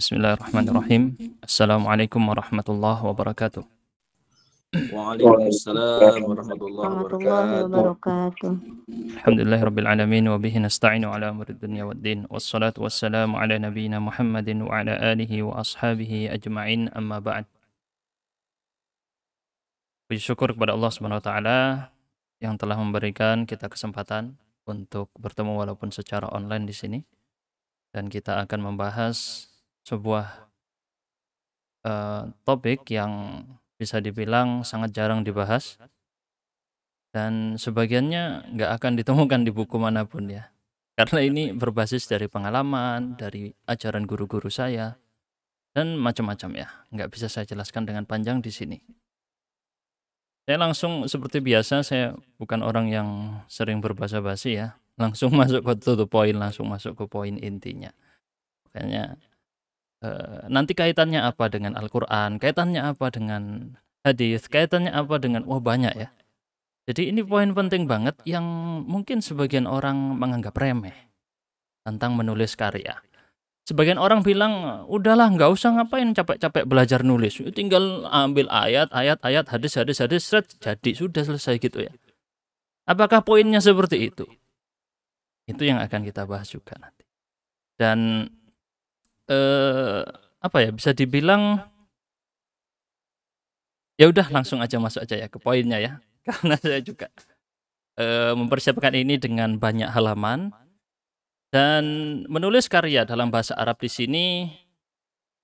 Bismillahirrahmanirrahim. Assalamualaikum warahmatullahi wabarakatuh. Waalaikumsalam warahmatullahi wabarakatuh. Alhamdulillah rabbil alamin wa bihi nasta'inu ala umuri dunya waddin. Wassalatu wassalamu ala nabiyyina Muhammadin wa ala alihi wa ashabihi ajma'in amma ba'd. Puji syukur kepada Allah Subhanahu wa taala yang telah memberikan kita kesempatan untuk bertemu walaupun secara online di sini dan kita akan membahas sebuah uh, topik yang bisa dibilang sangat jarang dibahas dan sebagiannya nggak akan ditemukan di buku manapun ya karena ini berbasis dari pengalaman dari ajaran guru-guru saya dan macam-macam ya nggak bisa saya jelaskan dengan panjang di sini saya langsung seperti biasa saya bukan orang yang sering berbahasa basi ya langsung masuk ke to the point langsung masuk ke poin intinya makanya Eh, nanti kaitannya apa dengan Al-Quran, kaitannya apa dengan hadis, kaitannya apa dengan wah banyak ya. Jadi ini poin penting banget yang mungkin sebagian orang menganggap remeh tentang menulis karya. Sebagian orang bilang, udahlah nggak usah ngapain capek-capek belajar nulis. Tinggal ambil ayat, ayat, ayat, hadis, hadis, hadis, seret, jadi sudah selesai gitu ya. Apakah poinnya seperti itu? Itu yang akan kita bahas juga nanti. Dan eh, apa ya bisa dibilang ya udah langsung aja masuk aja ya ke poinnya ya karena saya juga eh, mempersiapkan ini dengan banyak halaman dan menulis karya dalam bahasa Arab di sini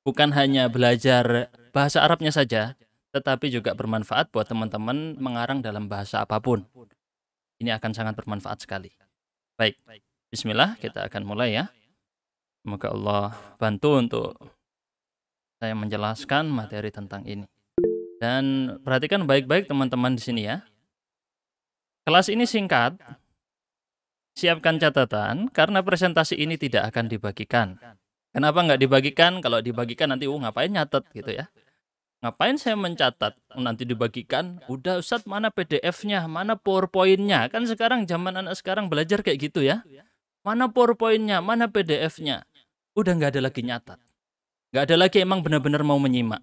bukan hanya belajar bahasa Arabnya saja tetapi juga bermanfaat buat teman-teman mengarang dalam bahasa apapun. Ini akan sangat bermanfaat sekali. Baik, bismillah kita akan mulai ya. Semoga Allah bantu untuk saya menjelaskan materi tentang ini. Dan perhatikan baik-baik teman-teman di sini ya. Kelas ini singkat. Siapkan catatan karena presentasi ini tidak akan dibagikan. Kenapa nggak dibagikan? Kalau dibagikan nanti, uh, ngapain nyatet gitu ya? Ngapain saya mencatat? Oh, nanti dibagikan. Udah Ustaz, mana PDF-nya? Mana PowerPoint-nya? Kan sekarang zaman anak sekarang belajar kayak gitu ya. Mana PowerPoint-nya? Mana PDF-nya? udah nggak ada lagi nyatat. Nggak ada lagi emang benar-benar mau menyimak.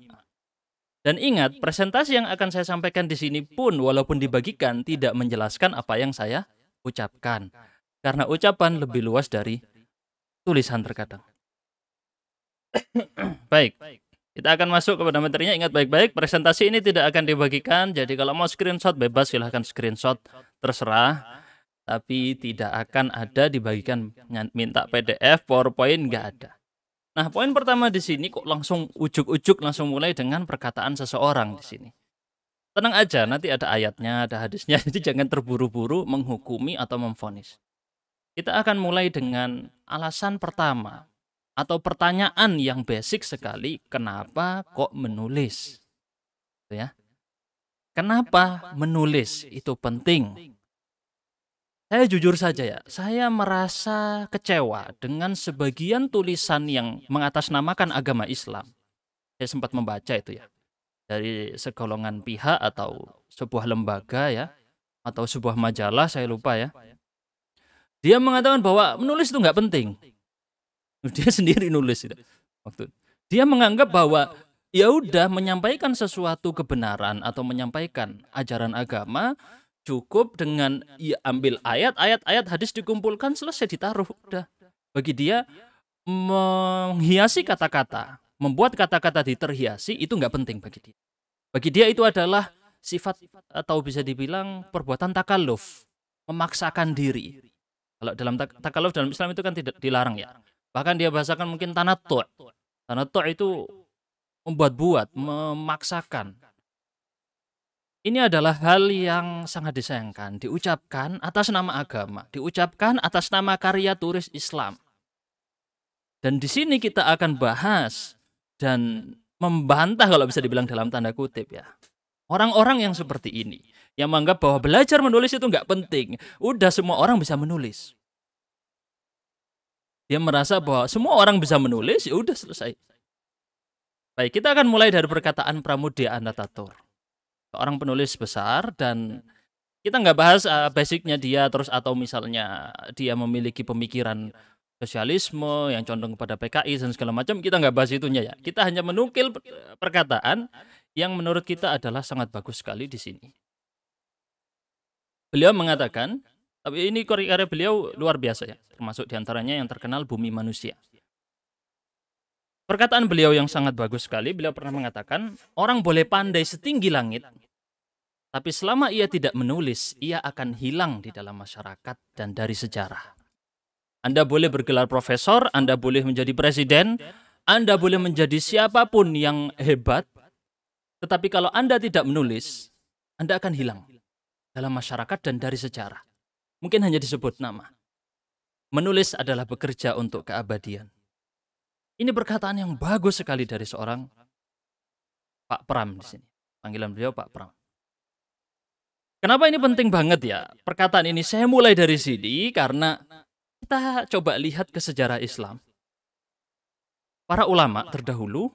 Dan ingat, presentasi yang akan saya sampaikan di sini pun walaupun dibagikan tidak menjelaskan apa yang saya ucapkan. Karena ucapan lebih luas dari tulisan terkadang. Baik. Kita akan masuk kepada materinya. Ingat baik-baik, presentasi ini tidak akan dibagikan. Jadi kalau mau screenshot bebas silahkan screenshot, terserah tapi tidak akan ada dibagikan minta PDF, PowerPoint nggak ada. Nah, poin pertama di sini kok langsung ujuk-ujuk langsung mulai dengan perkataan seseorang di sini. Tenang aja, nanti ada ayatnya, ada hadisnya, jadi jangan terburu-buru menghukumi atau memfonis. Kita akan mulai dengan alasan pertama atau pertanyaan yang basic sekali, kenapa kok menulis? Ya. Kenapa menulis itu penting? Saya jujur saja ya, saya merasa kecewa dengan sebagian tulisan yang mengatasnamakan agama Islam. Saya sempat membaca itu ya. Dari segolongan pihak atau sebuah lembaga ya, atau sebuah majalah, saya lupa ya. Dia mengatakan bahwa menulis itu nggak penting. Dia sendiri nulis itu. Waktu dia menganggap bahwa ya udah menyampaikan sesuatu kebenaran atau menyampaikan ajaran agama cukup dengan ia ambil ayat, ayat-ayat hadis dikumpulkan selesai ditaruh udah. Bagi dia menghiasi kata-kata, membuat kata-kata diterhiasi itu nggak penting bagi dia. Bagi dia itu adalah sifat atau bisa dibilang perbuatan takaluf, memaksakan diri. Kalau dalam takaluf dalam Islam itu kan tidak dilarang ya. Bahkan dia bahasakan mungkin tanah Tanattu itu membuat-buat, memaksakan, ini adalah hal yang sangat disayangkan, diucapkan atas nama agama, diucapkan atas nama karya turis Islam. Dan di sini kita akan bahas dan membantah kalau bisa dibilang dalam tanda kutip ya. Orang-orang yang seperti ini, yang menganggap bahwa belajar menulis itu nggak penting. Udah semua orang bisa menulis. Dia merasa bahwa semua orang bisa menulis, ya udah selesai. Baik, kita akan mulai dari perkataan Pramudia Anatatur orang penulis besar dan kita nggak bahas uh, basicnya dia terus atau misalnya dia memiliki pemikiran sosialisme yang condong kepada PKI dan segala macam kita nggak bahas itunya ya kita hanya menukil eh, perkataan yang menurut kita adalah sangat bagus sekali di sini beliau mengatakan tapi ini karya beliau luar biasa ya termasuk diantaranya yang terkenal Bumi Manusia perkataan beliau yang sangat bagus sekali beliau pernah mengatakan orang boleh pandai setinggi langit tapi selama ia tidak menulis, ia akan hilang di dalam masyarakat dan dari sejarah. Anda boleh bergelar profesor, Anda boleh menjadi presiden, Anda boleh menjadi siapapun yang hebat, tetapi kalau Anda tidak menulis, Anda akan hilang dalam masyarakat dan dari sejarah. Mungkin hanya disebut nama. Menulis adalah bekerja untuk keabadian. Ini perkataan yang bagus sekali dari seorang Pak Pram di sini. Panggilan beliau Pak Pram. Kenapa ini penting banget ya? Perkataan ini saya mulai dari sini karena kita coba lihat ke sejarah Islam. Para ulama terdahulu,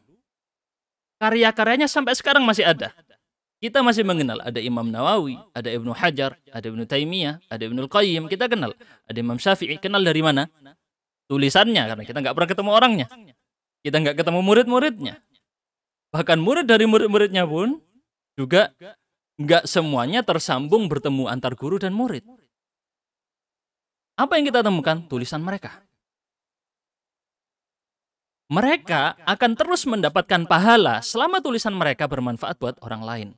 karya-karyanya sampai sekarang masih ada. Kita masih mengenal ada Imam Nawawi, ada Ibnu Hajar, ada Ibnu Taimiyah, ada Ibnu Qayyim, kita kenal. Ada Imam Syafi'i, kenal dari mana? Tulisannya, karena kita nggak pernah ketemu orangnya. Kita nggak ketemu murid-muridnya. Bahkan murid dari murid-muridnya pun juga nggak semuanya tersambung bertemu antar guru dan murid. Apa yang kita temukan? Tulisan mereka. Mereka akan terus mendapatkan pahala selama tulisan mereka bermanfaat buat orang lain.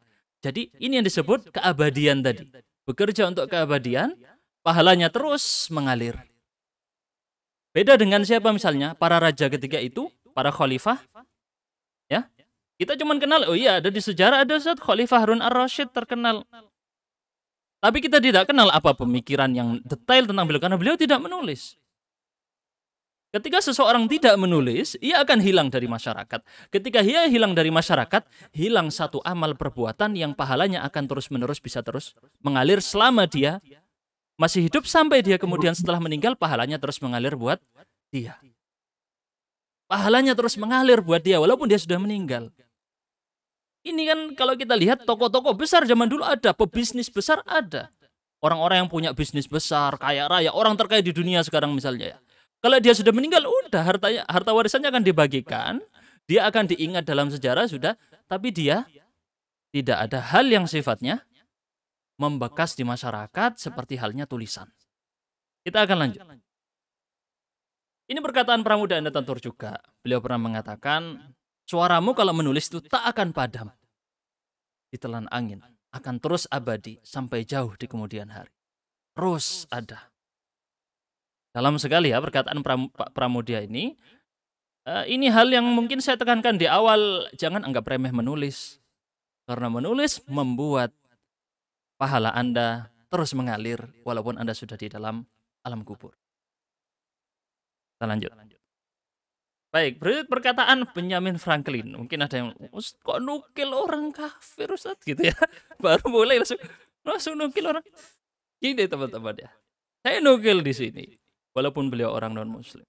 Jadi ini yang disebut keabadian tadi. Bekerja untuk keabadian, pahalanya terus mengalir. Beda dengan siapa misalnya? Para raja ketiga itu, para khalifah, kita cuma kenal, oh iya ada di sejarah ada Ustaz Khalifah Harun Ar-Rasyid terkenal. Tapi kita tidak kenal apa pemikiran yang detail tentang beliau karena beliau tidak menulis. Ketika seseorang tidak menulis, ia akan hilang dari masyarakat. Ketika ia hilang dari masyarakat, hilang satu amal perbuatan yang pahalanya akan terus-menerus bisa terus mengalir selama dia masih hidup sampai dia kemudian setelah meninggal pahalanya terus mengalir buat dia. Pahalanya terus mengalir buat dia walaupun dia sudah meninggal. Ini kan kalau kita lihat toko-toko besar zaman dulu ada, pebisnis besar ada. Orang-orang yang punya bisnis besar, kaya raya, orang terkaya di dunia sekarang misalnya ya. Kalau dia sudah meninggal, udah hartanya, harta warisannya akan dibagikan, dia akan diingat dalam sejarah sudah, tapi dia tidak ada hal yang sifatnya membekas di masyarakat seperti halnya tulisan. Kita akan lanjut. Ini perkataan pramuda Anda Tantur juga. Beliau pernah mengatakan, Suaramu kalau menulis itu tak akan padam. Ditelan angin, akan terus abadi sampai jauh di kemudian hari. Terus ada. Dalam sekali ya perkataan Pak Pramudia ini, eh, ini hal yang mungkin saya tekankan di awal, jangan anggap remeh menulis. Karena menulis membuat pahala Anda terus mengalir walaupun Anda sudah di dalam alam kubur. Kita lanjut. Baik, berikut perkataan Benjamin Franklin. Mungkin ada yang, kok nukil orang kafir Ustaz gitu ya. Baru mulai langsung, langsung nukil orang. Gini teman-teman ya. Saya nukil di sini. Walaupun beliau orang non-muslim.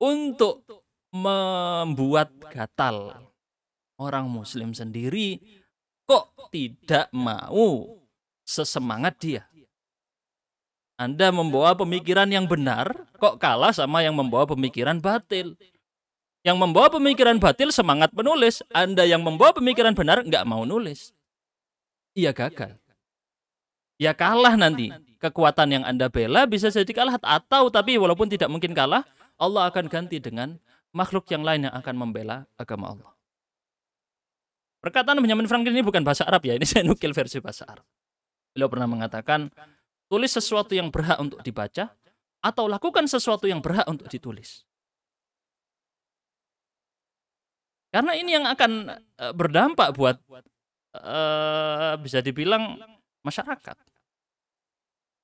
Untuk membuat gatal orang muslim sendiri kok tidak mau sesemangat dia. Anda membawa pemikiran yang benar kok kalah sama yang membawa pemikiran batil. Yang membawa pemikiran batil semangat penulis. Anda yang membawa pemikiran benar nggak mau nulis. Iya gagal. Ya kalah nanti. Kekuatan yang Anda bela bisa jadi kalah atau tapi walaupun tidak mungkin kalah, Allah akan ganti dengan makhluk yang lain yang akan membela agama Allah. Perkataan Benjamin Franklin ini bukan bahasa Arab ya, ini saya nukil versi bahasa Arab. Beliau pernah mengatakan, tulis sesuatu yang berhak untuk dibaca, atau lakukan sesuatu yang berhak untuk ditulis. Karena ini yang akan eh, berdampak buat uh, bisa dibilang masyarakat.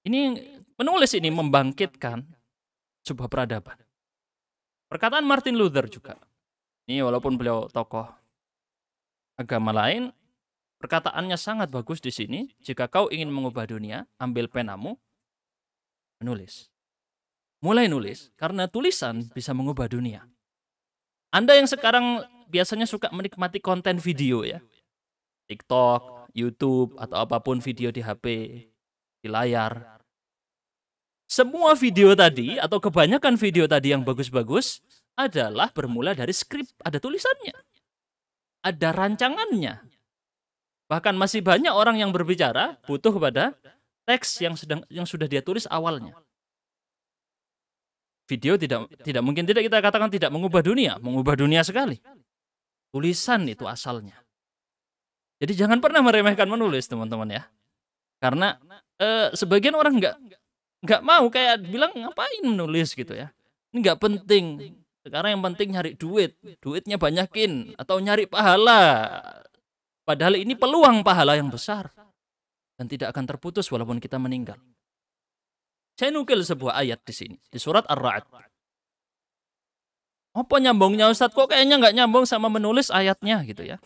Ini menulis ini membangkitkan sebuah peradaban. Perkataan Martin Luther juga. Ini walaupun beliau tokoh agama lain, perkataannya sangat bagus di sini. Jika kau ingin mengubah dunia, ambil penamu, menulis. Mulai nulis, karena tulisan bisa mengubah dunia. Anda yang sekarang biasanya suka menikmati konten video ya. TikTok, YouTube, atau apapun video di HP, di layar. Semua video tadi atau kebanyakan video tadi yang bagus-bagus adalah bermula dari skrip, ada tulisannya. Ada rancangannya. Bahkan masih banyak orang yang berbicara butuh kepada teks yang sedang yang sudah dia tulis awalnya. Video tidak tidak mungkin tidak kita katakan tidak mengubah dunia, mengubah dunia sekali. Tulisan itu asalnya. Jadi jangan pernah meremehkan menulis, teman-teman ya. Karena eh, sebagian orang nggak nggak mau kayak bilang ngapain menulis gitu ya. Ini nggak penting. Sekarang yang penting nyari duit, duitnya banyakin atau nyari pahala. Padahal ini peluang pahala yang besar dan tidak akan terputus walaupun kita meninggal. Saya nukil sebuah ayat di sini di surat Ar-Ra'd apa nyambungnya Ustadz? Kok kayaknya nggak nyambung sama menulis ayatnya gitu ya.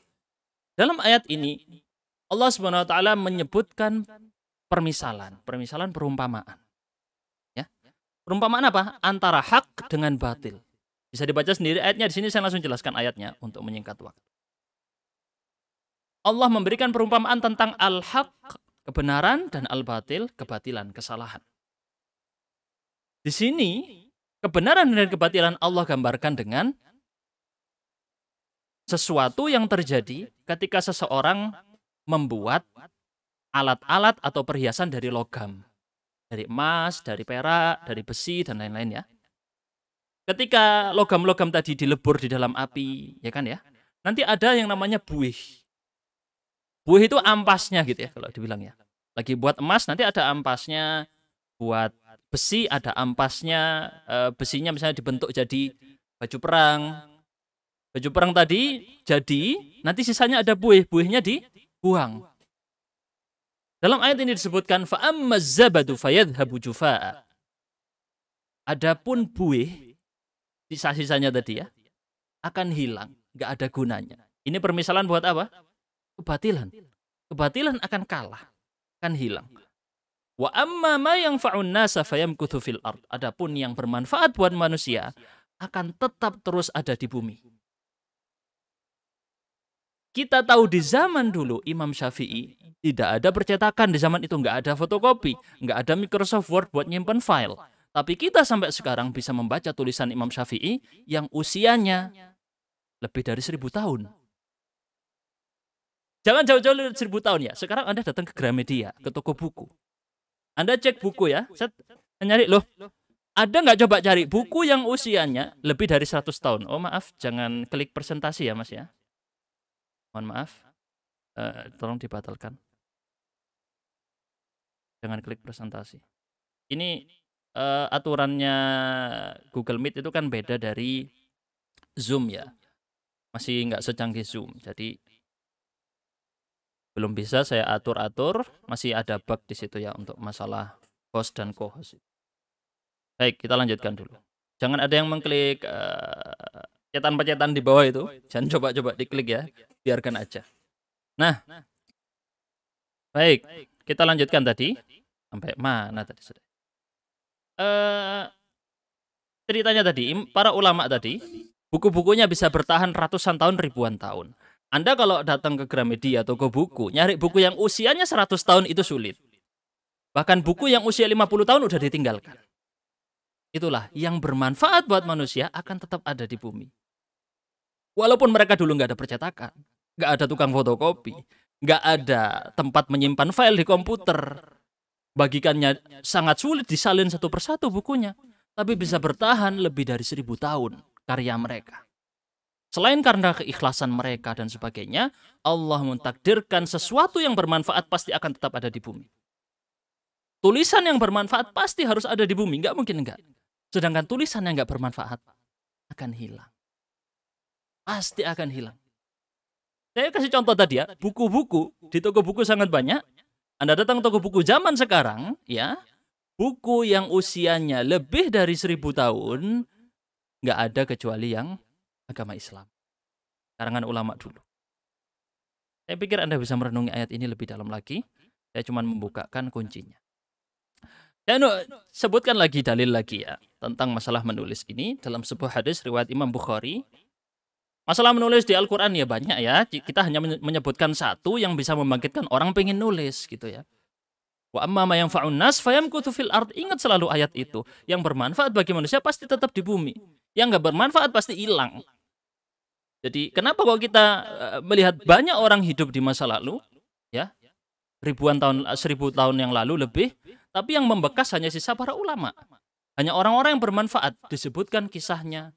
Dalam ayat ini, Allah Subhanahu wa taala menyebutkan permisalan, permisalan perumpamaan. Ya. Perumpamaan apa? Antara hak dengan batil. Bisa dibaca sendiri ayatnya di sini saya langsung jelaskan ayatnya untuk menyingkat waktu. Allah memberikan perumpamaan tentang al-haq, kebenaran dan al-batil, kebatilan, kesalahan. Di sini Kebenaran dan kebatilan Allah gambarkan dengan sesuatu yang terjadi ketika seseorang membuat alat-alat atau perhiasan dari logam. Dari emas, dari perak, dari besi, dan lain-lain ya. Ketika logam-logam tadi dilebur di dalam api, ya kan ya, nanti ada yang namanya buih. Buih itu ampasnya gitu ya, kalau dibilang ya. Lagi buat emas, nanti ada ampasnya. Buat besi ada ampasnya eh, besinya misalnya dibentuk jadi baju perang baju perang tadi jadi nanti sisanya ada buih buihnya dibuang dalam ayat ini disebutkan fa'amma zabadu fayadhabu jufa'a. Adapun buih sisa-sisanya tadi ya akan hilang, nggak ada gunanya. Ini permisalan buat apa? Kebatilan. Kebatilan akan kalah, akan hilang. Wa amma ma yang nasa fayam fil ard. Adapun yang bermanfaat buat manusia akan tetap terus ada di bumi. Kita tahu di zaman dulu Imam Syafi'i tidak ada percetakan di zaman itu nggak ada fotokopi, nggak ada Microsoft Word buat nyimpan file. Tapi kita sampai sekarang bisa membaca tulisan Imam Syafi'i yang usianya lebih dari seribu tahun. Jangan jauh-jauh dari seribu tahun ya. Sekarang Anda datang ke Gramedia, ke toko buku. Anda cek buku ya. Saya nyari loh. Ada nggak coba cari buku yang usianya lebih dari 100 tahun? Oh maaf, jangan klik presentasi ya mas ya. Mohon maaf, uh, tolong dibatalkan. Jangan klik presentasi. Ini uh, aturannya Google Meet itu kan beda dari Zoom ya. Masih nggak secanggih Zoom. Jadi belum bisa saya atur-atur, masih ada bug di situ ya untuk masalah host dan co-host. Baik, kita lanjutkan dulu. Jangan ada yang mengklik uh, cetan di bawah itu. Jangan coba-coba diklik ya. Biarkan aja. Nah. Baik, kita lanjutkan tadi. Sampai mana tadi sudah? Eh, uh, ceritanya tadi, para ulama tadi, buku-bukunya bisa bertahan ratusan tahun, ribuan tahun. Anda kalau datang ke Gramedia, toko buku, nyari buku yang usianya 100 tahun itu sulit. Bahkan buku yang usia 50 tahun udah ditinggalkan. Itulah yang bermanfaat buat manusia akan tetap ada di bumi. Walaupun mereka dulu nggak ada percetakan, nggak ada tukang fotokopi, nggak ada tempat menyimpan file di komputer, bagikannya sangat sulit disalin satu persatu bukunya, tapi bisa bertahan lebih dari seribu tahun karya mereka. Selain karena keikhlasan mereka dan sebagainya, Allah mentakdirkan sesuatu yang bermanfaat pasti akan tetap ada di bumi. Tulisan yang bermanfaat pasti harus ada di bumi, nggak mungkin enggak. Sedangkan tulisan yang nggak bermanfaat akan hilang. Pasti akan hilang. Saya kasih contoh tadi ya, buku-buku di toko buku sangat banyak. Anda datang toko buku zaman sekarang, ya, buku yang usianya lebih dari seribu tahun nggak ada kecuali yang agama Islam. Karangan ulama dulu. Saya pikir Anda bisa merenungi ayat ini lebih dalam lagi. Saya cuma membukakan kuncinya. Dan sebutkan lagi dalil lagi ya tentang masalah menulis ini dalam sebuah hadis riwayat Imam Bukhari. Masalah menulis di Al-Quran ya banyak ya. Kita hanya menyebutkan satu yang bisa membangkitkan orang pengen nulis gitu ya. Wa amma yang faunas fayam kutufil art art. Ingat selalu ayat itu. Yang bermanfaat bagi manusia pasti tetap di bumi. Yang nggak bermanfaat pasti hilang. Jadi kenapa kok kita eh, melihat banyak orang hidup di masa lalu, ya ribuan tahun, eh, seribu tahun yang lalu lebih, tapi yang membekas hanya sisa para ulama, hanya orang-orang yang bermanfaat disebutkan kisahnya,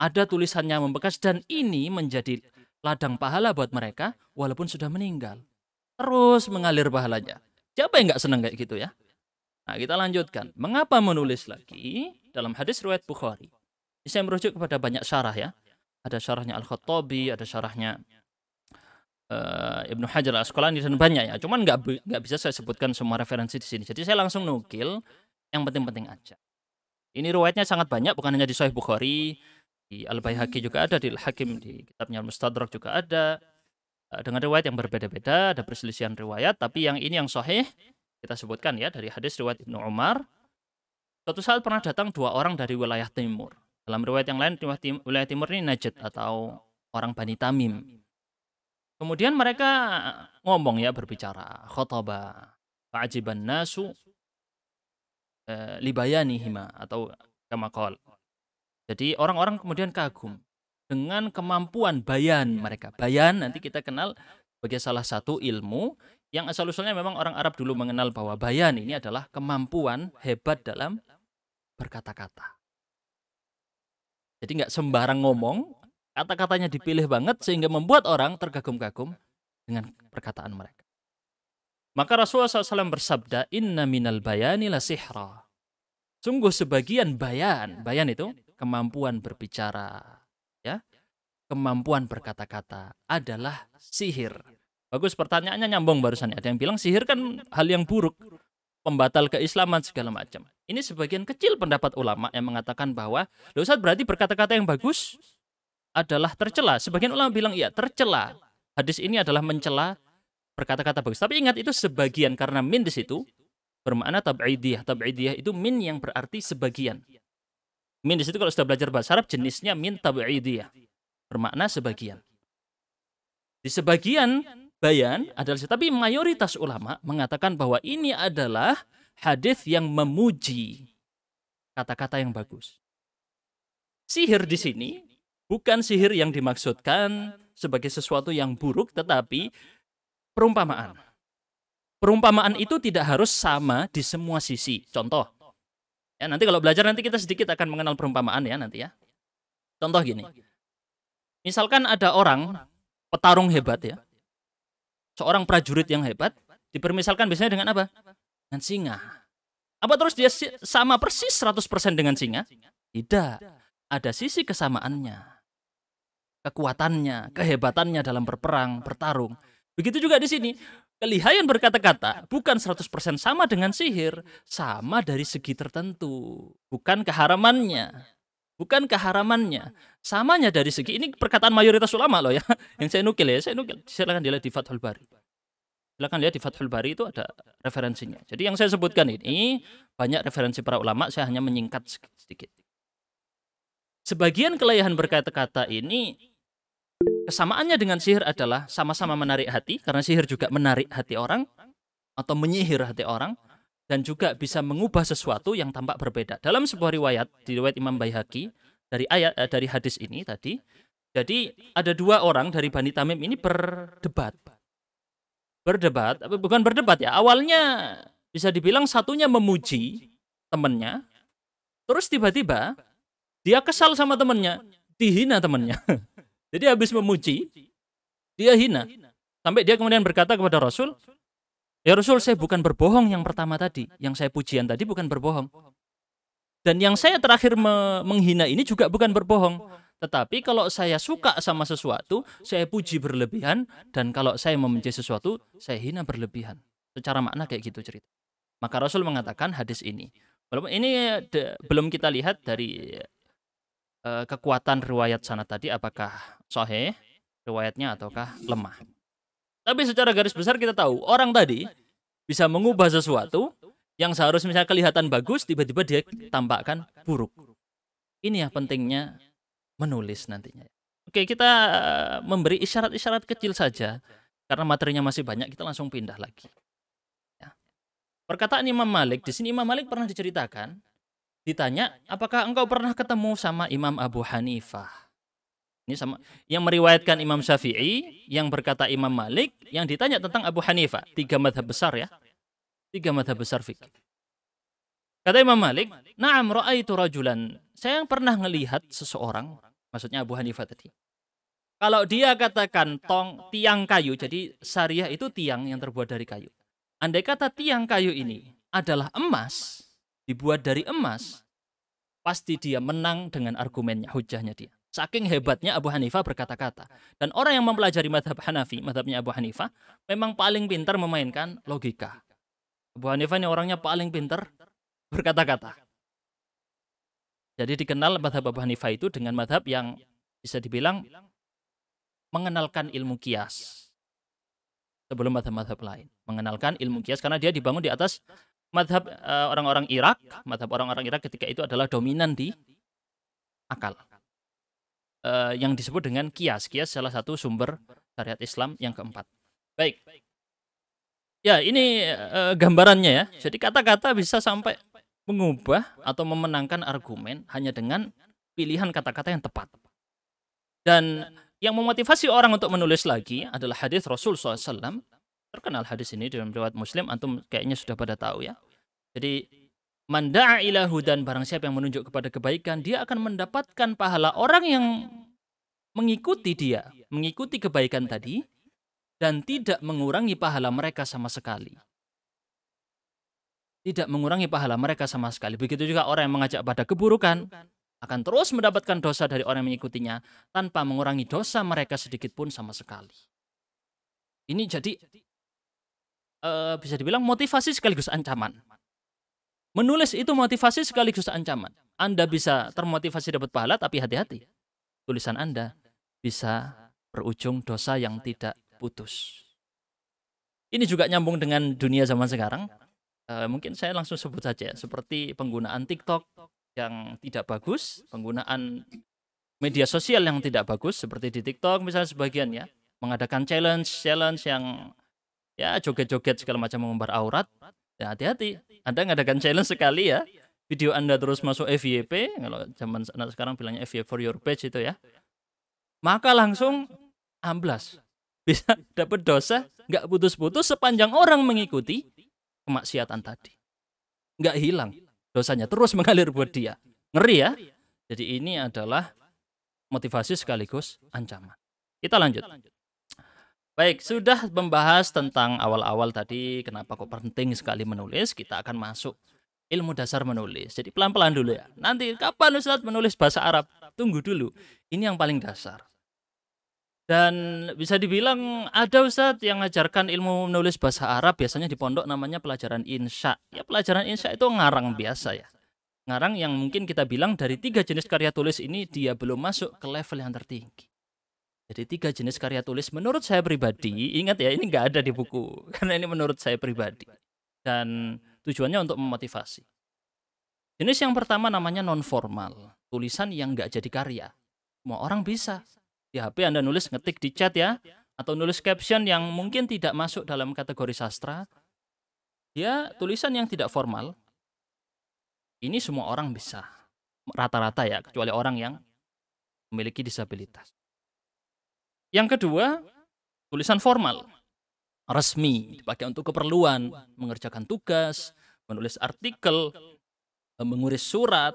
ada tulisannya membekas dan ini menjadi ladang pahala buat mereka walaupun sudah meninggal. Terus mengalir pahalanya. Siapa yang nggak senang kayak gitu ya? Nah, kita lanjutkan. Mengapa menulis lagi dalam hadis riwayat Bukhari? Saya merujuk kepada banyak syarah ya ada syarahnya Al-Khattabi, ada syarahnya uh, Ibnu Hajar Al-Asqalani dan banyak ya. Cuman nggak nggak bisa saya sebutkan semua referensi di sini. Jadi saya langsung nukil yang penting-penting aja. Ini riwayatnya sangat banyak bukan hanya di Sahih Bukhari, di Al Baihaqi juga ada, di Al Hakim di kitabnya Al Mustadrak juga ada. Eh, dengan riwayat yang berbeda-beda, ada perselisihan riwayat, tapi yang ini yang sahih kita sebutkan ya dari hadis riwayat Ibnu Umar. Suatu saat pernah datang dua orang dari wilayah timur dalam riwayat yang lain, wilayah timur ini Najd atau orang Bani Tamim. Kemudian mereka ngomong ya, berbicara. Khotobah. Fa'ajiban nasu e, hima atau kamakol. Jadi orang-orang kemudian kagum dengan kemampuan bayan mereka. Bayan nanti kita kenal sebagai salah satu ilmu yang asal-usulnya memang orang Arab dulu mengenal bahwa bayan ini adalah kemampuan hebat dalam berkata-kata. Jadi nggak sembarang ngomong, kata-katanya dipilih banget sehingga membuat orang terkagum-kagum dengan perkataan mereka. Maka Rasulullah SAW bersabda, Inna minal bayani la sihra. Sungguh sebagian bayan, bayan itu kemampuan berbicara, ya, kemampuan berkata-kata adalah sihir. Bagus pertanyaannya nyambung barusan. Ada yang bilang sihir kan hal yang buruk pembatal keislaman segala macam. Ini sebagian kecil pendapat ulama yang mengatakan bahwa dosa berarti berkata-kata yang bagus adalah tercela. Sebagian ulama bilang iya tercela. Hadis ini adalah mencela berkata-kata bagus. Tapi ingat itu sebagian karena min di situ bermakna tab'idiyah. Tab'idiyah itu min yang berarti sebagian. Min di situ kalau sudah belajar bahasa Arab jenisnya min tab'idiyah. Bermakna sebagian. Di sebagian bayan adalah tapi mayoritas ulama mengatakan bahwa ini adalah hadis yang memuji kata-kata yang bagus. Sihir di sini bukan sihir yang dimaksudkan sebagai sesuatu yang buruk tetapi perumpamaan. Perumpamaan itu tidak harus sama di semua sisi. Contoh. Ya, nanti kalau belajar nanti kita sedikit akan mengenal perumpamaan ya nanti ya. Contoh gini. Misalkan ada orang petarung hebat ya seorang prajurit yang hebat dipermisalkan biasanya dengan apa? Dengan singa. Apa terus dia sama persis 100% dengan singa? Tidak. Ada sisi kesamaannya. Kekuatannya, kehebatannya dalam berperang, bertarung. Begitu juga di sini. Kelihayan berkata-kata bukan 100% sama dengan sihir, sama dari segi tertentu, bukan keharamannya bukan keharamannya. Samanya dari segi ini perkataan mayoritas ulama loh ya, yang saya nukil ya, saya nukil. Silakan dilihat di Fathul Bari. Silakan lihat di Fathul Bari itu ada referensinya. Jadi yang saya sebutkan ini banyak referensi para ulama, saya hanya menyingkat sedikit. Sebagian kelayahan berkata-kata ini kesamaannya dengan sihir adalah sama-sama menarik hati karena sihir juga menarik hati orang atau menyihir hati orang dan juga bisa mengubah sesuatu yang tampak berbeda. Dalam sebuah riwayat di riwayat Imam Baihaqi dari ayat eh, dari hadis ini tadi, jadi ada dua orang dari Bani Tamim ini berdebat. Berdebat, bukan berdebat ya. Awalnya bisa dibilang satunya memuji temannya, terus tiba-tiba dia kesal sama temannya, dihina temannya. Jadi habis memuji, dia hina. Sampai dia kemudian berkata kepada Rasul, Ya Rasul, saya bukan berbohong yang pertama tadi. Yang saya pujian tadi bukan berbohong. Dan yang saya terakhir me menghina ini juga bukan berbohong. Tetapi kalau saya suka sama sesuatu, saya puji berlebihan. Dan kalau saya membenci sesuatu, saya hina berlebihan. Secara makna kayak gitu cerita. Maka Rasul mengatakan hadis ini. Walaupun ini belum kita lihat dari uh, kekuatan riwayat sana tadi apakah soheh riwayatnya ataukah lemah. Tapi secara garis besar kita tahu orang tadi bisa mengubah sesuatu yang seharusnya misalnya kelihatan bagus tiba-tiba dia tampakkan buruk. Ini ya pentingnya menulis nantinya. Oke, kita eh, memberi isyarat-isyarat kecil saja karena materinya masih banyak, kita langsung pindah lagi. Ya. Perkataan Imam Malik di sini Imam Malik pernah diceritakan ditanya, "Apakah engkau pernah ketemu sama Imam Abu Hanifah?" Ini sama yang meriwayatkan Imam Syafi'i, yang berkata Imam Malik, yang ditanya tentang Abu Hanifah, tiga madhab besar ya. Tiga madhab besar fikih. Kata Imam Malik, "Na'am ra'aitu rajulan." Saya yang pernah melihat seseorang, maksudnya Abu Hanifah tadi. Kalau dia katakan tong tiang kayu, jadi syariah itu tiang yang terbuat dari kayu. Andai kata tiang kayu ini adalah emas, dibuat dari emas, pasti dia menang dengan argumennya, hujahnya dia. Saking hebatnya Abu Hanifah berkata-kata. Dan orang yang mempelajari madhab Hanafi, madhabnya Abu Hanifah, memang paling pintar memainkan logika. Abu Hanifah ini orangnya paling pintar berkata-kata. Jadi dikenal madhab Abu Hanifah itu dengan madhab yang bisa dibilang mengenalkan ilmu kias. Sebelum madhab-madhab lain. Mengenalkan ilmu kias karena dia dibangun di atas madhab eh, orang-orang orang -orang Irak. Madhab orang-orang Irak ketika itu adalah dominan di akal uh, yang disebut dengan kias. Kias salah satu sumber syariat Islam yang keempat. Baik. Ya, ini uh, gambarannya ya. Jadi kata-kata bisa sampai mengubah atau memenangkan argumen hanya dengan pilihan kata-kata yang tepat. Dan yang memotivasi orang untuk menulis lagi adalah hadis Rasul SAW. Terkenal hadis ini dalam riwayat Muslim, antum kayaknya sudah pada tahu ya. Jadi Manda'a ila hudan barang siapa yang menunjuk kepada kebaikan, dia akan mendapatkan pahala orang yang mengikuti dia, mengikuti kebaikan tadi dan tidak mengurangi pahala mereka sama sekali. Tidak mengurangi pahala mereka sama sekali. Begitu juga orang yang mengajak pada keburukan akan terus mendapatkan dosa dari orang yang mengikutinya tanpa mengurangi dosa mereka sedikit pun sama sekali. Ini jadi uh, bisa dibilang motivasi sekaligus ancaman. Menulis itu motivasi sekaligus ancaman. Anda bisa termotivasi dapat pahala, tapi hati-hati. Tulisan Anda bisa berujung dosa yang tidak putus. Ini juga nyambung dengan dunia zaman sekarang. E, mungkin saya langsung sebut saja, seperti penggunaan TikTok yang tidak bagus, penggunaan media sosial yang tidak bagus, seperti di TikTok misalnya sebagian ya, mengadakan challenge-challenge yang ya joget-joget segala macam mengumbar aurat, Ya hati-hati. Anda ngadakan challenge sekali ya. Video Anda terus masuk FYP, kalau zaman anak sekarang bilangnya FYP for your page itu ya. Maka langsung amblas. Bisa dapat dosa, nggak putus-putus sepanjang orang mengikuti kemaksiatan tadi. Nggak hilang dosanya, terus mengalir buat dia. Ngeri ya? Jadi ini adalah motivasi sekaligus ancaman. Kita lanjut. Baik, sudah membahas tentang awal-awal tadi kenapa kok penting sekali menulis. Kita akan masuk ilmu dasar menulis. Jadi pelan-pelan dulu ya. Nanti kapan Ustadz menulis bahasa Arab? Tunggu dulu. Ini yang paling dasar. Dan bisa dibilang ada Ustadz yang mengajarkan ilmu menulis bahasa Arab biasanya di pondok namanya pelajaran insya. Ya pelajaran insya itu ngarang biasa ya. Ngarang yang mungkin kita bilang dari tiga jenis karya tulis ini dia belum masuk ke level yang tertinggi. Jadi tiga jenis karya tulis menurut saya pribadi, ingat ya ini nggak ada di buku, karena ini menurut saya pribadi. Dan tujuannya untuk memotivasi. Jenis yang pertama namanya non-formal, tulisan yang nggak jadi karya. Semua orang bisa. Di HP Anda nulis ngetik di chat ya, atau nulis caption yang mungkin tidak masuk dalam kategori sastra. Ya, tulisan yang tidak formal, ini semua orang bisa. Rata-rata ya, kecuali orang yang memiliki disabilitas. Yang kedua, tulisan formal. Resmi, dipakai untuk keperluan, mengerjakan tugas, menulis artikel, eh, menguris surat,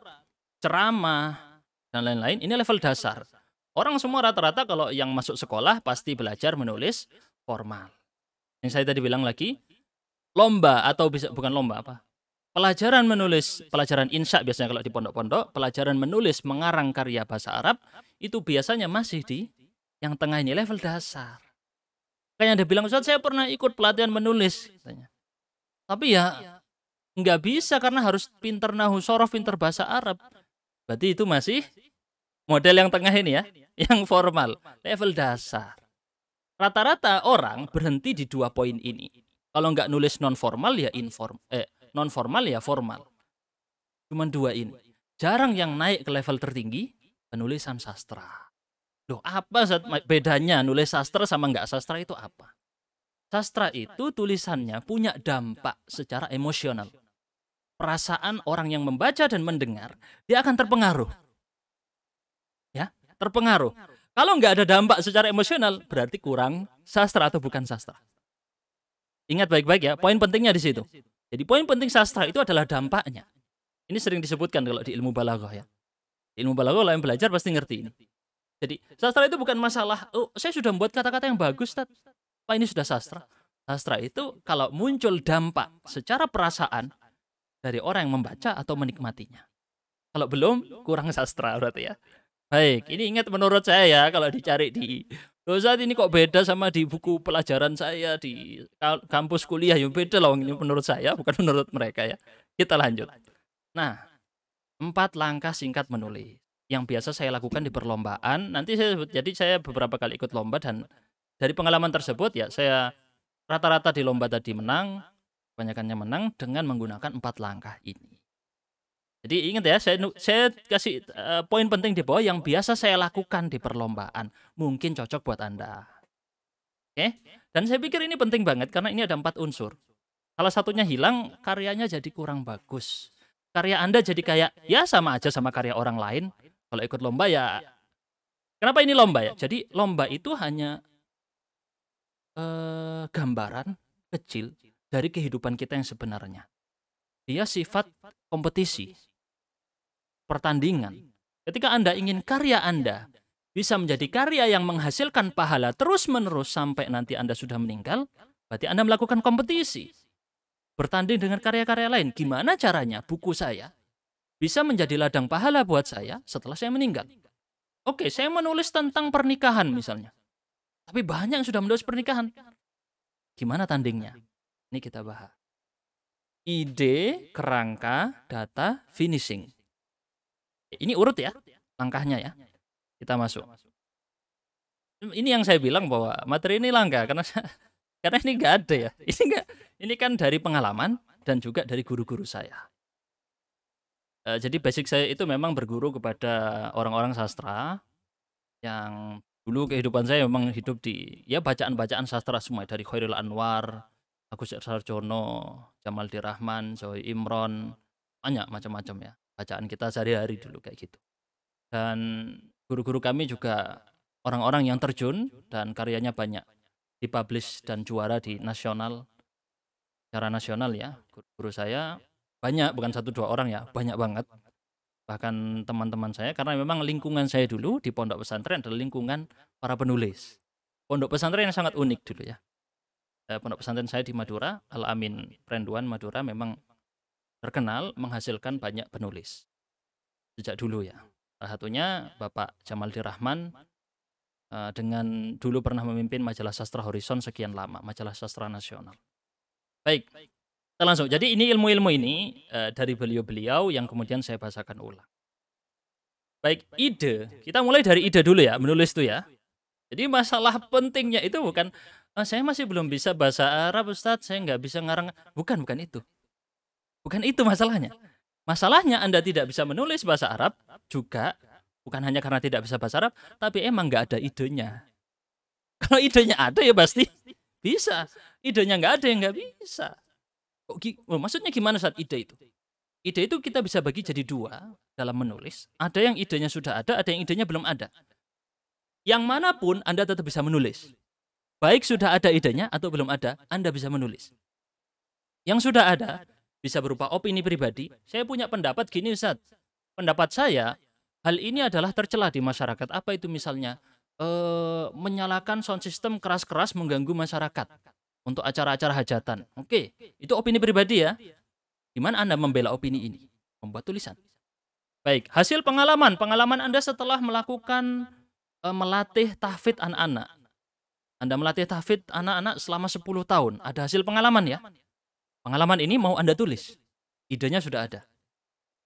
ceramah, dan lain-lain. Ini level dasar. Orang semua rata-rata kalau yang masuk sekolah pasti belajar menulis formal. Yang saya tadi bilang lagi, lomba atau bisa bukan lomba apa? Pelajaran menulis, pelajaran insya biasanya kalau di pondok-pondok, pelajaran menulis mengarang karya bahasa Arab itu biasanya masih di yang tengah ini level dasar. kayaknya dia bilang, Ustaz saya pernah ikut pelatihan menulis. Katanya. Tapi ya nggak bisa karena harus pinter nahu sorof, pinter bahasa Arab. Berarti itu masih model yang tengah ini ya, yang formal, level dasar. Rata-rata orang berhenti di dua poin ini. Kalau nggak nulis non formal ya inform, eh non formal ya formal. Cuman dua ini. Jarang yang naik ke level tertinggi penulisan sastra. Loh, apa bedanya nulis sastra sama nggak sastra itu apa? Sastra itu tulisannya punya dampak secara emosional. Perasaan orang yang membaca dan mendengar, dia akan terpengaruh. Ya, terpengaruh. Kalau nggak ada dampak secara emosional, berarti kurang sastra atau bukan sastra. Ingat baik-baik ya, poin pentingnya di situ. Jadi poin penting sastra itu adalah dampaknya. Ini sering disebutkan kalau di ilmu balaghah ya. Ilmu balaghah yang belajar pasti ngerti ini jadi sastra itu bukan masalah. Oh, saya sudah membuat kata-kata yang bagus, Tad. Pak ini sudah sastra. Sastra itu kalau muncul dampak secara perasaan dari orang yang membaca atau menikmatinya. Kalau belum, kurang sastra berarti ya. Baik, ini ingat menurut saya ya kalau dicari di saat ini kok beda sama di buku pelajaran saya di kampus kuliah yang beda loh ini menurut saya bukan menurut mereka ya. Kita lanjut. Nah, empat langkah singkat menulis yang biasa saya lakukan di perlombaan. Nanti saya jadi saya beberapa kali ikut lomba dan dari pengalaman tersebut ya saya rata-rata di lomba tadi menang, kebanyakannya menang dengan menggunakan empat langkah ini. Jadi ingat ya, saya saya kasih uh, poin penting di bawah yang biasa saya lakukan di perlombaan. Mungkin cocok buat Anda. Oke? Okay? Dan saya pikir ini penting banget karena ini ada empat unsur. Salah satunya hilang, karyanya jadi kurang bagus. Karya Anda jadi kayak ya sama aja sama karya orang lain, kalau ikut lomba ya Kenapa ini lomba ya? Jadi lomba itu hanya eh, gambaran kecil dari kehidupan kita yang sebenarnya. Dia sifat kompetisi, pertandingan. Ketika Anda ingin karya Anda bisa menjadi karya yang menghasilkan pahala terus-menerus sampai nanti Anda sudah meninggal, berarti Anda melakukan kompetisi. Bertanding dengan karya-karya lain. Gimana caranya? Buku saya bisa menjadi ladang pahala buat saya setelah saya meninggal. Oke, saya menulis tentang pernikahan misalnya. Tapi banyak yang sudah menulis pernikahan. Gimana tandingnya? Ini kita bahas. Ide, kerangka, data, finishing. Ini urut ya, langkahnya ya. Kita masuk. Ini yang saya bilang bahwa materi ini langka karena karena ini nggak ada ya. Ini enggak ini kan dari pengalaman dan juga dari guru-guru saya. Eh, jadi basic saya itu memang berguru kepada orang-orang sastra yang dulu kehidupan saya memang hidup di ya bacaan-bacaan sastra semua dari Khairul Anwar, Agus Sarjono, Jamal Dirahman, Joy Imron, banyak macam-macam ya bacaan kita sehari-hari dulu kayak gitu. Dan guru-guru kami juga orang-orang yang terjun dan karyanya banyak dipublish dan juara di nasional cara nasional ya guru-guru saya banyak bukan satu dua orang ya banyak banget bahkan teman-teman saya karena memang lingkungan saya dulu di pondok pesantren adalah lingkungan para penulis pondok pesantren yang sangat unik dulu ya eh, pondok pesantren saya di Madura Al Amin Perenduan Madura memang terkenal menghasilkan banyak penulis sejak dulu ya salah satunya Bapak Jamal Dirahman eh, dengan dulu pernah memimpin majalah sastra Horizon sekian lama majalah sastra nasional baik kita langsung. Jadi ini ilmu-ilmu ini uh, dari beliau-beliau yang kemudian saya bahasakan ulang. Baik, ide. Kita mulai dari ide dulu ya, menulis itu ya. Jadi masalah pentingnya itu bukan oh, saya masih belum bisa bahasa Arab Ustaz, saya nggak bisa ngarang. Bukan, bukan itu. Bukan itu masalahnya. Masalahnya Anda tidak bisa menulis bahasa Arab juga bukan hanya karena tidak bisa bahasa Arab, tapi emang nggak ada idenya. Kalau idenya ada ya pasti bisa. Idenya nggak ada ya nggak bisa. Oh, oh, maksudnya gimana saat ide itu? Ide itu kita bisa bagi jadi dua dalam menulis. Ada yang idenya sudah ada, ada yang idenya belum ada. Yang manapun Anda tetap bisa menulis. Baik sudah ada idenya atau belum ada, Anda bisa menulis. Yang sudah ada bisa berupa opini pribadi. Saya punya pendapat gini Ustaz. Pendapat saya hal ini adalah tercela di masyarakat. Apa itu misalnya? E, menyalakan sound system keras-keras mengganggu masyarakat untuk acara-acara hajatan. Oke, okay. itu opini pribadi ya. Gimana Anda membela opini ini? Membuat tulisan. Baik, hasil pengalaman. Pengalaman Anda setelah melakukan uh, melatih tahfid anak-anak. Anda melatih tahfid anak-anak selama 10 tahun. Ada hasil pengalaman ya. Pengalaman ini mau Anda tulis. Idenya sudah ada.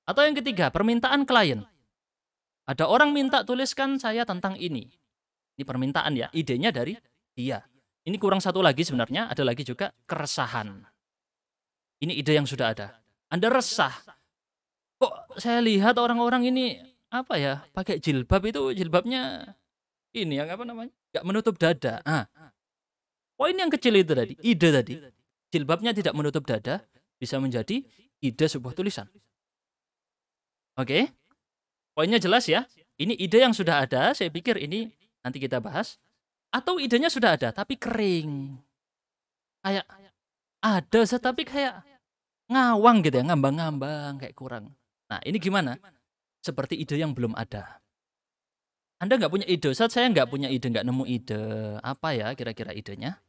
Atau yang ketiga, permintaan klien. Ada orang minta tuliskan saya tentang ini. Ini permintaan ya, idenya dari dia. Ini kurang satu lagi sebenarnya, ada lagi juga keresahan. Ini ide yang sudah ada. Anda resah. Kok saya lihat orang-orang ini apa ya, pakai jilbab itu jilbabnya ini yang apa namanya? Gak menutup dada. Ah. Poin yang kecil itu tadi, ide tadi. Jilbabnya tidak menutup dada bisa menjadi ide sebuah tulisan. Oke. Okay? Poinnya jelas ya. Ini ide yang sudah ada, saya pikir ini nanti kita bahas atau idenya sudah ada tapi kering kayak ada tapi kayak ngawang gitu ya ngambang-ngambang kayak kurang nah ini gimana seperti ide yang belum ada anda nggak punya ide saat saya nggak punya ide nggak nemu ide apa ya kira-kira idenya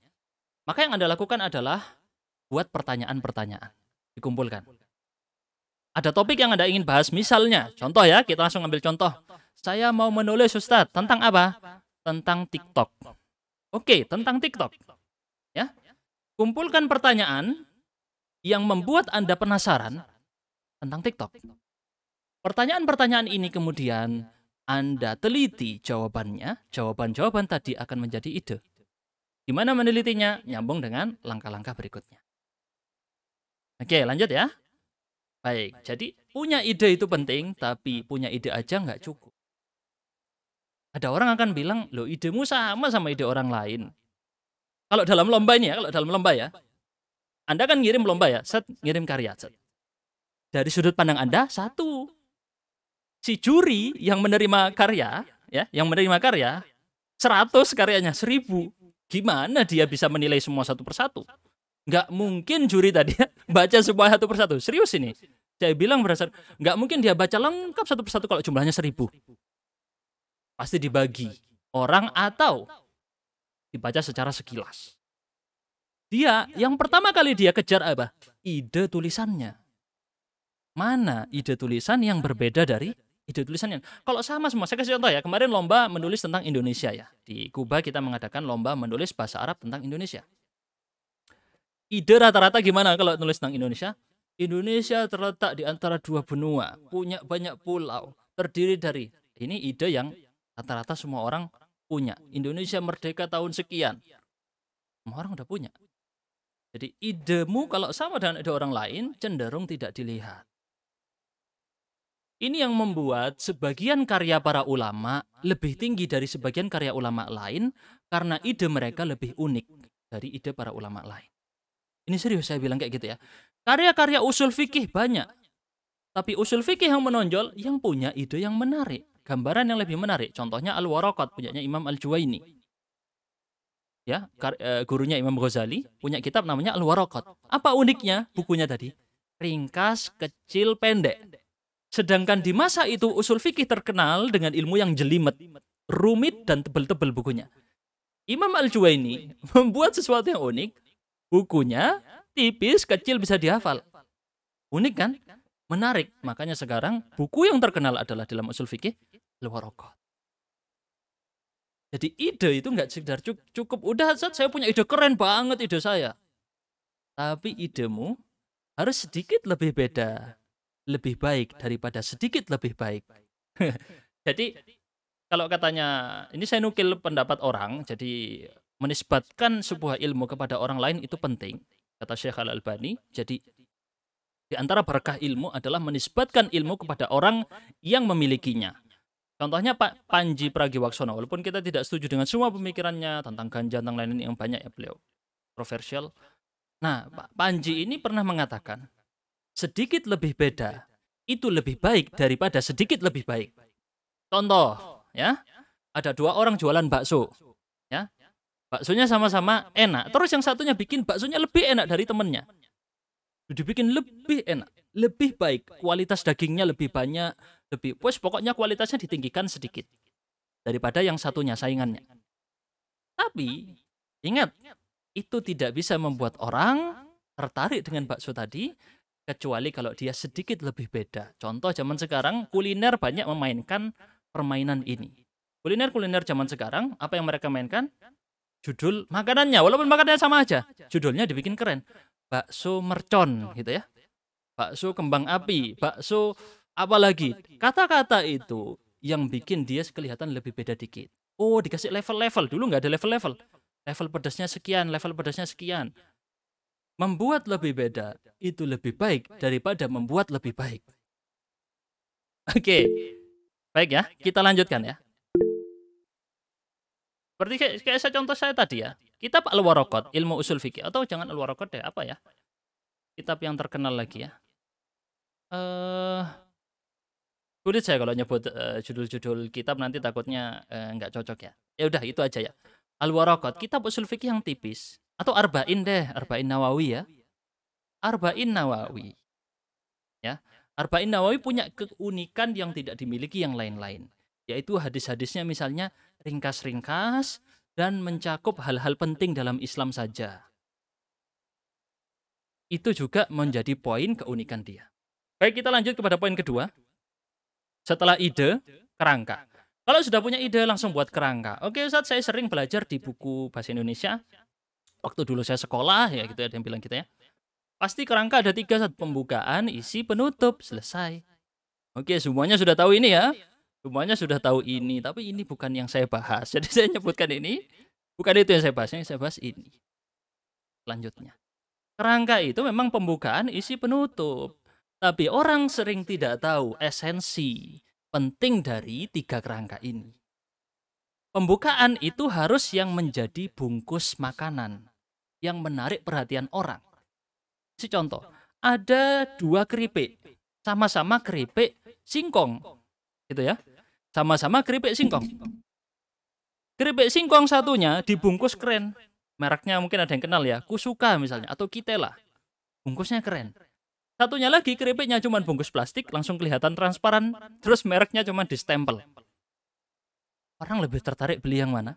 maka yang anda lakukan adalah buat pertanyaan-pertanyaan dikumpulkan ada topik yang anda ingin bahas misalnya contoh ya kita langsung ambil contoh saya mau menulis Ustadz tentang apa tentang TikTok. Oke, tentang TikTok. Ya. Kumpulkan pertanyaan yang membuat Anda penasaran tentang TikTok. Pertanyaan-pertanyaan ini kemudian Anda teliti jawabannya, jawaban-jawaban tadi akan menjadi ide. Gimana menelitinya? Nyambung dengan langkah-langkah berikutnya. Oke, lanjut ya. Baik, jadi punya ide itu penting, tapi punya ide aja nggak cukup ada orang akan bilang, loh idemu sama sama ide orang lain. Kalau dalam lomba ini ya, kalau dalam lomba ya, Anda kan ngirim lomba ya, set ngirim karya set. Dari sudut pandang Anda satu, si juri yang menerima karya, ya, yang menerima karya, seratus karyanya seribu, Gimana dia bisa menilai semua satu persatu? Nggak mungkin juri tadi ya, baca semua satu persatu. Serius ini. Saya bilang berdasar, nggak mungkin dia baca lengkap satu persatu kalau jumlahnya seribu pasti dibagi orang atau dibaca secara sekilas. Dia yang pertama kali dia kejar apa? Ide tulisannya. Mana ide tulisan yang berbeda dari ide tulisannya? Kalau sama semua, saya kasih contoh ya. Kemarin lomba menulis tentang Indonesia ya. Di Kuba kita mengadakan lomba menulis bahasa Arab tentang Indonesia. Ide rata-rata gimana kalau nulis tentang Indonesia? Indonesia terletak di antara dua benua, punya banyak pulau, terdiri dari ini ide yang Rata-rata semua orang punya. Indonesia merdeka tahun sekian. Semua orang udah punya. Jadi idemu kalau sama dengan ide orang lain cenderung tidak dilihat. Ini yang membuat sebagian karya para ulama lebih tinggi dari sebagian karya ulama lain karena ide mereka lebih unik dari ide para ulama lain. Ini serius saya bilang kayak gitu ya. Karya-karya usul fikih banyak. Tapi usul fikih yang menonjol yang punya ide yang menarik gambaran yang lebih menarik. Contohnya al warokat punyanya Imam Al-Juwaini. Ya, eh, gurunya Imam Ghazali punya kitab namanya al warokat Apa uniknya bukunya tadi? Ringkas, kecil, pendek. Sedangkan di masa itu usul fikih terkenal dengan ilmu yang jelimet, rumit dan tebel-tebel bukunya. Imam Al-Juwaini membuat sesuatu yang unik. Bukunya tipis, kecil bisa dihafal. Unik kan? menarik. Makanya sekarang buku yang terkenal adalah dalam usul fikih luar rokok. Jadi ide itu nggak sekedar cukup udah saat saya punya ide keren banget ide saya. Tapi idemu harus sedikit lebih beda, lebih baik daripada sedikit lebih baik. jadi kalau katanya ini saya nukil pendapat orang, jadi menisbatkan sebuah ilmu kepada orang lain itu penting kata Syekh Al Albani. Jadi di antara berkah ilmu adalah menisbatkan ilmu kepada orang yang memilikinya. Contohnya Pak Panji Pragiwaksono, walaupun kita tidak setuju dengan semua pemikirannya tentang ganja tentang lain-lain yang banyak ya beliau kontroversial. Nah, Pak Panji ini pernah mengatakan sedikit lebih beda itu lebih baik daripada sedikit lebih baik. Contoh, ya, ada dua orang jualan bakso, ya, baksonya sama-sama enak. Terus yang satunya bikin baksonya lebih enak dari temennya dibikin lebih enak lebih baik kualitas dagingnya lebih banyak lebih wes pokoknya kualitasnya ditinggikan sedikit daripada yang satunya saingannya tapi ingat itu tidak bisa membuat orang tertarik dengan bakso tadi kecuali kalau dia sedikit lebih beda contoh zaman sekarang kuliner banyak memainkan permainan ini kuliner kuliner zaman sekarang apa yang mereka mainkan judul makanannya walaupun makanannya sama aja judulnya dibikin keren bakso mercon gitu ya bakso kembang api bakso apalagi kata-kata itu yang bikin dia kelihatan lebih beda dikit oh dikasih level-level dulu nggak ada level-level level pedasnya sekian level pedasnya sekian membuat lebih beda itu lebih baik daripada membuat lebih baik oke okay. baik ya kita lanjutkan ya seperti kayak, kayak saya contoh saya tadi ya. Kitab Al-Warokot, ilmu usul fikih atau jangan Al-Warokot deh, apa ya? Kitab yang terkenal lagi ya. Eh uh, sulit saya kalau nyebut eh, judul-judul uh, kitab nanti takutnya uh, cocok ya. Ya udah itu aja ya. Al-Warokot, kitab usul fikih yang tipis atau Arba'in deh, Arba'in Nawawi ya. Arba'in Nawawi. Ya. Arba'in Nawawi punya keunikan yang tidak dimiliki yang lain-lain, yaitu hadis-hadisnya misalnya ringkas-ringkas dan mencakup hal-hal penting dalam Islam saja. Itu juga menjadi poin keunikan dia. Baik, kita lanjut kepada poin kedua. Setelah ide, kerangka. Kalau sudah punya ide, langsung buat kerangka. Oke, Ustaz, saya sering belajar di buku Bahasa Indonesia. Waktu dulu saya sekolah, ya gitu ya, ada yang bilang kita gitu ya. Pasti kerangka ada tiga, saat pembukaan, isi, penutup, selesai. Oke, semuanya sudah tahu ini ya semuanya sudah tahu ini, tapi ini bukan yang saya bahas. Jadi saya nyebutkan ini, bukan itu yang saya bahas, yang saya bahas ini. Selanjutnya. Kerangka itu memang pembukaan isi penutup. Tapi orang sering tidak tahu esensi penting dari tiga kerangka ini. Pembukaan itu harus yang menjadi bungkus makanan yang menarik perhatian orang. Si contoh, ada dua keripik, sama-sama keripik singkong, gitu ya. Sama-sama keripik singkong. Keripik singkong satunya dibungkus keren. Mereknya mungkin ada yang kenal ya, Kusuka misalnya atau Kitela. Bungkusnya keren. Satunya lagi keripiknya cuma bungkus plastik, langsung kelihatan transparan, terus mereknya cuma distempel. Orang lebih tertarik beli yang mana?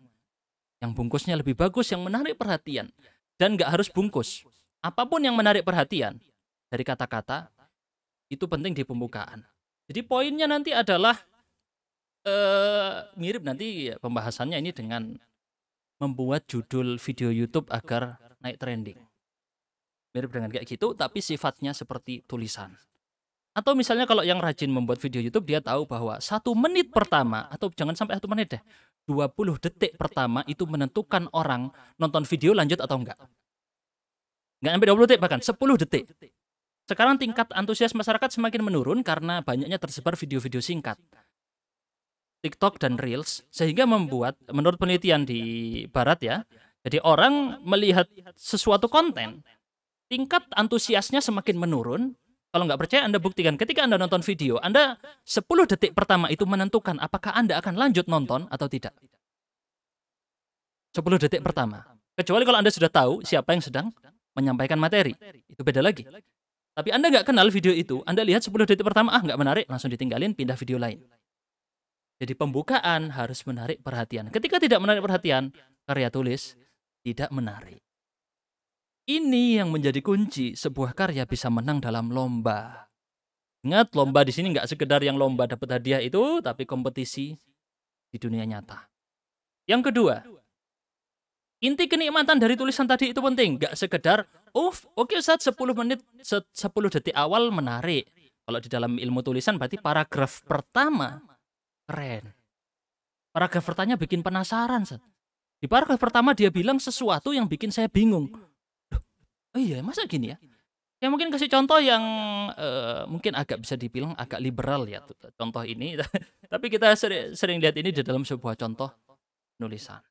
Yang bungkusnya lebih bagus, yang menarik perhatian. Dan nggak harus bungkus. Apapun yang menarik perhatian dari kata-kata, itu penting di pembukaan. Jadi poinnya nanti adalah eh, mirip nanti pembahasannya ini dengan membuat judul video YouTube agar naik trending. Mirip dengan kayak gitu, tapi sifatnya seperti tulisan. Atau misalnya kalau yang rajin membuat video YouTube, dia tahu bahwa satu menit pertama, atau jangan sampai satu menit deh, 20 detik pertama itu menentukan orang nonton video lanjut atau enggak. Enggak sampai 20 detik bahkan, 10 detik. Sekarang tingkat antusias masyarakat semakin menurun karena banyaknya tersebar video-video singkat. TikTok dan Reels sehingga membuat menurut penelitian di barat ya. Jadi orang melihat sesuatu konten, tingkat antusiasnya semakin menurun. Kalau nggak percaya Anda buktikan ketika Anda nonton video, Anda 10 detik pertama itu menentukan apakah Anda akan lanjut nonton atau tidak. 10 detik pertama. Kecuali kalau Anda sudah tahu siapa yang sedang menyampaikan materi. Itu beda lagi. Tapi Anda nggak kenal video itu, Anda lihat 10 detik pertama, ah nggak menarik, langsung ditinggalin, pindah video lain. Jadi pembukaan harus menarik perhatian. Ketika tidak menarik perhatian, karya tulis tidak menarik. Ini yang menjadi kunci sebuah karya bisa menang dalam lomba. Ingat, lomba di sini nggak sekedar yang lomba dapat hadiah itu, tapi kompetisi di dunia nyata. Yang kedua, Inti kenikmatan dari tulisan tadi itu penting. Gak sekedar, uff, oke okay, saat 10 menit, 10 detik awal menarik. Kalau di dalam ilmu tulisan berarti paragraf pertama keren. Paragraf pertanya bikin penasaran. Sat. Di paragraf pertama dia bilang sesuatu yang bikin saya bingung. oh iya, masa gini ya? Ya mungkin kasih contoh yang uh, mungkin agak bisa dibilang agak liberal ya contoh ini. Tapi kita sering, sering lihat ini di dalam sebuah contoh nulisan.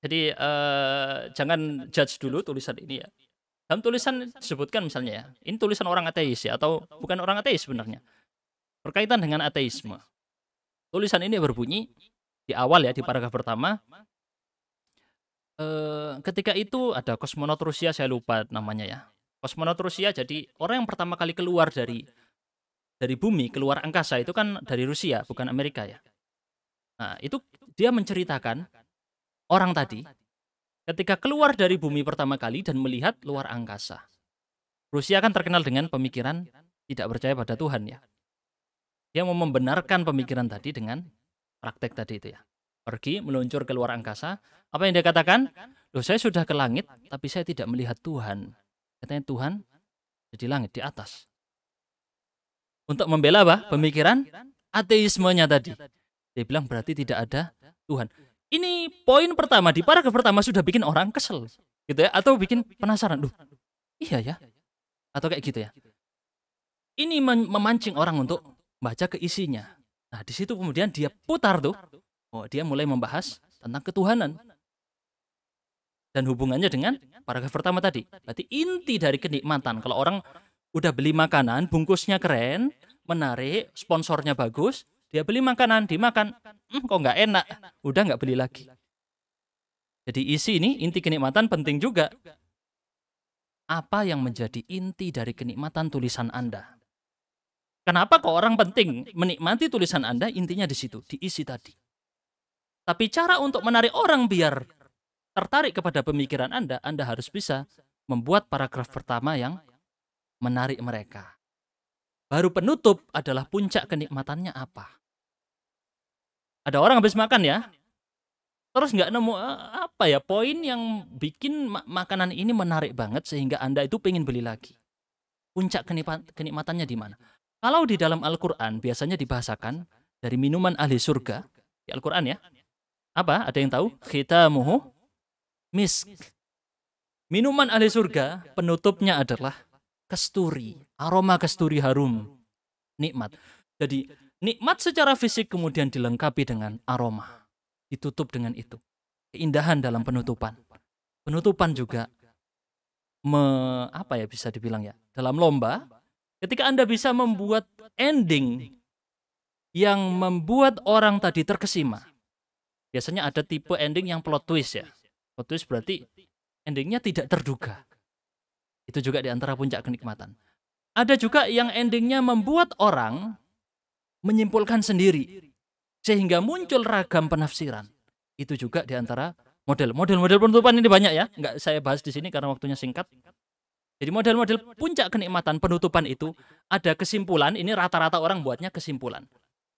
Jadi uh, jangan judge dulu tulisan ini ya. Dalam tulisan disebutkan misalnya ya, ini tulisan orang ateis ya atau bukan orang ateis sebenarnya. Berkaitan dengan ateisme. Tulisan ini berbunyi di awal ya di paragraf pertama eh, ketika itu ada kosmonot Rusia saya lupa namanya ya. Kosmonot Rusia jadi orang yang pertama kali keluar dari dari bumi keluar angkasa itu kan dari Rusia bukan Amerika ya. Nah, itu dia menceritakan orang tadi ketika keluar dari bumi pertama kali dan melihat luar angkasa. Rusia akan terkenal dengan pemikiran tidak percaya pada Tuhan ya. Dia mau membenarkan pemikiran tadi dengan praktek tadi itu ya. Pergi meluncur ke luar angkasa. Apa yang dia katakan? Loh saya sudah ke langit, tapi saya tidak melihat Tuhan. Katanya Tuhan jadi langit, di atas. Untuk membela apa? Pemikiran ateismenya tadi. Dia bilang berarti tidak ada Tuhan ini poin pertama di paragraf pertama sudah bikin orang kesel gitu ya atau bikin penasaran duh iya ya atau kayak gitu ya ini memancing orang untuk baca ke isinya nah di situ kemudian dia putar tuh oh dia mulai membahas tentang ketuhanan dan hubungannya dengan paragraf pertama tadi berarti inti dari kenikmatan kalau orang udah beli makanan bungkusnya keren menarik sponsornya bagus dia beli makanan dimakan hmm, kok nggak enak, udah nggak beli lagi. Jadi isi ini inti kenikmatan penting juga. Apa yang menjadi inti dari kenikmatan tulisan Anda? Kenapa kok orang penting menikmati tulisan Anda? Intinya di situ, diisi tadi. Tapi cara untuk menarik orang biar tertarik kepada pemikiran Anda, Anda harus bisa membuat paragraf pertama yang menarik mereka. Baru penutup adalah puncak kenikmatannya apa ada orang habis makan ya terus nggak nemu eh, apa ya poin yang bikin makanan ini menarik banget sehingga anda itu pengen beli lagi puncak kenikmatannya di mana kalau di dalam Al-Quran biasanya dibahasakan dari minuman ahli surga di Al-Quran ya apa ada yang tahu kita muhu misk minuman ahli surga penutupnya adalah kasturi aroma kasturi harum nikmat jadi Nikmat secara fisik kemudian dilengkapi dengan aroma. Ditutup dengan itu. Keindahan dalam penutupan. Penutupan juga me, apa ya bisa dibilang ya dalam lomba ketika anda bisa membuat ending yang membuat orang tadi terkesima biasanya ada tipe ending yang plot twist ya plot twist berarti endingnya tidak terduga itu juga diantara puncak kenikmatan ada juga yang endingnya membuat orang menyimpulkan sendiri sehingga muncul ragam penafsiran. Itu juga diantara model. Model-model penutupan ini banyak ya, nggak saya bahas di sini karena waktunya singkat. Jadi model-model puncak kenikmatan penutupan itu ada kesimpulan, ini rata-rata orang buatnya kesimpulan.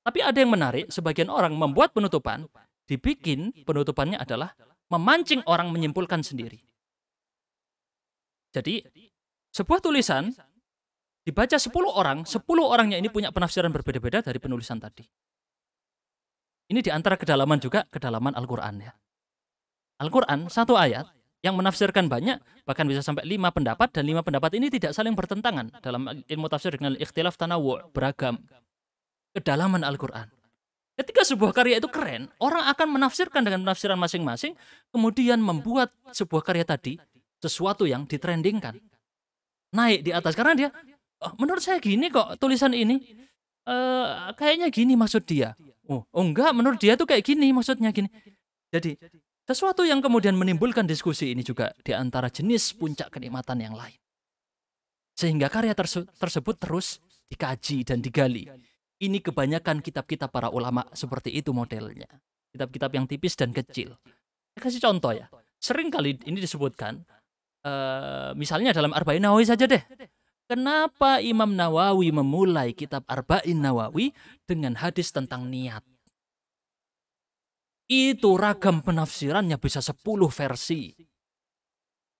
Tapi ada yang menarik, sebagian orang membuat penutupan, dibikin penutupannya adalah memancing orang menyimpulkan sendiri. Jadi, sebuah tulisan dibaca 10 orang, 10 orangnya ini punya penafsiran berbeda-beda dari penulisan tadi. Ini di antara kedalaman juga kedalaman Al-Qur'an ya. Al-Qur'an satu ayat yang menafsirkan banyak bahkan bisa sampai lima pendapat dan lima pendapat ini tidak saling bertentangan dalam ilmu tafsir dengan ikhtilaf tanawu beragam kedalaman Al-Qur'an. Ketika sebuah karya itu keren, orang akan menafsirkan dengan penafsiran masing-masing, kemudian membuat sebuah karya tadi sesuatu yang ditrendingkan. Naik di atas karena dia oh, menurut saya gini kok tulisan ini uh, kayaknya gini maksud dia oh, oh enggak menurut dia tuh kayak gini maksudnya gini jadi sesuatu yang kemudian menimbulkan diskusi ini juga di antara jenis puncak kenikmatan yang lain sehingga karya terse tersebut terus dikaji dan digali ini kebanyakan kitab-kitab para ulama seperti itu modelnya kitab-kitab yang tipis dan kecil saya kasih contoh ya sering kali ini disebutkan uh, misalnya dalam Arba'in Nawawi saja deh Kenapa Imam Nawawi memulai kitab Arba'in Nawawi dengan hadis tentang niat? Itu ragam penafsirannya bisa 10 versi.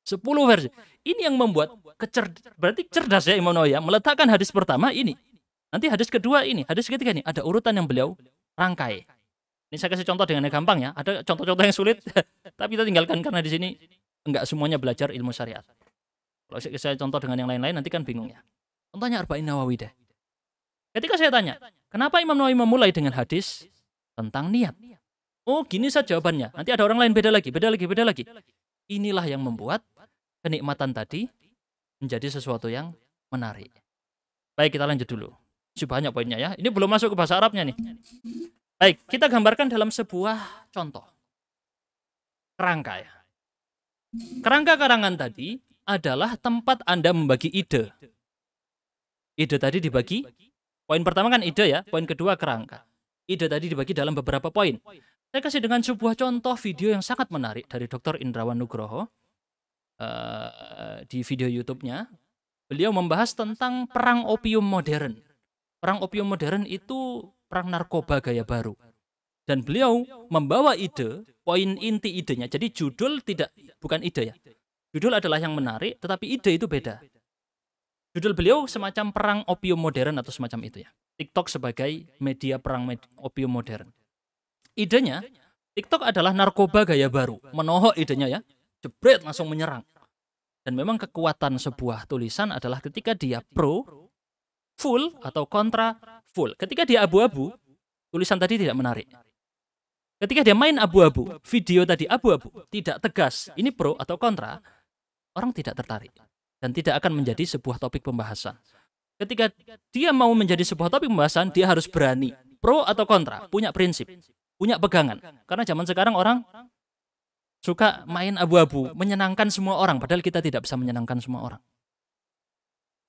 10 versi. Ini yang membuat kecer... berarti cerdas ya Imam Nawawi ya, meletakkan hadis pertama ini. Nanti hadis kedua ini, hadis ketiga ini, ada urutan yang beliau rangkai. Ini saya kasih contoh dengan yang gampang ya. Ada contoh-contoh yang sulit, tapi kita tinggalkan karena di sini enggak semuanya belajar ilmu syariat. Kalau saya contoh dengan yang lain-lain nanti kan bingung ya. Contohnya Arba'in Nawawi deh. Ketika saya tanya, kenapa Imam Nawawi memulai dengan hadis tentang niat? Oh, gini saja jawabannya. Nanti ada orang lain beda lagi, beda lagi, beda lagi. Inilah yang membuat kenikmatan tadi menjadi sesuatu yang menarik. Baik, kita lanjut dulu. Masih banyak poinnya ya. Ini belum masuk ke bahasa Arabnya nih. Baik, kita gambarkan dalam sebuah contoh. Kerangka ya. Kerangka karangan tadi adalah tempat Anda membagi ide. Ide tadi dibagi, poin pertama kan ide ya, poin kedua kerangka. Ide tadi dibagi dalam beberapa poin. Saya kasih dengan sebuah contoh video yang sangat menarik dari Dr. Indrawan Nugroho uh, di video YouTube-nya. Beliau membahas tentang perang opium modern. Perang opium modern itu perang narkoba gaya baru. Dan beliau membawa ide, poin inti idenya. Jadi judul tidak bukan ide ya. Judul adalah yang menarik, tetapi ide itu beda. Judul beliau semacam perang opium modern atau semacam itu ya. TikTok sebagai media perang med opium modern. Idenya, TikTok adalah narkoba gaya baru. Menohok idenya ya. Jebret langsung menyerang. Dan memang kekuatan sebuah tulisan adalah ketika dia pro, full, atau kontra, full. Ketika dia abu-abu, tulisan tadi tidak menarik. Ketika dia main abu-abu, video tadi abu-abu, tidak tegas, ini pro atau kontra, orang tidak tertarik dan tidak akan menjadi sebuah topik pembahasan. Ketika dia mau menjadi sebuah topik pembahasan, dia harus berani pro atau kontra, punya prinsip, punya pegangan. Karena zaman sekarang orang suka main abu-abu, menyenangkan semua orang, padahal kita tidak bisa menyenangkan semua orang.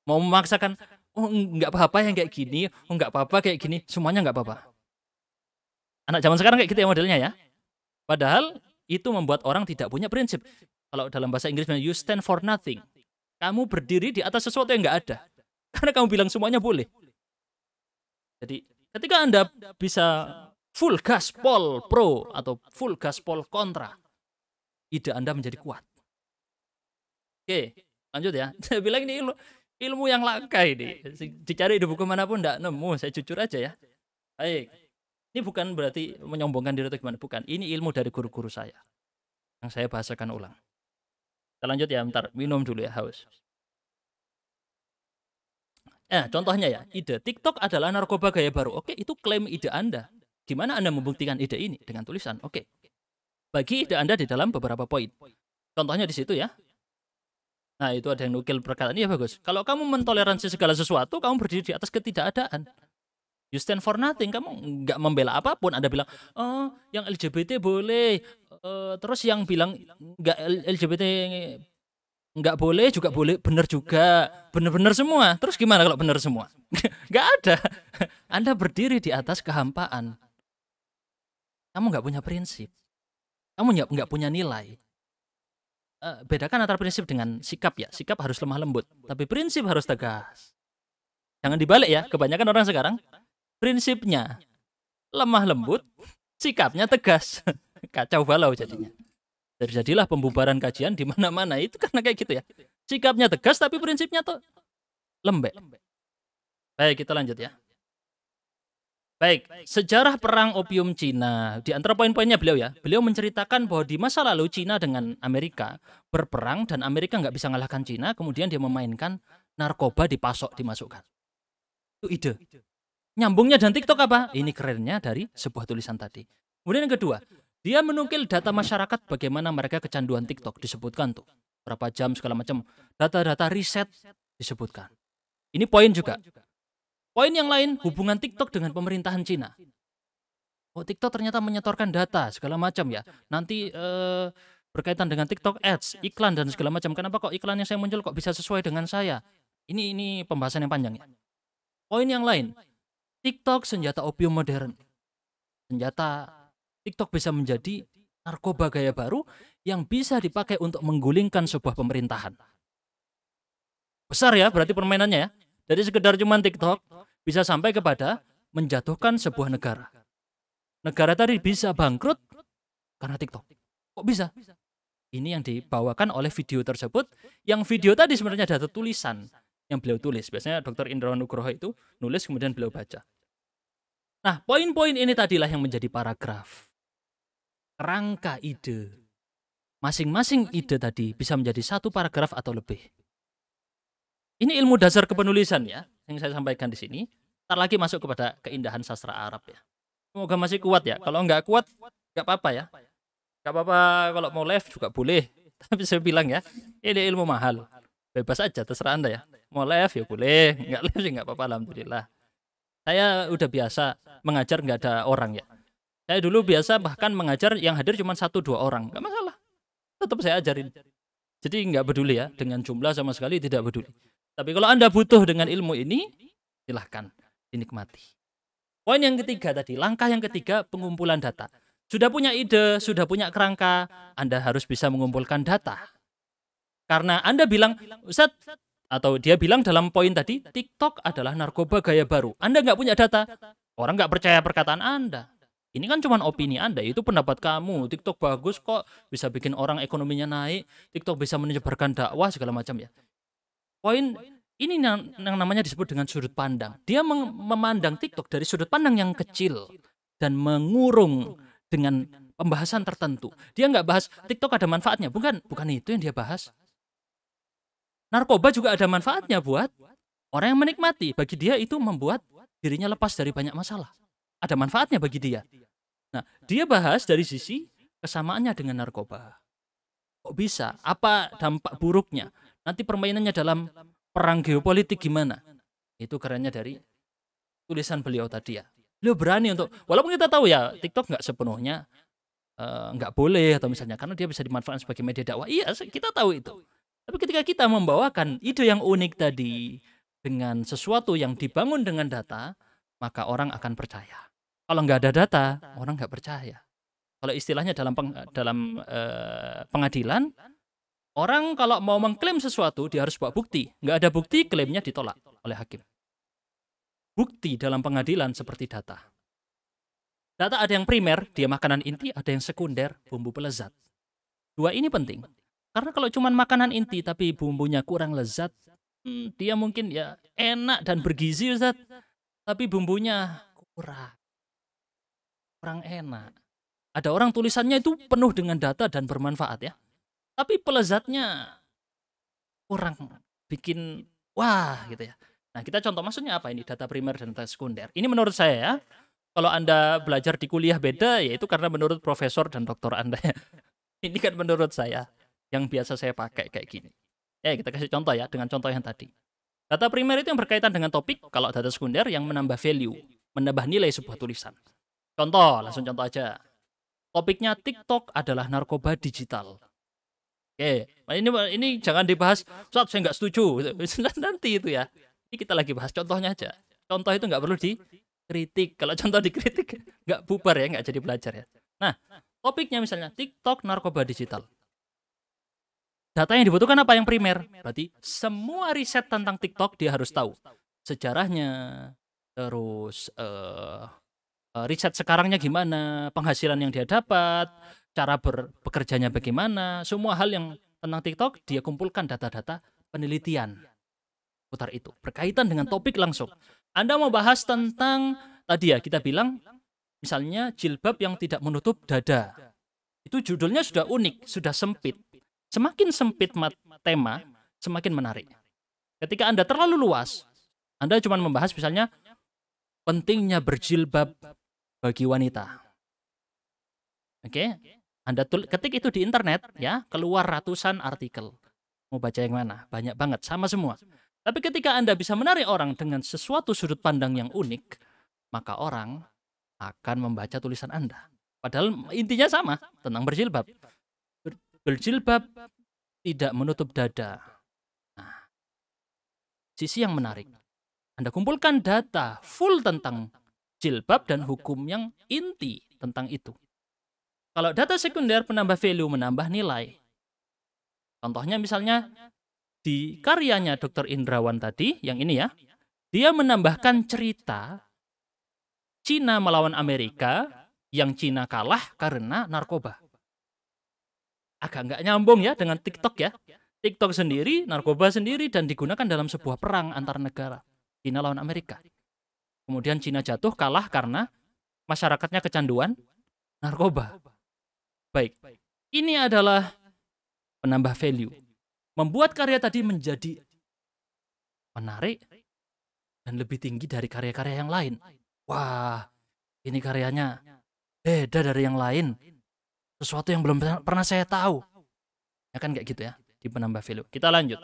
Mau memaksakan, oh nggak apa-apa yang kayak gini, oh nggak apa-apa kayak gini, semuanya nggak apa-apa. Anak zaman sekarang kayak gitu ya modelnya ya. Padahal itu membuat orang tidak punya prinsip. Kalau dalam bahasa Inggris, you stand for nothing. Kamu berdiri di atas sesuatu yang nggak ada. Karena kamu bilang semuanya boleh. Jadi ketika Anda bisa full gas pol pro atau full gas pol kontra, ide Anda menjadi kuat. Oke, lanjut ya. Saya bilang ini ilmu, ilmu yang langka ini. Dicari di buku manapun nggak nemu, saya jujur aja ya. Baik. Ini bukan berarti menyombongkan diri atau gimana, bukan. Ini ilmu dari guru-guru saya. Yang saya bahasakan ulang. Kita lanjut ya, bentar. Minum dulu ya, haus. Eh, contohnya ya, ide TikTok adalah narkoba gaya baru. Oke, itu klaim ide Anda. Gimana Anda membuktikan ide ini? Dengan tulisan, oke. Bagi ide Anda di dalam beberapa poin. Contohnya di situ ya. Nah, itu ada yang nukil perkataan. Iya, bagus. Kalau kamu mentoleransi segala sesuatu, kamu berdiri di atas ketidakadaan. You stand for nothing. Kamu nggak membela apapun. Anda bilang, oh, yang LGBT boleh, Uh, terus yang bilang nggak LGBT nggak boleh juga boleh bener juga bener-bener semua terus gimana kalau bener semua nggak ada anda berdiri di atas kehampaan kamu nggak punya prinsip kamu nggak punya nilai uh, bedakan antara prinsip dengan sikap ya sikap harus lemah lembut tapi prinsip harus tegas jangan dibalik ya kebanyakan orang sekarang prinsipnya lemah lembut sikapnya tegas kacau balau jadinya. Terjadilah pembubaran kajian di mana-mana itu karena kayak gitu ya. Sikapnya tegas tapi prinsipnya tuh lembek. Baik, kita lanjut ya. Baik, sejarah perang opium Cina. Di antara poin-poinnya beliau ya, beliau menceritakan bahwa di masa lalu Cina dengan Amerika berperang dan Amerika nggak bisa ngalahkan Cina, kemudian dia memainkan narkoba dipasok, dimasukkan. Itu ide. Nyambungnya dan TikTok apa? Ini kerennya dari sebuah tulisan tadi. Kemudian yang kedua, dia menungkil data masyarakat bagaimana mereka kecanduan TikTok disebutkan tuh. Berapa jam segala macam. Data-data riset disebutkan. Ini poin juga. Poin yang lain hubungan TikTok dengan pemerintahan Cina. Oh TikTok ternyata menyetorkan data segala macam ya. Nanti eh, berkaitan dengan TikTok ads, iklan dan segala macam. Kenapa kok iklan yang saya muncul kok bisa sesuai dengan saya? Ini ini pembahasan yang panjang ya. Poin yang lain, TikTok senjata opium modern. Senjata TikTok bisa menjadi narkoba gaya baru yang bisa dipakai untuk menggulingkan sebuah pemerintahan. Besar ya berarti permainannya ya. Jadi sekedar cuman TikTok bisa sampai kepada menjatuhkan sebuah negara. Negara tadi bisa bangkrut karena TikTok. Kok bisa? Ini yang dibawakan oleh video tersebut. Yang video tadi sebenarnya ada tulisan yang beliau tulis. Biasanya Dr. Indra Nugroho itu nulis kemudian beliau baca. Nah, poin-poin ini tadilah yang menjadi paragraf rangka ide. Masing-masing ide tadi bisa menjadi satu paragraf atau lebih. Ini ilmu dasar kepenulisan ya, yang saya sampaikan di sini. Tak lagi masuk kepada keindahan sastra Arab ya. Semoga masih kuat ya. Kalau nggak kuat, nggak apa-apa ya. Nggak apa-apa kalau mau live juga boleh. Tapi saya bilang ya, ini ilmu mahal. Bebas aja, terserah Anda ya. Mau live ya boleh, nggak live ya nggak apa-apa, Alhamdulillah. Saya udah biasa mengajar nggak ada orang ya saya dulu biasa bahkan mengajar yang hadir cuma satu dua orang, nggak masalah. Tetap saya ajarin. Jadi nggak peduli ya dengan jumlah sama sekali tidak peduli. Tapi kalau anda butuh dengan ilmu ini, silahkan dinikmati. Poin yang ketiga tadi, langkah yang ketiga pengumpulan data. Sudah punya ide, sudah punya kerangka, anda harus bisa mengumpulkan data. Karena anda bilang, Ustaz, atau dia bilang dalam poin tadi, TikTok adalah narkoba gaya baru. Anda nggak punya data, orang nggak percaya perkataan Anda. Ini kan cuma opini Anda, itu pendapat kamu. TikTok bagus kok, bisa bikin orang ekonominya naik, TikTok bisa menyebarkan dakwah segala macam ya. Poin ini yang, yang namanya disebut dengan sudut pandang. Dia memandang TikTok dari sudut pandang yang kecil dan mengurung dengan pembahasan tertentu. Dia nggak bahas TikTok ada manfaatnya, bukan? Bukan itu yang dia bahas. Narkoba juga ada manfaatnya buat orang yang menikmati. Bagi dia itu membuat dirinya lepas dari banyak masalah ada manfaatnya bagi dia. Nah, dia bahas dari sisi kesamaannya dengan narkoba. Kok bisa? Apa dampak buruknya? Nanti permainannya dalam perang geopolitik gimana? Itu kerennya dari tulisan beliau tadi ya. Beliau berani untuk, walaupun kita tahu ya TikTok nggak sepenuhnya uh, nggak boleh atau misalnya karena dia bisa dimanfaatkan sebagai media dakwah. Iya, kita tahu itu. Tapi ketika kita membawakan ide yang unik tadi dengan sesuatu yang dibangun dengan data, maka orang akan percaya. Kalau nggak ada data, orang nggak percaya. Kalau istilahnya dalam peng, eh, dalam eh, pengadilan, orang kalau mau mengklaim sesuatu dia harus bawa bukti. Nggak ada bukti, klaimnya ditolak oleh hakim. Bukti dalam pengadilan seperti data. Data ada yang primer, dia makanan inti, ada yang sekunder, bumbu pelezat. Dua ini penting. Karena kalau cuma makanan inti tapi bumbunya kurang lezat, hmm, dia mungkin ya enak dan bergizi Ustaz, tapi bumbunya kurang kurang enak. Ada orang tulisannya itu penuh dengan data dan bermanfaat ya. Tapi pelezatnya kurang bikin wah gitu ya. Nah, kita contoh maksudnya apa ini data primer dan data sekunder. Ini menurut saya ya. Kalau Anda belajar di kuliah beda yaitu karena menurut profesor dan doktor Anda ya. Ini kan menurut saya yang biasa saya pakai kayak gini. Ya, kita kasih contoh ya dengan contoh yang tadi. Data primer itu yang berkaitan dengan topik, kalau data sekunder yang menambah value, menambah nilai sebuah tulisan. Contoh, langsung contoh aja. Topiknya TikTok adalah narkoba digital. Oke, nah ini ini jangan dibahas. Ustaz, saya nggak setuju. Nanti itu ya. Ini kita lagi bahas contohnya aja. Contoh itu nggak perlu dikritik. Kalau contoh dikritik, nggak bubar ya, nggak jadi belajar ya. Nah, topiknya misalnya TikTok narkoba digital. Data yang dibutuhkan apa yang primer? Berarti semua riset tentang TikTok dia harus tahu. Sejarahnya, terus uh, Eh, riset sekarangnya gimana, penghasilan yang dia dapat, cara ber, bekerjanya bagaimana, semua hal yang tentang TikTok dia kumpulkan data-data penelitian putar itu berkaitan dengan topik langsung. Anda mau bahas tentang tadi ya kita bilang misalnya jilbab yang tidak menutup dada. Itu judulnya sudah unik, sudah sempit. Semakin sempit tema, semakin menarik. Ketika Anda terlalu luas, Anda cuma membahas misalnya pentingnya berjilbab bagi wanita. Oke, okay? Anda tulis, ketik itu di internet ya, keluar ratusan artikel. Mau baca yang mana? Banyak banget, sama semua. Tapi ketika Anda bisa menarik orang dengan sesuatu sudut pandang yang unik, maka orang akan membaca tulisan Anda. Padahal intinya sama tentang berjilbab. Ber berjilbab tidak menutup dada. Nah, sisi yang menarik. Anda kumpulkan data full tentang jilbab dan hukum yang inti tentang itu. Kalau data sekunder penambah value menambah nilai. Contohnya misalnya di karyanya Dr. Indrawan tadi, yang ini ya, dia menambahkan cerita Cina melawan Amerika yang Cina kalah karena narkoba. Agak nggak nyambung ya dengan TikTok ya. TikTok sendiri, narkoba sendiri, dan digunakan dalam sebuah perang antar negara. Cina lawan Amerika. Kemudian Cina jatuh kalah karena masyarakatnya kecanduan narkoba. Baik. Ini adalah penambah value. Membuat karya tadi menjadi menarik dan lebih tinggi dari karya-karya yang lain. Wah, ini karyanya beda dari yang lain. Sesuatu yang belum pernah saya tahu. Ya kan kayak gitu ya, di penambah value. Kita lanjut.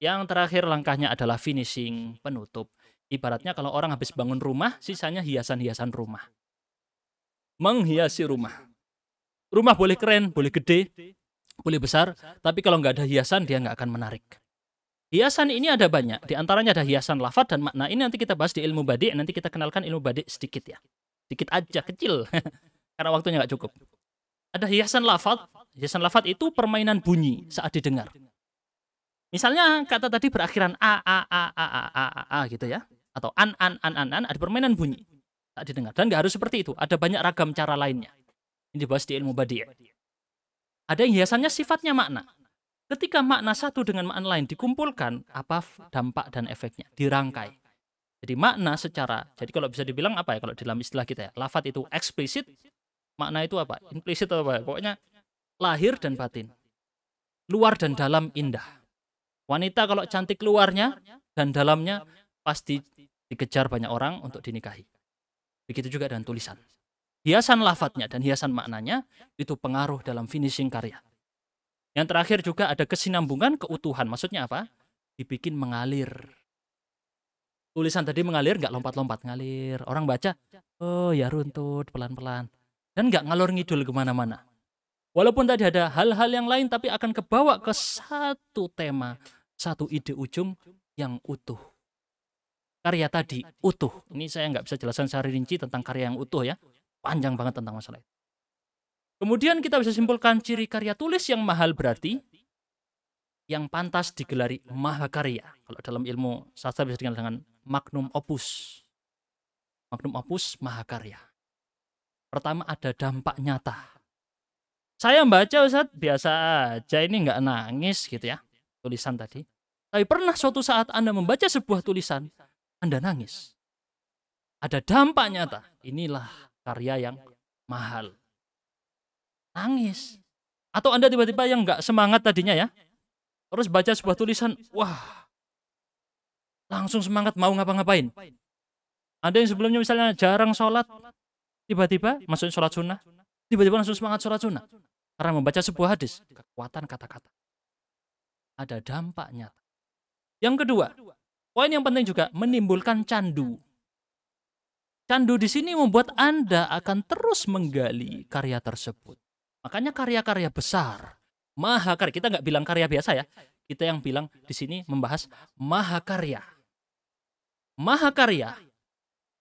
Yang terakhir langkahnya adalah finishing, penutup. Ibaratnya kalau orang habis bangun rumah, sisanya hiasan-hiasan rumah. Menghiasi rumah. Rumah boleh keren, boleh gede, boleh besar, tapi kalau nggak ada hiasan, dia nggak akan menarik. Hiasan ini ada banyak, di antaranya ada hiasan lafat dan makna. Ini nanti kita bahas di ilmu badik, nanti kita kenalkan ilmu badik sedikit ya. Sedikit aja, kecil, karena waktunya nggak cukup. Ada hiasan lafat, hiasan lafat itu permainan bunyi saat didengar. Misalnya kata tadi berakhiran a a a a a a a, a gitu ya atau an an an an an ada permainan bunyi tak didengar dan nggak harus seperti itu ada banyak ragam cara lainnya ini dibahas di ilmu badi ada yang hiasannya sifatnya makna ketika makna satu dengan makna lain dikumpulkan apa dampak dan efeknya dirangkai jadi makna secara jadi kalau bisa dibilang apa ya kalau dalam istilah kita ya lafat itu eksplisit makna itu apa implisit atau apa ya? pokoknya lahir dan batin luar dan dalam indah wanita kalau cantik luarnya dan dalamnya pasti dikejar banyak orang untuk dinikahi. Begitu juga dengan tulisan. Hiasan lafadznya dan hiasan maknanya itu pengaruh dalam finishing karya. Yang terakhir juga ada kesinambungan keutuhan. Maksudnya apa? Dibikin mengalir. Tulisan tadi mengalir, nggak lompat-lompat, ngalir. Orang baca, oh ya runtut, pelan-pelan. Dan nggak ngalor ngidul kemana-mana. Walaupun tadi ada hal-hal yang lain, tapi akan kebawa ke satu tema, satu ide ujung yang utuh karya tadi utuh. Ini saya nggak bisa jelaskan secara rinci tentang karya yang utuh ya. Panjang banget tentang masalah itu. Kemudian kita bisa simpulkan ciri karya tulis yang mahal berarti yang pantas digelari mahakarya. Kalau dalam ilmu sastra bisa dikenal dengan magnum opus. Magnum opus mahakarya. Pertama ada dampak nyata. Saya membaca Ustaz biasa aja ini nggak nangis gitu ya tulisan tadi. Tapi pernah suatu saat Anda membaca sebuah tulisan anda nangis. Ada dampak nyata. Inilah karya yang mahal. Nangis. Atau Anda tiba-tiba yang nggak semangat tadinya ya. Terus baca sebuah tulisan, wah, langsung semangat mau ngapa-ngapain. Ada yang sebelumnya misalnya jarang sholat, tiba-tiba, maksudnya sholat sunnah, tiba-tiba langsung semangat sholat sunnah. Karena membaca sebuah hadis, kekuatan kata-kata. Ada dampaknya. Yang kedua, Poin yang penting juga menimbulkan candu. Candu di sini membuat Anda akan terus menggali karya tersebut. Makanya karya-karya besar, mahakarya, kita nggak bilang karya biasa ya. Kita yang bilang di sini membahas mahakarya. Mahakarya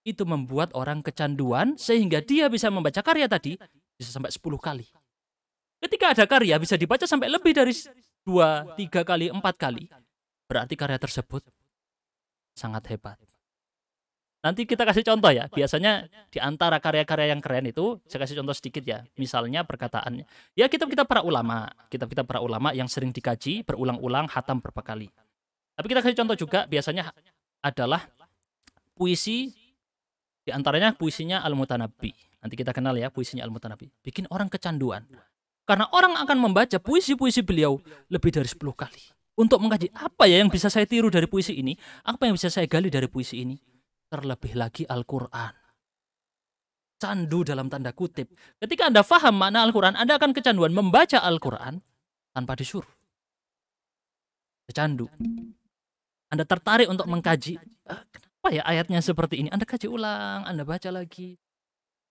itu membuat orang kecanduan sehingga dia bisa membaca karya tadi bisa sampai 10 kali. Ketika ada karya bisa dibaca sampai lebih dari dua, tiga kali, empat kali. Berarti karya tersebut sangat hebat. Nanti kita kasih contoh ya. Biasanya di antara karya-karya yang keren itu, saya kasih contoh sedikit ya. Misalnya perkataannya. Ya kitab-kitab para ulama. Kitab-kitab para ulama yang sering dikaji, berulang-ulang, hatam berapa kali. Tapi kita kasih contoh juga, biasanya adalah puisi, di antaranya puisinya Al-Mutanabbi. Nanti kita kenal ya puisinya Al-Mutanabbi. Bikin orang kecanduan. Karena orang akan membaca puisi-puisi beliau lebih dari 10 kali untuk mengkaji apa ya yang bisa saya tiru dari puisi ini, apa yang bisa saya gali dari puisi ini. Terlebih lagi Al-Quran. Candu dalam tanda kutip. Ketika Anda faham makna Al-Quran, Anda akan kecanduan membaca Al-Quran tanpa disuruh. Kecandu. Anda tertarik untuk mengkaji. Eh, kenapa ya ayatnya seperti ini? Anda kaji ulang, Anda baca lagi.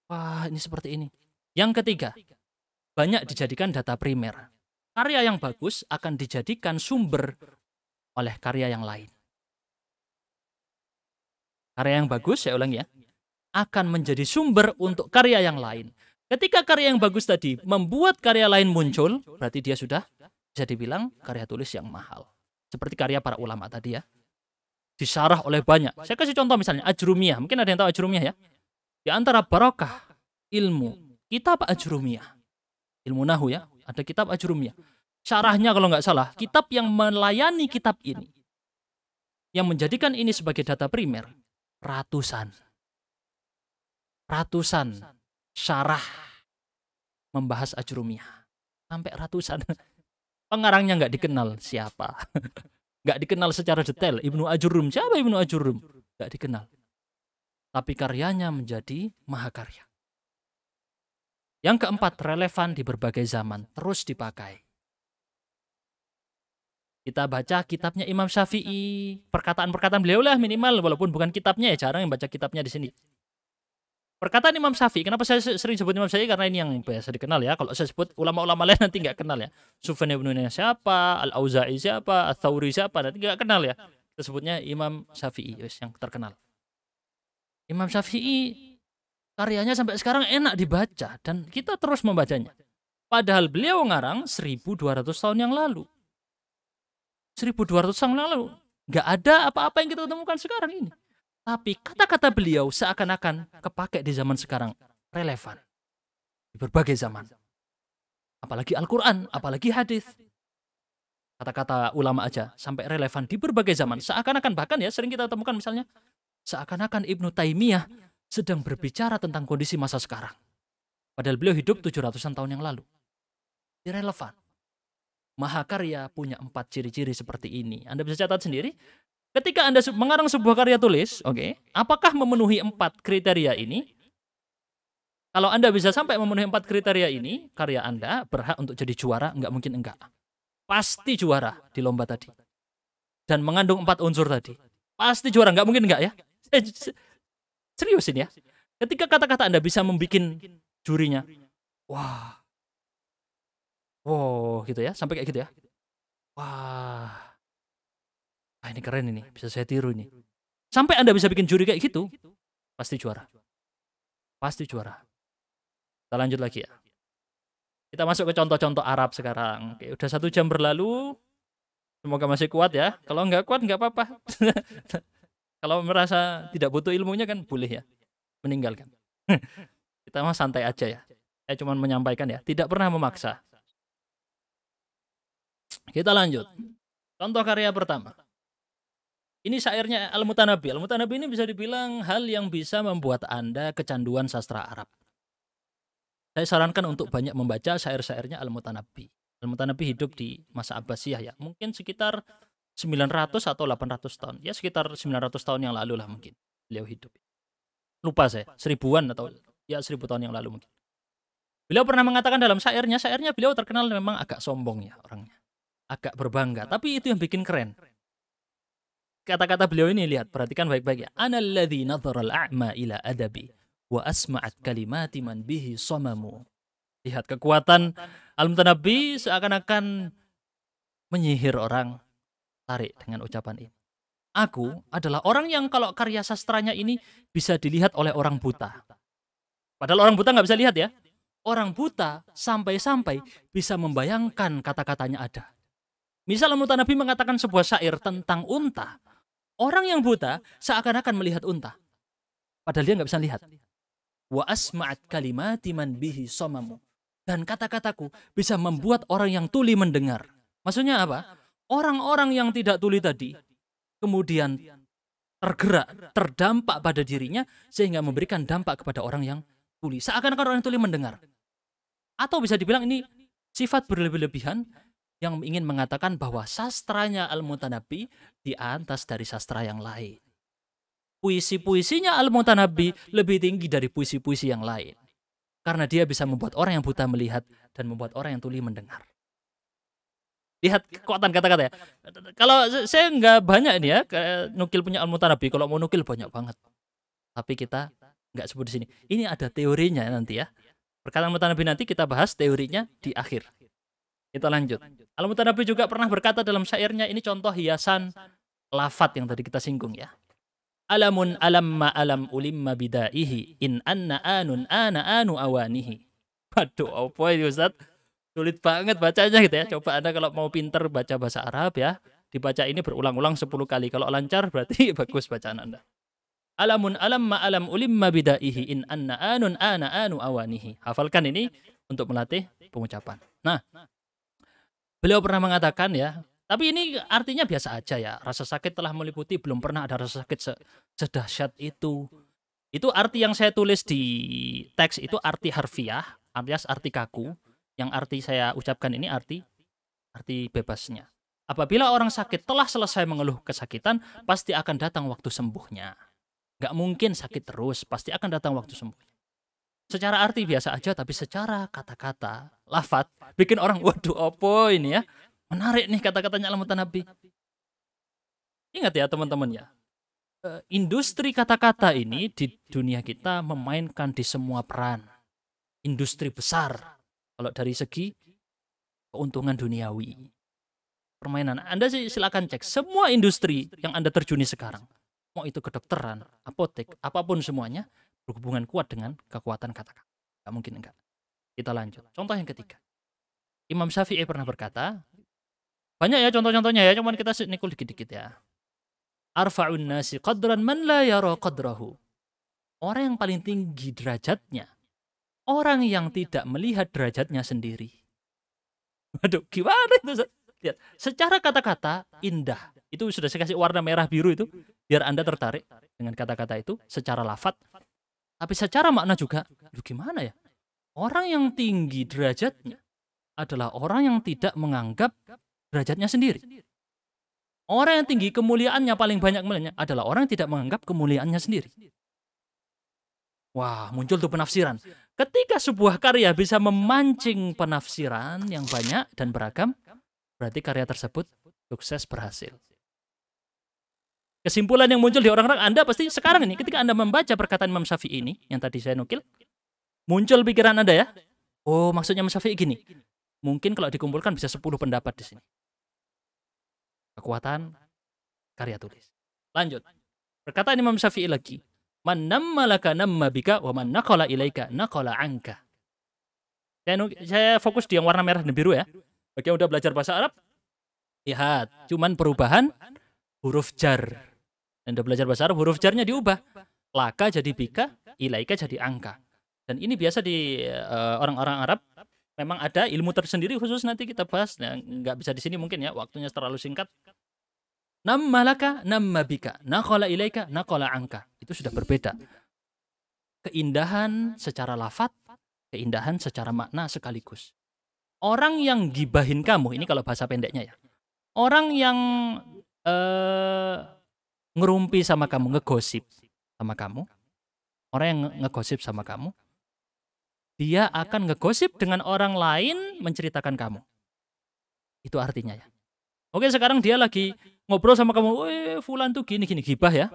Wah, ini seperti ini. Yang ketiga, banyak dijadikan data primer. Karya yang bagus akan dijadikan sumber oleh karya yang lain. Karya yang bagus, saya ulang ya, akan menjadi sumber untuk karya yang lain. Ketika karya yang bagus tadi membuat karya lain muncul, berarti dia sudah bisa dibilang karya tulis yang mahal. Seperti karya para ulama tadi ya. Disarah oleh banyak. Saya kasih contoh misalnya, Ajrumiyah. Mungkin ada yang tahu Ajrumiyah ya. Di antara barokah ilmu, kitab Ajrumiyah. Ilmu Nahu ya, ada kitab Ajrumiyah. Syarahnya kalau nggak salah, kitab yang melayani kitab ini, yang menjadikan ini sebagai data primer, ratusan. Ratusan syarah membahas Ajrumiyah. Sampai ratusan. Pengarangnya nggak dikenal siapa. Nggak dikenal secara detail. Ibnu Ajurum. Siapa Ibnu Ajurum? Nggak dikenal. Tapi karyanya menjadi mahakarya. Yang keempat, relevan di berbagai zaman, terus dipakai. Kita baca kitabnya Imam Syafi'i, perkataan-perkataan beliau lah minimal, walaupun bukan kitabnya ya, jarang yang baca kitabnya di sini. Perkataan Imam Syafi'i, kenapa saya sering sebut Imam Syafi'i? Karena ini yang biasa dikenal ya. Kalau saya sebut ulama-ulama lain nanti nggak kenal ya. Sufyan ibn siapa, Al-Auza'i siapa, Al-Thawri siapa, nanti nggak kenal ya. Tersebutnya Imam Syafi'i, yang terkenal. Imam Syafi'i Karyanya sampai sekarang enak dibaca dan kita terus membacanya. Padahal beliau ngarang 1200 tahun yang lalu. 1200 tahun yang lalu. Nggak ada apa-apa yang kita temukan sekarang ini. Tapi kata-kata beliau seakan-akan kepakai di zaman sekarang. Relevan. Di berbagai zaman. Apalagi Al-Quran, apalagi hadis kata-kata ulama aja sampai relevan di berbagai zaman seakan-akan bahkan ya sering kita temukan misalnya seakan-akan Ibnu Taimiyah sedang berbicara tentang kondisi masa sekarang. Padahal beliau hidup 700-an tahun yang lalu. Irrelevant. Mahakarya punya empat ciri-ciri seperti ini. Anda bisa catat sendiri. Ketika Anda mengarang sebuah karya tulis, oke, okay, apakah memenuhi empat kriteria ini? Kalau Anda bisa sampai memenuhi empat kriteria ini, karya Anda berhak untuk jadi juara, enggak mungkin enggak. Pasti juara di lomba tadi. Dan mengandung empat unsur tadi. Pasti juara, enggak mungkin enggak ya. Eh, serius ini ya. Ketika kata-kata Anda bisa membuat jurinya, wah, wow, gitu ya, sampai kayak gitu ya. Wah, ah, ini keren ini, bisa saya tiru ini. Sampai Anda bisa bikin juri kayak gitu, pasti juara. Pasti juara. Kita lanjut lagi ya. Kita masuk ke contoh-contoh Arab sekarang. Oke, udah satu jam berlalu. Semoga masih kuat ya. Kalau nggak kuat nggak apa-apa. Kalau merasa tidak butuh ilmunya kan boleh ya meninggalkan. Kita mah santai aja ya. Saya cuma menyampaikan ya, tidak pernah memaksa. Kita lanjut. Contoh karya pertama. Ini syairnya Al-Mutanabi. Al-Mutanabi ini bisa dibilang hal yang bisa membuat Anda kecanduan sastra Arab. Saya sarankan untuk banyak membaca syair-syairnya Al-Mutanabi. Al-Mutanabi hidup di masa Abbasiyah ya. Mungkin sekitar 900 atau 800 tahun. Ya sekitar 900 tahun yang lalu lah mungkin beliau hidup. Lupa saya, seribuan atau ya seribu tahun yang lalu mungkin. Beliau pernah mengatakan dalam syairnya, syairnya beliau terkenal memang agak sombong ya orangnya. Agak berbangga, tapi itu yang bikin keren. Kata-kata beliau ini lihat, perhatikan baik-baik ya. Ana alladhi nadharal a'ma ila adabi wa asma'at kalimati man bihi somamu. Lihat kekuatan Al-Mutanabi seakan-akan menyihir orang, tertarik dengan ucapan ini. Aku adalah orang yang kalau karya sastranya ini bisa dilihat oleh orang buta. Padahal orang buta nggak bisa lihat ya. Orang buta sampai-sampai bisa membayangkan kata-katanya ada. Misal Muta Nabi mengatakan sebuah syair tentang unta. Orang yang buta seakan-akan melihat unta. Padahal dia nggak bisa lihat. Wa asma'at kalimati man bihi somamu. Dan kata-kataku bisa membuat orang yang tuli mendengar. Maksudnya apa? orang-orang yang tidak tuli tadi kemudian tergerak, terdampak pada dirinya sehingga memberikan dampak kepada orang yang tuli. Seakan-akan orang yang tuli mendengar. Atau bisa dibilang ini sifat berlebih-lebihan yang ingin mengatakan bahwa sastranya Al-Mutanabi di atas dari sastra yang lain. Puisi-puisinya Al-Mutanabi lebih tinggi dari puisi-puisi yang lain. Karena dia bisa membuat orang yang buta melihat dan membuat orang yang tuli mendengar lihat kekuatan kata-kata ya. Kalau saya nggak banyak ini ya, nukil punya Al Mutanabi. Kalau mau nukil banyak banget. Tapi kita nggak sebut di sini. Ini ada teorinya nanti ya. Perkataan Mutanabi nanti kita bahas teorinya di akhir. Kita lanjut. Al Mutanabi juga pernah berkata dalam syairnya ini contoh hiasan lafat yang tadi kita singgung ya. Alamun alamma alam ulimma bidaihi in anna anun ana anu awanihi. Waduh, apa ini Ustaz? sulit banget bacanya gitu ya coba anda kalau mau pinter baca bahasa Arab ya dibaca ini berulang-ulang 10 kali kalau lancar berarti bagus bacaan anda alamun alam ma alam ulim ma bidaihi in anna anun ana anu awanihi hafalkan ini untuk melatih pengucapan nah beliau pernah mengatakan ya tapi ini artinya biasa aja ya. Rasa sakit telah meliputi belum pernah ada rasa sakit sedahsyat itu. Itu arti yang saya tulis di teks itu arti harfiah, alias arti kaku yang arti saya ucapkan ini arti arti bebasnya. Apabila orang sakit telah selesai mengeluh kesakitan, pasti akan datang waktu sembuhnya. Gak mungkin sakit terus, pasti akan datang waktu sembuhnya. Secara arti biasa aja, tapi secara kata-kata, lafat, bikin orang, waduh opo ini ya. Menarik nih kata-katanya alamat Nabi. Ingat ya teman-teman ya, eh, industri kata-kata ini di dunia kita memainkan di semua peran. Industri besar, kalau dari segi keuntungan duniawi. Permainan. Anda sih silakan cek semua industri yang Anda terjuni sekarang. Mau itu kedokteran, apotek, apapun semuanya berhubungan kuat dengan kekuatan kata-kata. Gak mungkin enggak. Kita lanjut. Contoh yang ketiga. Imam Syafi'i pernah berkata, banyak ya contoh-contohnya ya, cuman kita nikul dikit-dikit ya. Arfa'un nasi qadran man la yara qadrahu. Orang yang paling tinggi derajatnya orang yang tidak melihat derajatnya sendiri. Aduh, gimana itu? Lihat, secara kata-kata indah. Itu sudah saya kasih warna merah biru itu biar Anda tertarik dengan kata-kata itu secara lafat. Tapi secara makna juga, aduh gimana ya? Orang yang tinggi derajatnya adalah orang yang tidak menganggap derajatnya sendiri. Orang yang tinggi kemuliaannya paling banyak melihatnya adalah orang yang tidak menganggap kemuliaannya sendiri. Wah, muncul tuh penafsiran. Ketika sebuah karya bisa memancing penafsiran yang banyak dan beragam, berarti karya tersebut sukses berhasil. Kesimpulan yang muncul di orang-orang Anda pasti sekarang ini ketika Anda membaca perkataan Imam Syafi'i ini yang tadi saya nukil, muncul pikiran Anda ya. Oh, maksudnya Imam Syafi'i gini. Mungkin kalau dikumpulkan bisa 10 pendapat di sini. Kekuatan karya tulis. Lanjut. Perkataan Imam Syafi'i lagi. Man laka namma bika wa man naqala ilaika naqala anka. Saya, saya fokus di yang warna merah dan biru ya. Bagi yang udah belajar bahasa Arab, lihat. Cuman perubahan huruf jar. Dan udah belajar bahasa Arab, huruf jarnya diubah. Laka jadi bika, ilaika jadi angka. Dan ini biasa di eh, orang-orang uh, Arab memang ada ilmu tersendiri khusus nanti kita bahas. Nah, nggak bisa di sini mungkin ya, waktunya terlalu singkat. Namma laka, nakola ilaika, nakola angka. Itu sudah berbeda. Keindahan secara lafat, keindahan secara makna sekaligus. Orang yang gibahin kamu, ini kalau bahasa pendeknya ya. Orang yang eh, ngerumpi sama kamu, ngegosip sama kamu. Orang yang ngegosip sama kamu. Dia akan ngegosip dengan orang lain menceritakan kamu. Itu artinya ya Oke, sekarang dia lagi ngobrol sama kamu, eh fulan tuh gini gini gibah ya.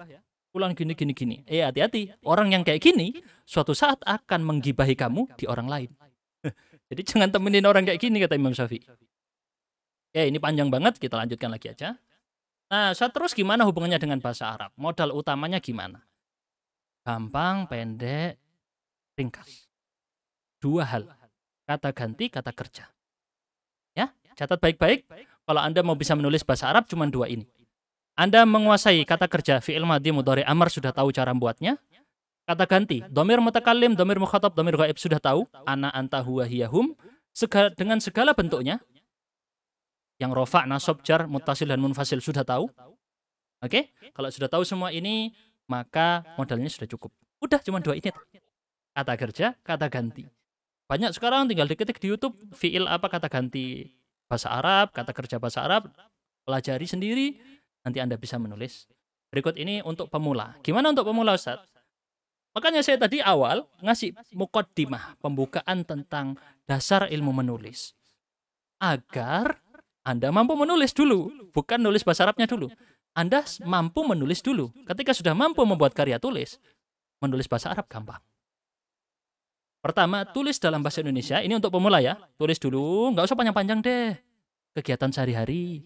Fulan gini gini gini. Eh hati-hati, orang yang kayak gini suatu saat akan menggibahi kamu di orang lain. Jadi jangan temenin orang kayak gini kata Imam Syafi'i. Ya, ini panjang banget, kita lanjutkan lagi aja. Nah, saya terus gimana hubungannya dengan bahasa Arab? Modal utamanya gimana? Gampang, pendek, ringkas. Dua hal. Kata ganti, kata kerja. Ya, catat baik-baik. Kalau Anda mau bisa menulis bahasa Arab, cuma dua ini. Anda menguasai kata kerja fi'il madhi mudhari amar sudah tahu cara membuatnya. Kata ganti, domir mutakalim, domir mukhatab, domir gaib sudah tahu. Ana anta huwa hiyahum. Segala, dengan segala bentuknya. Yang rofa, nasob, jar, mutasil, dan munfasil sudah tahu. Oke, okay? kalau sudah tahu semua ini, maka modalnya sudah cukup. Udah cuma dua ini. Kata kerja, kata ganti. Banyak sekarang tinggal diketik di YouTube, fiil apa kata ganti, bahasa Arab, kata kerja bahasa Arab, pelajari sendiri, nanti Anda bisa menulis. Berikut ini untuk pemula. Gimana untuk pemula, Ustaz? Makanya saya tadi awal ngasih mukaddimah, pembukaan tentang dasar ilmu menulis. Agar Anda mampu menulis dulu, bukan nulis bahasa Arabnya dulu. Anda mampu menulis dulu. Ketika sudah mampu membuat karya tulis, menulis bahasa Arab gampang. Pertama, tulis dalam bahasa Indonesia. Ini untuk pemula ya. Tulis dulu, nggak usah panjang-panjang deh. Kegiatan sehari-hari.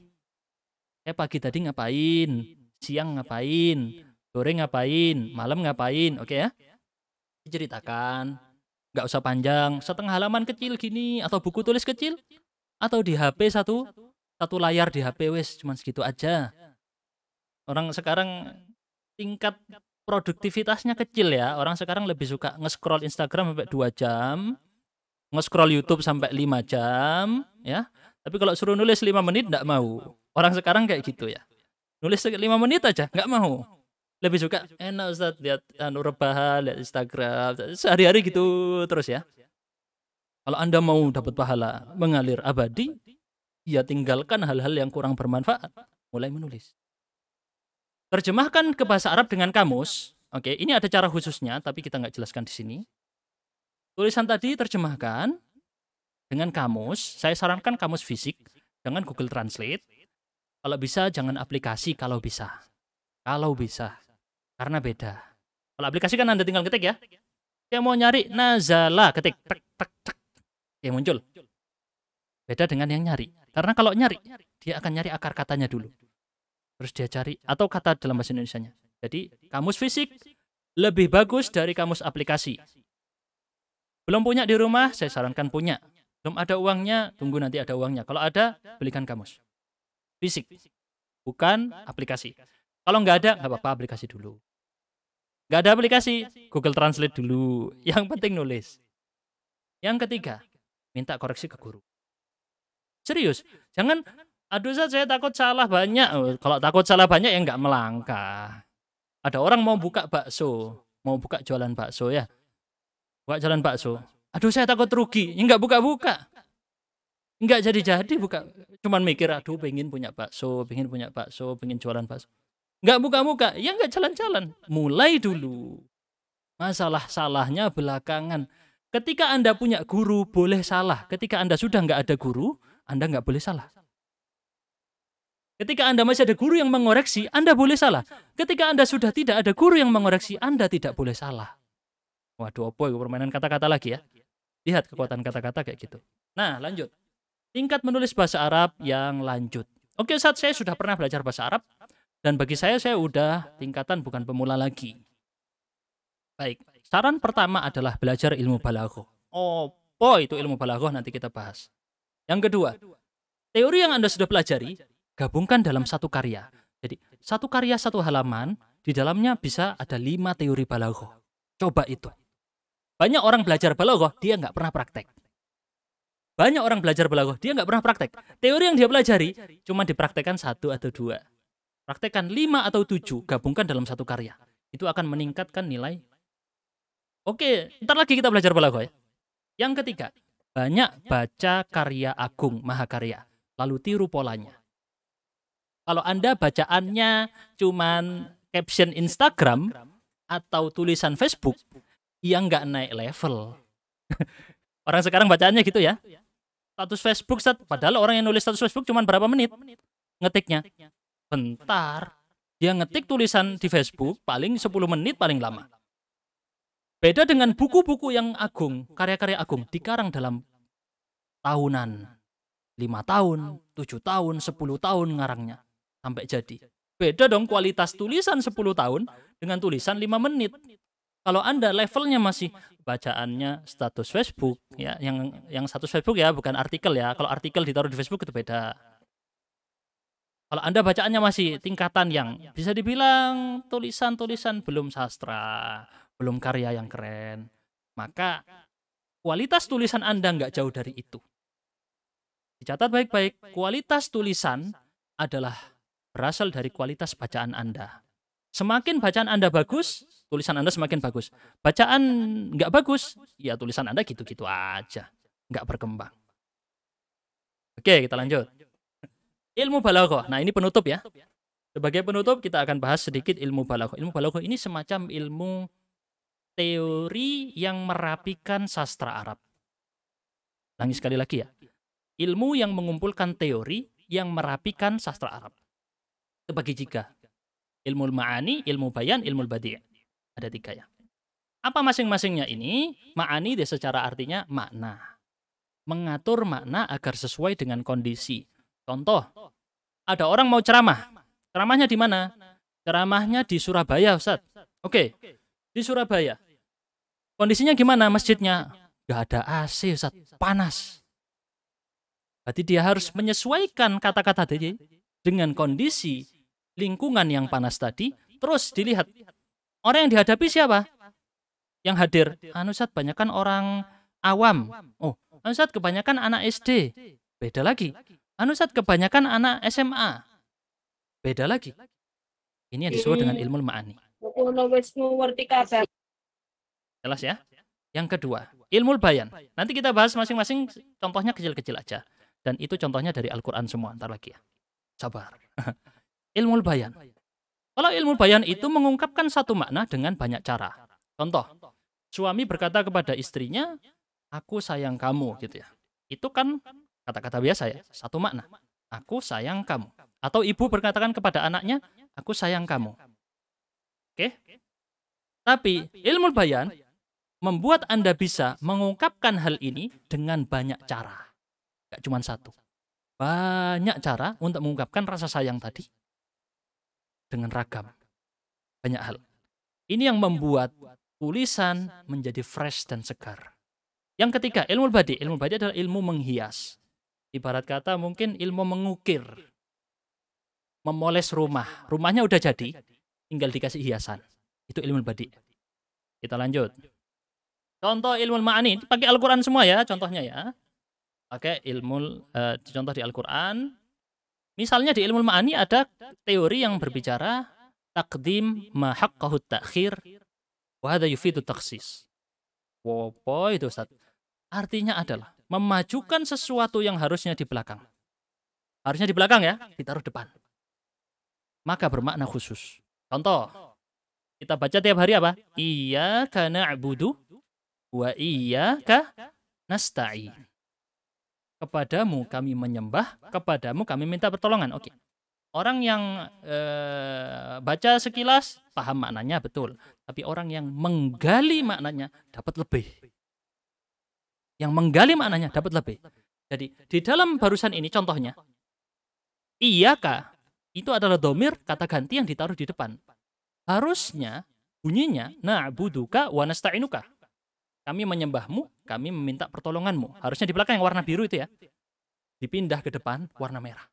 Eh, pagi tadi ngapain? Siang ngapain? Sore ngapain? Malam ngapain? Oke ya? Diceritakan. Nggak usah panjang. Setengah halaman kecil gini. Atau buku tulis kecil. Atau di HP satu. Satu layar di HP, wes. Cuman segitu aja. Orang sekarang tingkat produktivitasnya kecil ya. Orang sekarang lebih suka nge-scroll Instagram sampai dua jam, nge-scroll YouTube sampai lima jam, ya. Tapi kalau suruh nulis lima menit enggak mau. Orang sekarang kayak gitu ya. Nulis lima menit aja enggak mau. Lebih suka enak Ustaz lihat anu rebahan, lihat Instagram, sehari-hari gitu terus ya. Kalau Anda mau dapat pahala mengalir abadi, ya tinggalkan hal-hal yang kurang bermanfaat, mulai menulis. Terjemahkan ke bahasa Arab dengan kamus. Oke, ini ada cara khususnya, tapi kita nggak jelaskan di sini. Tulisan tadi terjemahkan dengan kamus. Saya sarankan kamus fisik, dengan Google Translate. Kalau bisa, jangan aplikasi kalau bisa. Kalau bisa, karena beda. Kalau aplikasi kan Anda tinggal ketik ya. Saya mau nyari nazala, ketik. Tek, tek, tek. Ya muncul. Beda dengan yang nyari. Karena kalau nyari, dia akan nyari akar katanya dulu terus dia cari atau kata dalam bahasa Indonesia-nya. Jadi kamus fisik lebih bagus dari kamus aplikasi. Belum punya di rumah, saya sarankan punya. Belum ada uangnya, tunggu nanti ada uangnya. Kalau ada, belikan kamus. Fisik, bukan aplikasi. Kalau nggak ada, nggak apa-apa aplikasi dulu. Nggak ada aplikasi, Google Translate dulu. Yang penting nulis. Yang ketiga, minta koreksi ke guru. Serius, jangan Aduh saya, saya takut salah banyak. Oh, kalau takut salah banyak ya nggak melangkah. Ada orang mau buka bakso, mau buka jualan bakso ya. Buka jualan bakso. Aduh saya takut rugi, ya nggak buka-buka. Nggak jadi-jadi buka. Cuman mikir, aduh pengen punya bakso, pengen punya bakso, pengen jualan bakso. Nggak buka-buka, ya nggak jalan-jalan. Mulai dulu. Masalah salahnya belakangan. Ketika Anda punya guru, boleh salah. Ketika Anda sudah nggak ada guru, Anda nggak boleh salah. Ketika Anda masih ada guru yang mengoreksi, Anda boleh salah. Ketika Anda sudah tidak ada guru yang mengoreksi, Anda tidak boleh salah. Waduh, itu permainan kata-kata lagi ya. Lihat kekuatan kata-kata kayak gitu. Nah, lanjut. Tingkat menulis bahasa Arab yang lanjut. Oke, saat saya sudah pernah belajar bahasa Arab dan bagi saya saya udah tingkatan bukan pemula lagi. Baik, saran pertama adalah belajar ilmu balaghah. boy, itu ilmu balaghah nanti kita bahas. Yang kedua, teori yang Anda sudah pelajari gabungkan dalam satu karya. Jadi satu karya satu halaman, di dalamnya bisa ada lima teori balago. Coba itu. Banyak orang belajar balago, dia nggak pernah praktek. Banyak orang belajar balago, dia nggak pernah praktek. Teori yang dia pelajari cuma dipraktekkan satu atau dua. Praktekkan lima atau tujuh, gabungkan dalam satu karya. Itu akan meningkatkan nilai. Oke, ntar lagi kita belajar balago ya. Yang ketiga, banyak baca karya agung mahakarya, lalu tiru polanya. Kalau Anda bacaannya cuman caption Instagram atau tulisan Facebook, yang nggak naik level. orang sekarang bacaannya gitu ya. Status Facebook, padahal orang yang nulis status Facebook cuma berapa menit ngetiknya. Bentar. Dia ngetik tulisan di Facebook paling 10 menit paling lama. Beda dengan buku-buku yang agung, karya-karya agung dikarang dalam tahunan. lima tahun, tujuh tahun, sepuluh tahun ngarangnya sampai jadi. Beda dong kualitas tulisan 10 tahun dengan tulisan 5 menit. Kalau Anda levelnya masih bacaannya status Facebook ya yang yang status Facebook ya bukan artikel ya. Kalau artikel ditaruh di Facebook itu beda. Kalau Anda bacaannya masih tingkatan yang bisa dibilang tulisan-tulisan belum sastra, belum karya yang keren, maka kualitas tulisan Anda nggak jauh dari itu. Dicatat baik-baik, kualitas tulisan adalah berasal dari kualitas bacaan Anda. Semakin bacaan Anda bagus, tulisan Anda semakin bagus. Bacaan nggak bagus, ya tulisan Anda gitu-gitu aja. Nggak berkembang. Oke, kita lanjut. Ilmu balaghah. Nah, ini penutup ya. Sebagai penutup, kita akan bahas sedikit ilmu balaghah. Ilmu balaghah ini semacam ilmu teori yang merapikan sastra Arab. Langis sekali lagi ya. Ilmu yang mengumpulkan teori yang merapikan sastra Arab bagi jika. Ilmu ma'ani, ilmu bayan, ilmu badi'. Ada tiga ya. Apa masing-masingnya ini? Ma'ani dia secara artinya makna. Mengatur makna agar sesuai dengan kondisi. Contoh, ada orang mau ceramah. Ceramahnya di mana? Ceramahnya di Surabaya, Ustaz. Oke, di Surabaya. Kondisinya gimana masjidnya? Gak ada AC, Ustaz. Panas. Berarti dia harus menyesuaikan kata-kata dia dengan kondisi lingkungan yang panas tadi, terus dilihat orang yang dihadapi siapa? Yang hadir. Anusat kebanyakan orang awam. Oh, Anusat kebanyakan anak SD. Beda lagi. Anusat kebanyakan anak SMA. Beda lagi. Ini yang disebut dengan ilmu ma'ani. Jelas ya? Yang kedua, ilmu bayan. Nanti kita bahas masing-masing contohnya kecil-kecil aja. Dan itu contohnya dari Al-Quran semua. Ntar lagi ya. Sabar. ilmu bayan. Kalau ilmu bayan itu mengungkapkan satu makna dengan banyak cara. Contoh, suami berkata kepada istrinya, aku sayang kamu gitu ya. Itu kan kata-kata biasa ya, satu makna. Aku sayang kamu. Atau ibu berkatakan kepada anaknya, aku sayang kamu. Oke? Tapi ilmu bayan membuat Anda bisa mengungkapkan hal ini dengan banyak cara. Gak cuma satu. Banyak cara untuk mengungkapkan rasa sayang tadi dengan ragam. Banyak hal. Ini yang membuat tulisan menjadi fresh dan segar. Yang ketiga, ilmu badi. Ilmu badi adalah ilmu menghias. Ibarat kata mungkin ilmu mengukir. Memoles rumah. Rumahnya udah jadi, tinggal dikasih hiasan. Itu ilmu badi. Kita lanjut. Contoh ilmu ma'ani, pakai Al-Qur'an semua ya contohnya ya. Pakai ilmu uh, contoh di Al-Qur'an Misalnya di ilmu ma'ani ada teori yang berbicara takdim ma ta'khir wahada yufidu taksis. Wopo itu Ustaz. Artinya adalah memajukan sesuatu yang harusnya di belakang. Harusnya di belakang ya, ditaruh depan. Maka bermakna khusus. Contoh, kita baca tiap hari apa? Iya karena abudu wa iya nasta'in. Kepadamu kami menyembah, kepadamu kami minta pertolongan. Oke. Okay. Orang yang eh, baca sekilas paham maknanya betul, tapi orang yang menggali maknanya dapat lebih. Yang menggali maknanya dapat lebih. Jadi di dalam barusan ini contohnya, iya kak, itu adalah domir kata ganti yang ditaruh di depan. Harusnya bunyinya na'buduka wa nasta'inuka. Kami menyembahmu, kami meminta pertolonganmu. Harusnya di belakang yang warna biru itu ya. Dipindah ke depan, warna merah.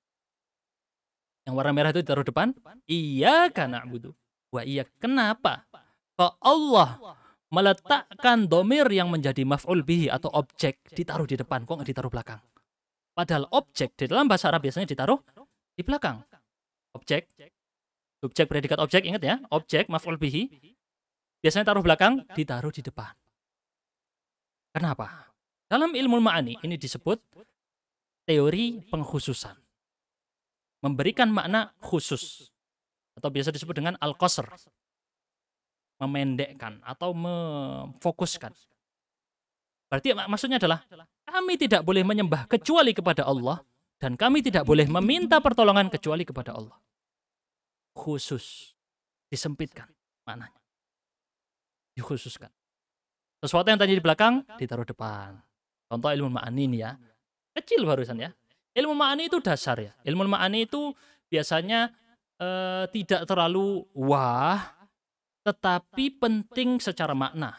Yang warna merah itu ditaruh depan. Iya karena budu. Wah iya kenapa? Kok Allah meletakkan domir yang menjadi maf'ul bihi atau objek ditaruh di depan, kok nggak ditaruh belakang? Padahal objek di dalam bahasa Arab biasanya ditaruh di belakang. Objek, objek predikat objek, ingat ya, objek maf'ul bihi, biasanya taruh belakang, ditaruh di depan. Kenapa? Dalam ilmu ma'ani ini disebut teori pengkhususan. Memberikan makna khusus atau biasa disebut dengan al-qasr. Memendekkan atau memfokuskan. Berarti maksudnya adalah kami tidak boleh menyembah kecuali kepada Allah dan kami tidak boleh meminta pertolongan kecuali kepada Allah. Khusus disempitkan maknanya. Dikhususkan. Sesuatu yang tadi di belakang ditaruh depan. Contoh ilmu ma'ani ini ya. Kecil barusan ya. Ilmu ma'ani itu dasar ya. Ilmu ma'ani itu biasanya eh, tidak terlalu wah, tetapi penting secara makna.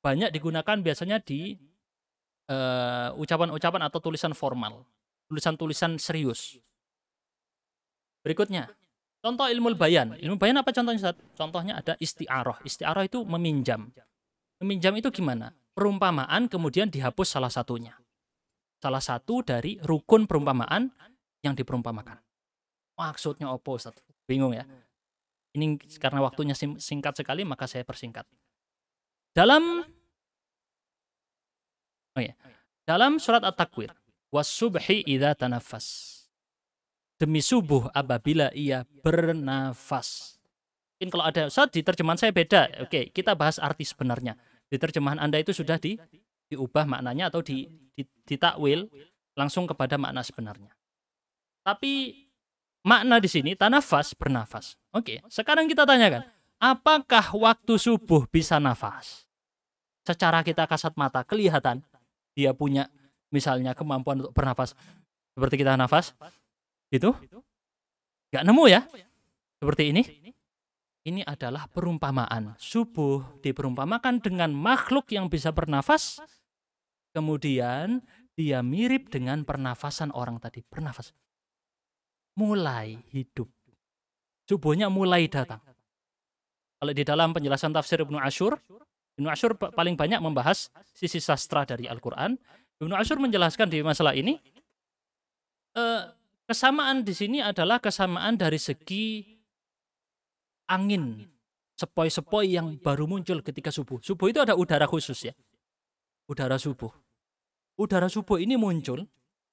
Banyak digunakan biasanya di eh, ucapan-ucapan uh, atau tulisan formal. Tulisan-tulisan serius. Berikutnya, Contoh ilmu bayan. Ilmu bayan apa contohnya Contohnya ada isti'aroh. Isti'aroh itu meminjam. Meminjam itu gimana? Perumpamaan kemudian dihapus salah satunya. Salah satu dari rukun perumpamaan yang diperumpamakan. Maksudnya apa Ustaz? Bingung ya. Ini karena waktunya singkat sekali maka saya persingkat. Dalam Oh ya. Dalam surat At-Takwir, wassubhi subhi idza tanaffas." Demi subuh apabila ia bernafas. Mungkin kalau ada saat di terjemahan saya beda. Iya. Oke, kita bahas arti sebenarnya. Di terjemahan Anda itu sudah di diubah maknanya atau di, di ditakwil langsung kepada makna sebenarnya. Tapi makna di sini tanafas bernafas. Oke, sekarang kita tanyakan, apakah waktu subuh bisa nafas? Secara kita kasat mata kelihatan dia punya misalnya kemampuan untuk bernafas seperti kita nafas gitu. Gak nemu ya? Seperti ini ini adalah perumpamaan. Subuh diperumpamakan dengan makhluk yang bisa bernafas, kemudian dia mirip dengan pernafasan orang tadi. Bernafas. Mulai hidup. Subuhnya mulai datang. Kalau di dalam penjelasan tafsir Ibnu Asyur, Ibnu Asyur paling banyak membahas sisi sastra dari Al-Quran. Ibnu Asyur menjelaskan di masalah ini, eh, kesamaan di sini adalah kesamaan dari segi angin sepoi-sepoi yang baru muncul ketika subuh. Subuh itu ada udara khusus ya. Udara subuh. Udara subuh ini muncul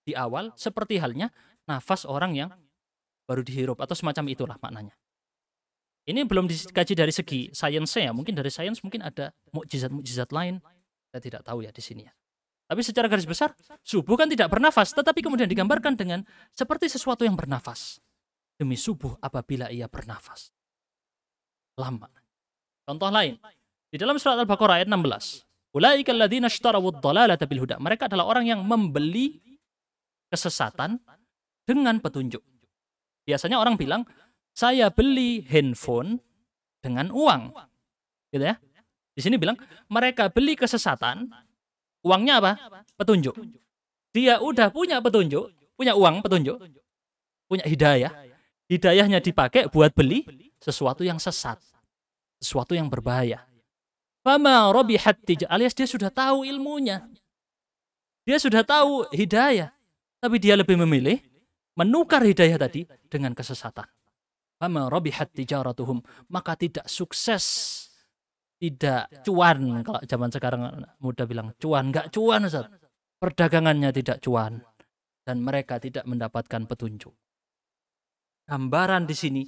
di awal seperti halnya nafas orang yang baru dihirup atau semacam itulah maknanya. Ini belum dikaji dari segi sainsnya ya. Mungkin dari sains mungkin ada mukjizat-mukjizat lain. Saya tidak tahu ya di sini ya. Tapi secara garis besar, subuh kan tidak bernafas, tetapi kemudian digambarkan dengan seperti sesuatu yang bernafas. Demi subuh apabila ia bernafas lama. Contoh lain, di dalam surat Al-Baqarah ayat 16. Ulaikal ladzina ishtarawud dalalata bil huda. Mereka adalah orang yang membeli kesesatan dengan petunjuk. Biasanya orang bilang, saya beli handphone dengan uang. Gitu ya. Di sini bilang, mereka beli kesesatan, uangnya apa? Petunjuk. Dia udah punya petunjuk, punya uang petunjuk, punya hidayah hidayahnya dipakai buat beli sesuatu yang sesat, sesuatu yang berbahaya. Fama robihat alias dia sudah tahu ilmunya. Dia sudah tahu hidayah, tapi dia lebih memilih menukar hidayah tadi dengan kesesatan. Fama robihat tijaratuhum, maka tidak sukses tidak cuan kalau zaman sekarang muda bilang cuan nggak cuan Ustaz. perdagangannya tidak cuan dan mereka tidak mendapatkan petunjuk gambaran di sini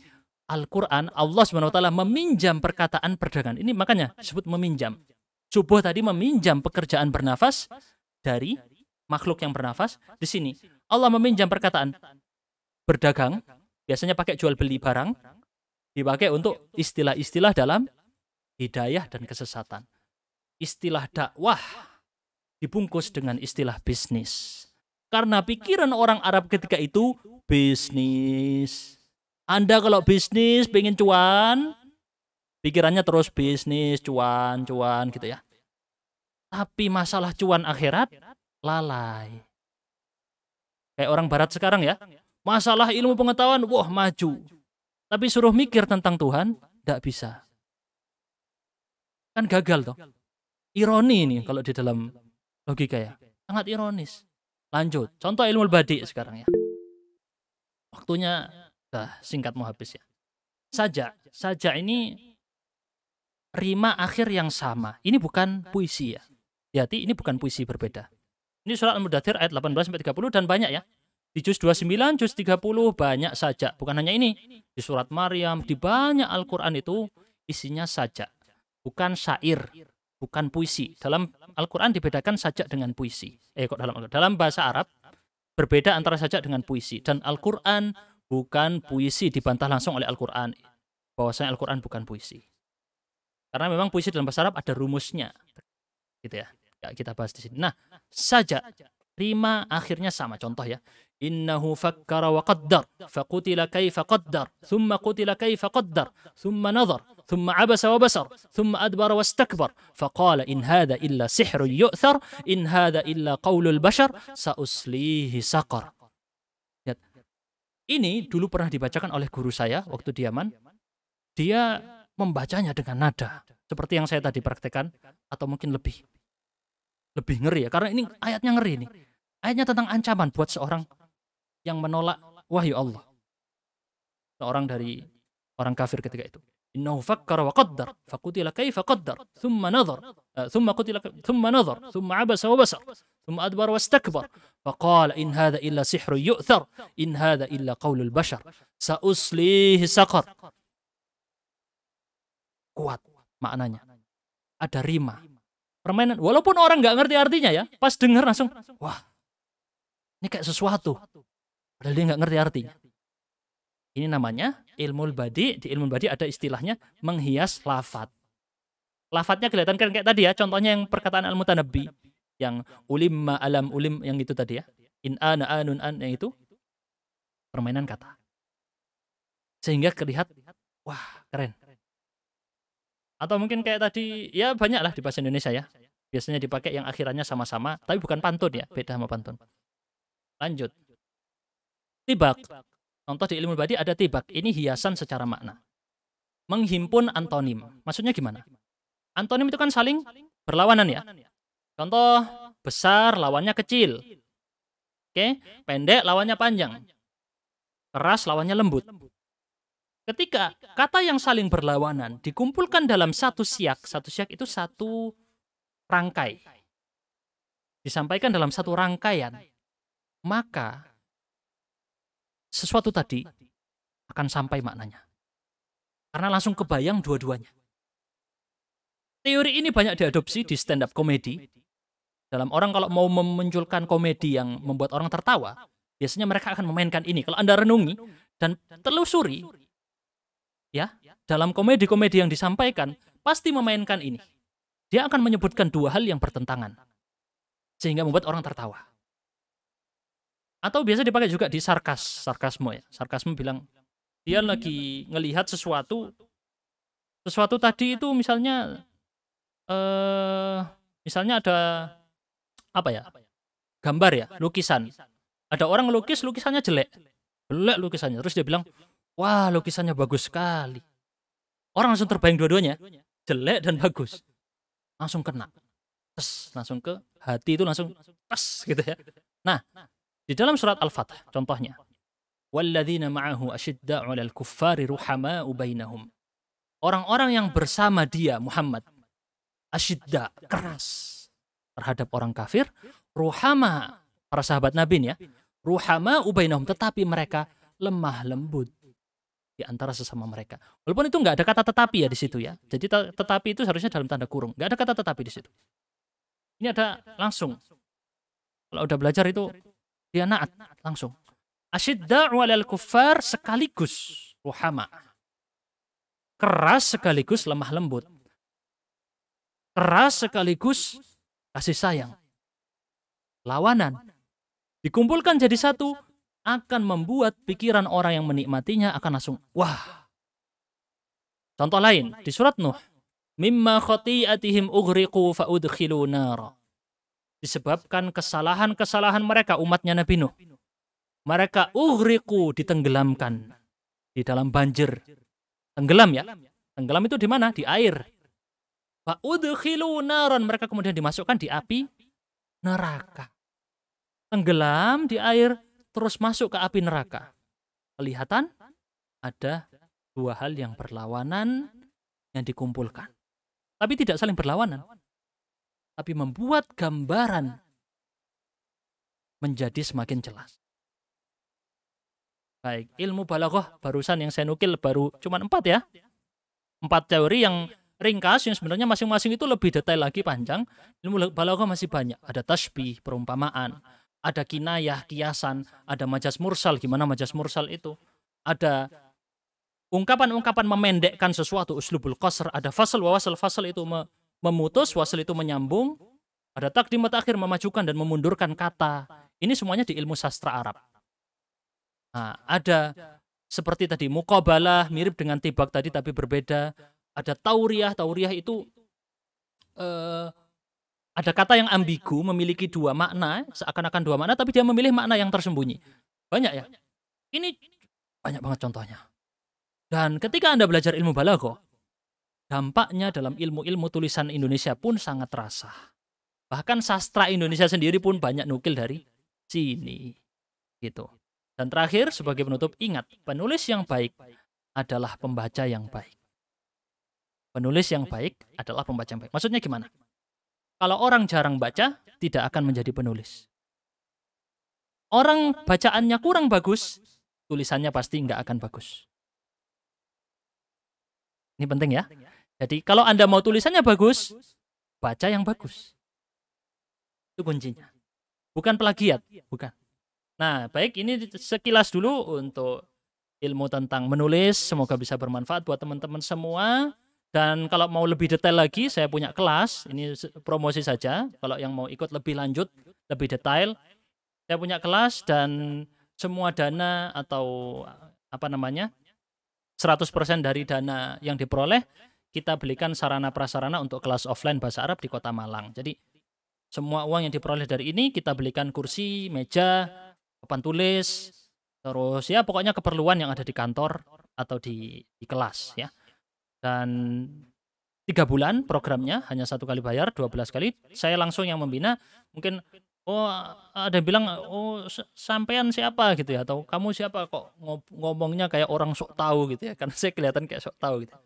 Al-Quran Allah swt meminjam perkataan perdagangan ini makanya disebut meminjam subuh tadi meminjam pekerjaan bernafas dari makhluk yang bernafas di sini Allah meminjam perkataan berdagang biasanya pakai jual beli barang dipakai untuk istilah-istilah dalam hidayah dan kesesatan istilah dakwah dibungkus dengan istilah bisnis karena pikiran orang Arab ketika itu bisnis. Anda kalau bisnis pengen cuan, pikirannya terus bisnis, cuan, cuan gitu ya. Tapi masalah cuan akhirat lalai. Kayak orang barat sekarang ya. Masalah ilmu pengetahuan, wah maju. Tapi suruh mikir tentang Tuhan, tidak bisa. Kan gagal toh. Ironi ini kalau di dalam logika ya. Sangat ironis. Lanjut, contoh ilmu badi sekarang ya. Waktunya dah singkat mau habis ya. Saja, saja ini rima akhir yang sama. Ini bukan puisi ya. jadi ini bukan puisi berbeda. Ini surat Al-Mudathir ayat 18 sampai 30 dan banyak ya. Di juz 29, juz 30 banyak saja. Bukan hanya ini. Di surat Maryam, di banyak Al-Qur'an itu isinya saja. Bukan syair, bukan puisi. Dalam Al-Quran dibedakan sajak dengan puisi. Eh kok dalam dalam bahasa Arab berbeda antara sajak dengan puisi dan Al-Quran bukan puisi dibantah langsung oleh Al-Quran bahwasanya Al-Quran bukan puisi karena memang puisi dalam bahasa Arab ada rumusnya gitu ya kita bahas di sini nah sajak rima akhirnya sama contoh ya إنه فكر وقدر فقتل كيف قدر ثم قتل كيف قدر ثم نظر ثم عبس وبسر ثم أدبر واستكبر فقال إن هذا إلا سحر يؤثر إن هذا إلا قول البشر سأسليه سقر Ini dulu pernah dibacakan oleh guru saya waktu di Yaman. Dia membacanya dengan nada. Seperti yang saya tadi praktekkan. Atau mungkin lebih. Lebih ngeri ya. Karena ini ayatnya ngeri ini Ayatnya tentang ancaman buat seorang yang menolak wahyu Allah. Seorang dari orang kafir ketika itu. Innahu fakkara wa qaddar, fakutila kaifa qaddar, thumma nazar, eh, thumma qutila thumma nazar thumma abasa wa basar, thumma adbar wa istakbar, faqala in hadha illa sihru yu'thar, in hadha illa qawlul bashar, sauslihi saqar. Kuat maknanya. Ada rima. Permainan, walaupun orang nggak ngerti artinya ya, pas dengar langsung, wah, ini kayak sesuatu Padahal dia nggak ngerti artinya. Ini namanya ilmu badi. Di ilmu badi ada istilahnya menghias lafat. Lafatnya kelihatan kan kayak tadi ya. Contohnya yang perkataan al-mutanabbi. Yang ma alam ulim yang itu tadi ya. In ana anun an yang itu. Permainan kata. Sehingga terlihat, wah keren. Atau mungkin kayak tadi, ya banyak lah di bahasa Indonesia ya. Biasanya dipakai yang akhirannya sama-sama, tapi bukan pantun ya. Beda sama pantun. Lanjut. Tibak. Contoh di ilmu badi ada tibak. Ini hiasan secara makna. Menghimpun antonim. Maksudnya gimana? Antonim itu kan saling berlawanan ya. Contoh besar lawannya kecil. Oke, pendek lawannya panjang. Keras lawannya lembut. Ketika kata yang saling berlawanan dikumpulkan dalam satu siak, satu siak itu satu rangkai. Disampaikan dalam satu rangkaian, maka sesuatu tadi akan sampai maknanya. Karena langsung kebayang dua-duanya. Teori ini banyak diadopsi di stand up komedi. Dalam orang kalau mau memunculkan komedi yang membuat orang tertawa, biasanya mereka akan memainkan ini. Kalau Anda renungi dan telusuri, ya, dalam komedi-komedi yang disampaikan, pasti memainkan ini. Dia akan menyebutkan dua hal yang bertentangan. Sehingga membuat orang tertawa atau biasa dipakai juga di sarkas sarkasmo ya sarkasmo bilang dia lagi ngelihat sesuatu sesuatu tadi itu misalnya eh misalnya ada apa ya gambar ya lukisan ada orang lukis lukisannya jelek jelek lukisannya terus dia bilang wah lukisannya bagus sekali orang langsung terbayang dua-duanya jelek dan bagus langsung kena tes langsung ke hati itu langsung tes gitu ya nah di dalam surat al fatih contohnya. وَالَّذِينَ مَعَهُ أَشِدَّ عَلَى الْكُفَّارِ رُحَمَاءُ بَيْنَهُم Orang-orang yang bersama dia, Muhammad, asyidda, keras terhadap orang kafir, ruhama, para sahabat Nabi ya, ruhama ubainahum, tetapi mereka lemah lembut di antara sesama mereka. Walaupun itu nggak ada kata tetapi ya di situ ya. Jadi tetapi itu seharusnya dalam tanda kurung. Nggak ada kata tetapi di situ. Ini ada langsung. Kalau udah belajar itu dia naat-naat langsung. Asyidda'u alal kuffar sekaligus ruhama. Keras sekaligus lemah lembut. Keras sekaligus kasih sayang. Lawanan. Dikumpulkan jadi satu akan membuat pikiran orang yang menikmatinya akan langsung wah. Contoh lain di surat Nuh. Mimma khati'atihim ughriqu faudkhilu nara disebabkan kesalahan-kesalahan mereka umatnya Nabi Nuh. Mereka uhriku ditenggelamkan di dalam banjir. Tenggelam ya. Tenggelam itu di mana? Di air. Wa naron. Mereka kemudian dimasukkan di api neraka. Tenggelam di air, terus masuk ke api neraka. Kelihatan ada dua hal yang berlawanan yang dikumpulkan. Tapi tidak saling berlawanan tapi membuat gambaran menjadi semakin jelas. Baik, ilmu balaghah barusan yang saya nukil baru cuma empat ya. Empat teori yang ringkas yang sebenarnya masing-masing itu lebih detail lagi panjang. Ilmu balaghah masih banyak. Ada tasbih, perumpamaan, ada kinayah, kiasan, ada majas mursal, gimana majas mursal itu. Ada ungkapan-ungkapan memendekkan sesuatu, uslubul qasr, ada fasal wawasal wasal, fasal itu memutus, wasil itu menyambung, ada takdimat akhir memajukan dan memundurkan kata. Ini semuanya di ilmu sastra Arab. Nah, ada seperti tadi mukabalah mirip dengan tibak tadi tapi berbeda. Ada tauriah, tauriah itu eh, ada kata yang ambigu memiliki dua makna, seakan-akan dua makna tapi dia memilih makna yang tersembunyi. Banyak ya. Ini banyak banget contohnya. Dan ketika Anda belajar ilmu balago, dampaknya dalam ilmu-ilmu tulisan Indonesia pun sangat terasa. Bahkan sastra Indonesia sendiri pun banyak nukil dari sini. Gitu. Dan terakhir, sebagai penutup, ingat, penulis yang baik adalah pembaca yang baik. Penulis yang baik adalah pembaca yang baik. Maksudnya gimana? Kalau orang jarang baca, tidak akan menjadi penulis. Orang bacaannya kurang bagus, tulisannya pasti nggak akan bagus. Ini penting ya. Jadi kalau Anda mau tulisannya bagus, baca yang bagus. Itu kuncinya. Bukan plagiat, bukan. Nah, baik ini sekilas dulu untuk ilmu tentang menulis. Semoga bisa bermanfaat buat teman-teman semua. Dan kalau mau lebih detail lagi, saya punya kelas. Ini promosi saja. Kalau yang mau ikut lebih lanjut, lebih detail, saya punya kelas dan semua dana atau apa namanya 100% dari dana yang diperoleh kita belikan sarana prasarana untuk kelas offline bahasa Arab di Kota Malang. Jadi semua uang yang diperoleh dari ini kita belikan kursi, meja, papan tulis, terus ya pokoknya keperluan yang ada di kantor atau di, di kelas ya. Dan tiga bulan programnya hanya satu kali bayar dua belas kali saya langsung yang membina mungkin oh ada yang bilang oh sampean siapa gitu ya atau kamu siapa kok ngomongnya kayak orang sok tahu gitu ya karena saya kelihatan kayak sok tahu gitu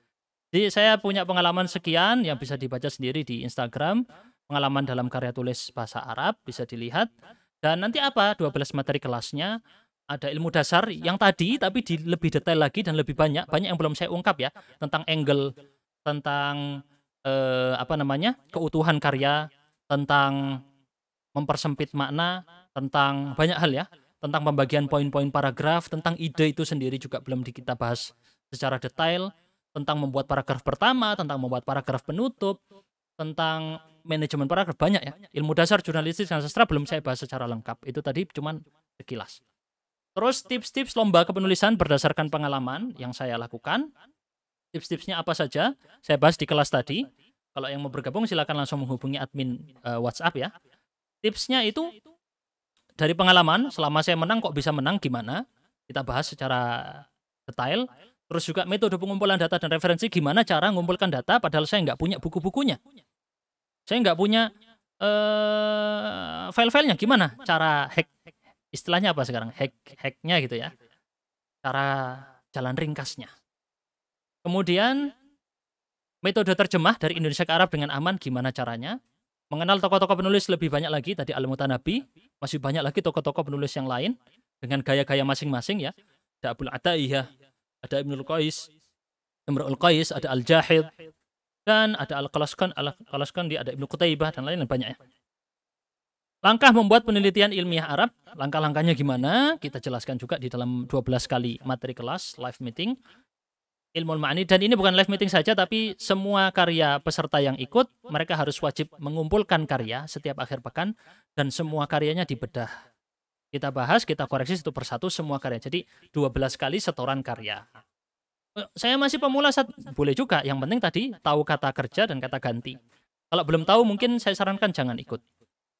jadi saya punya pengalaman sekian yang bisa dibaca sendiri di Instagram, pengalaman dalam karya tulis bahasa Arab bisa dilihat. Dan nanti apa? 12 materi kelasnya ada ilmu dasar yang tadi tapi di lebih detail lagi dan lebih banyak, banyak yang belum saya ungkap ya tentang angle, tentang eh, apa namanya? keutuhan karya, tentang mempersempit makna, tentang banyak hal ya, tentang pembagian poin-poin paragraf, tentang ide itu sendiri juga belum kita bahas secara detail tentang membuat paragraf pertama, tentang membuat paragraf penutup, tentang manajemen paragraf banyak ya. Ilmu dasar jurnalistik dan sastra belum saya bahas secara lengkap. Itu tadi cuman sekilas. Terus tips-tips lomba kepenulisan berdasarkan pengalaman yang saya lakukan. Tips-tipsnya apa saja? Saya bahas di kelas tadi. Kalau yang mau bergabung silakan langsung menghubungi admin uh, WhatsApp ya. Tipsnya itu dari pengalaman, selama saya menang kok bisa menang gimana? Kita bahas secara detail. Terus juga metode pengumpulan data dan referensi, gimana cara mengumpulkan data padahal saya nggak punya buku-bukunya. Saya nggak punya uh, file-filenya, gimana cara hack, istilahnya apa sekarang, hack, hacknya gitu ya. Cara jalan ringkasnya. Kemudian metode terjemah dari Indonesia ke Arab dengan aman, gimana caranya. Mengenal tokoh-tokoh penulis lebih banyak lagi, tadi Al-Mutanabi, masih banyak lagi tokoh-tokoh penulis yang lain, dengan gaya-gaya masing-masing ya. Da'bul Ataiyah, ada Ibnul Qais, Imrul Qais, ada Al-Jahid, dan ada Al-Qalaskan, Al-Qalaskan di ada Ibnu Qutaibah dan lain-lain banyaknya. Langkah membuat penelitian ilmiah Arab, langkah-langkahnya gimana? Kita jelaskan juga di dalam 12 kali materi kelas live meeting ilmu ma'ani dan ini bukan live meeting saja tapi semua karya peserta yang ikut mereka harus wajib mengumpulkan karya setiap akhir pekan dan semua karyanya dibedah kita bahas, kita koreksi satu persatu semua karya. Jadi 12 kali setoran karya. Eh, saya masih pemula, saat, boleh juga. Yang penting tadi tahu kata kerja dan kata ganti. Kalau belum tahu mungkin saya sarankan jangan ikut.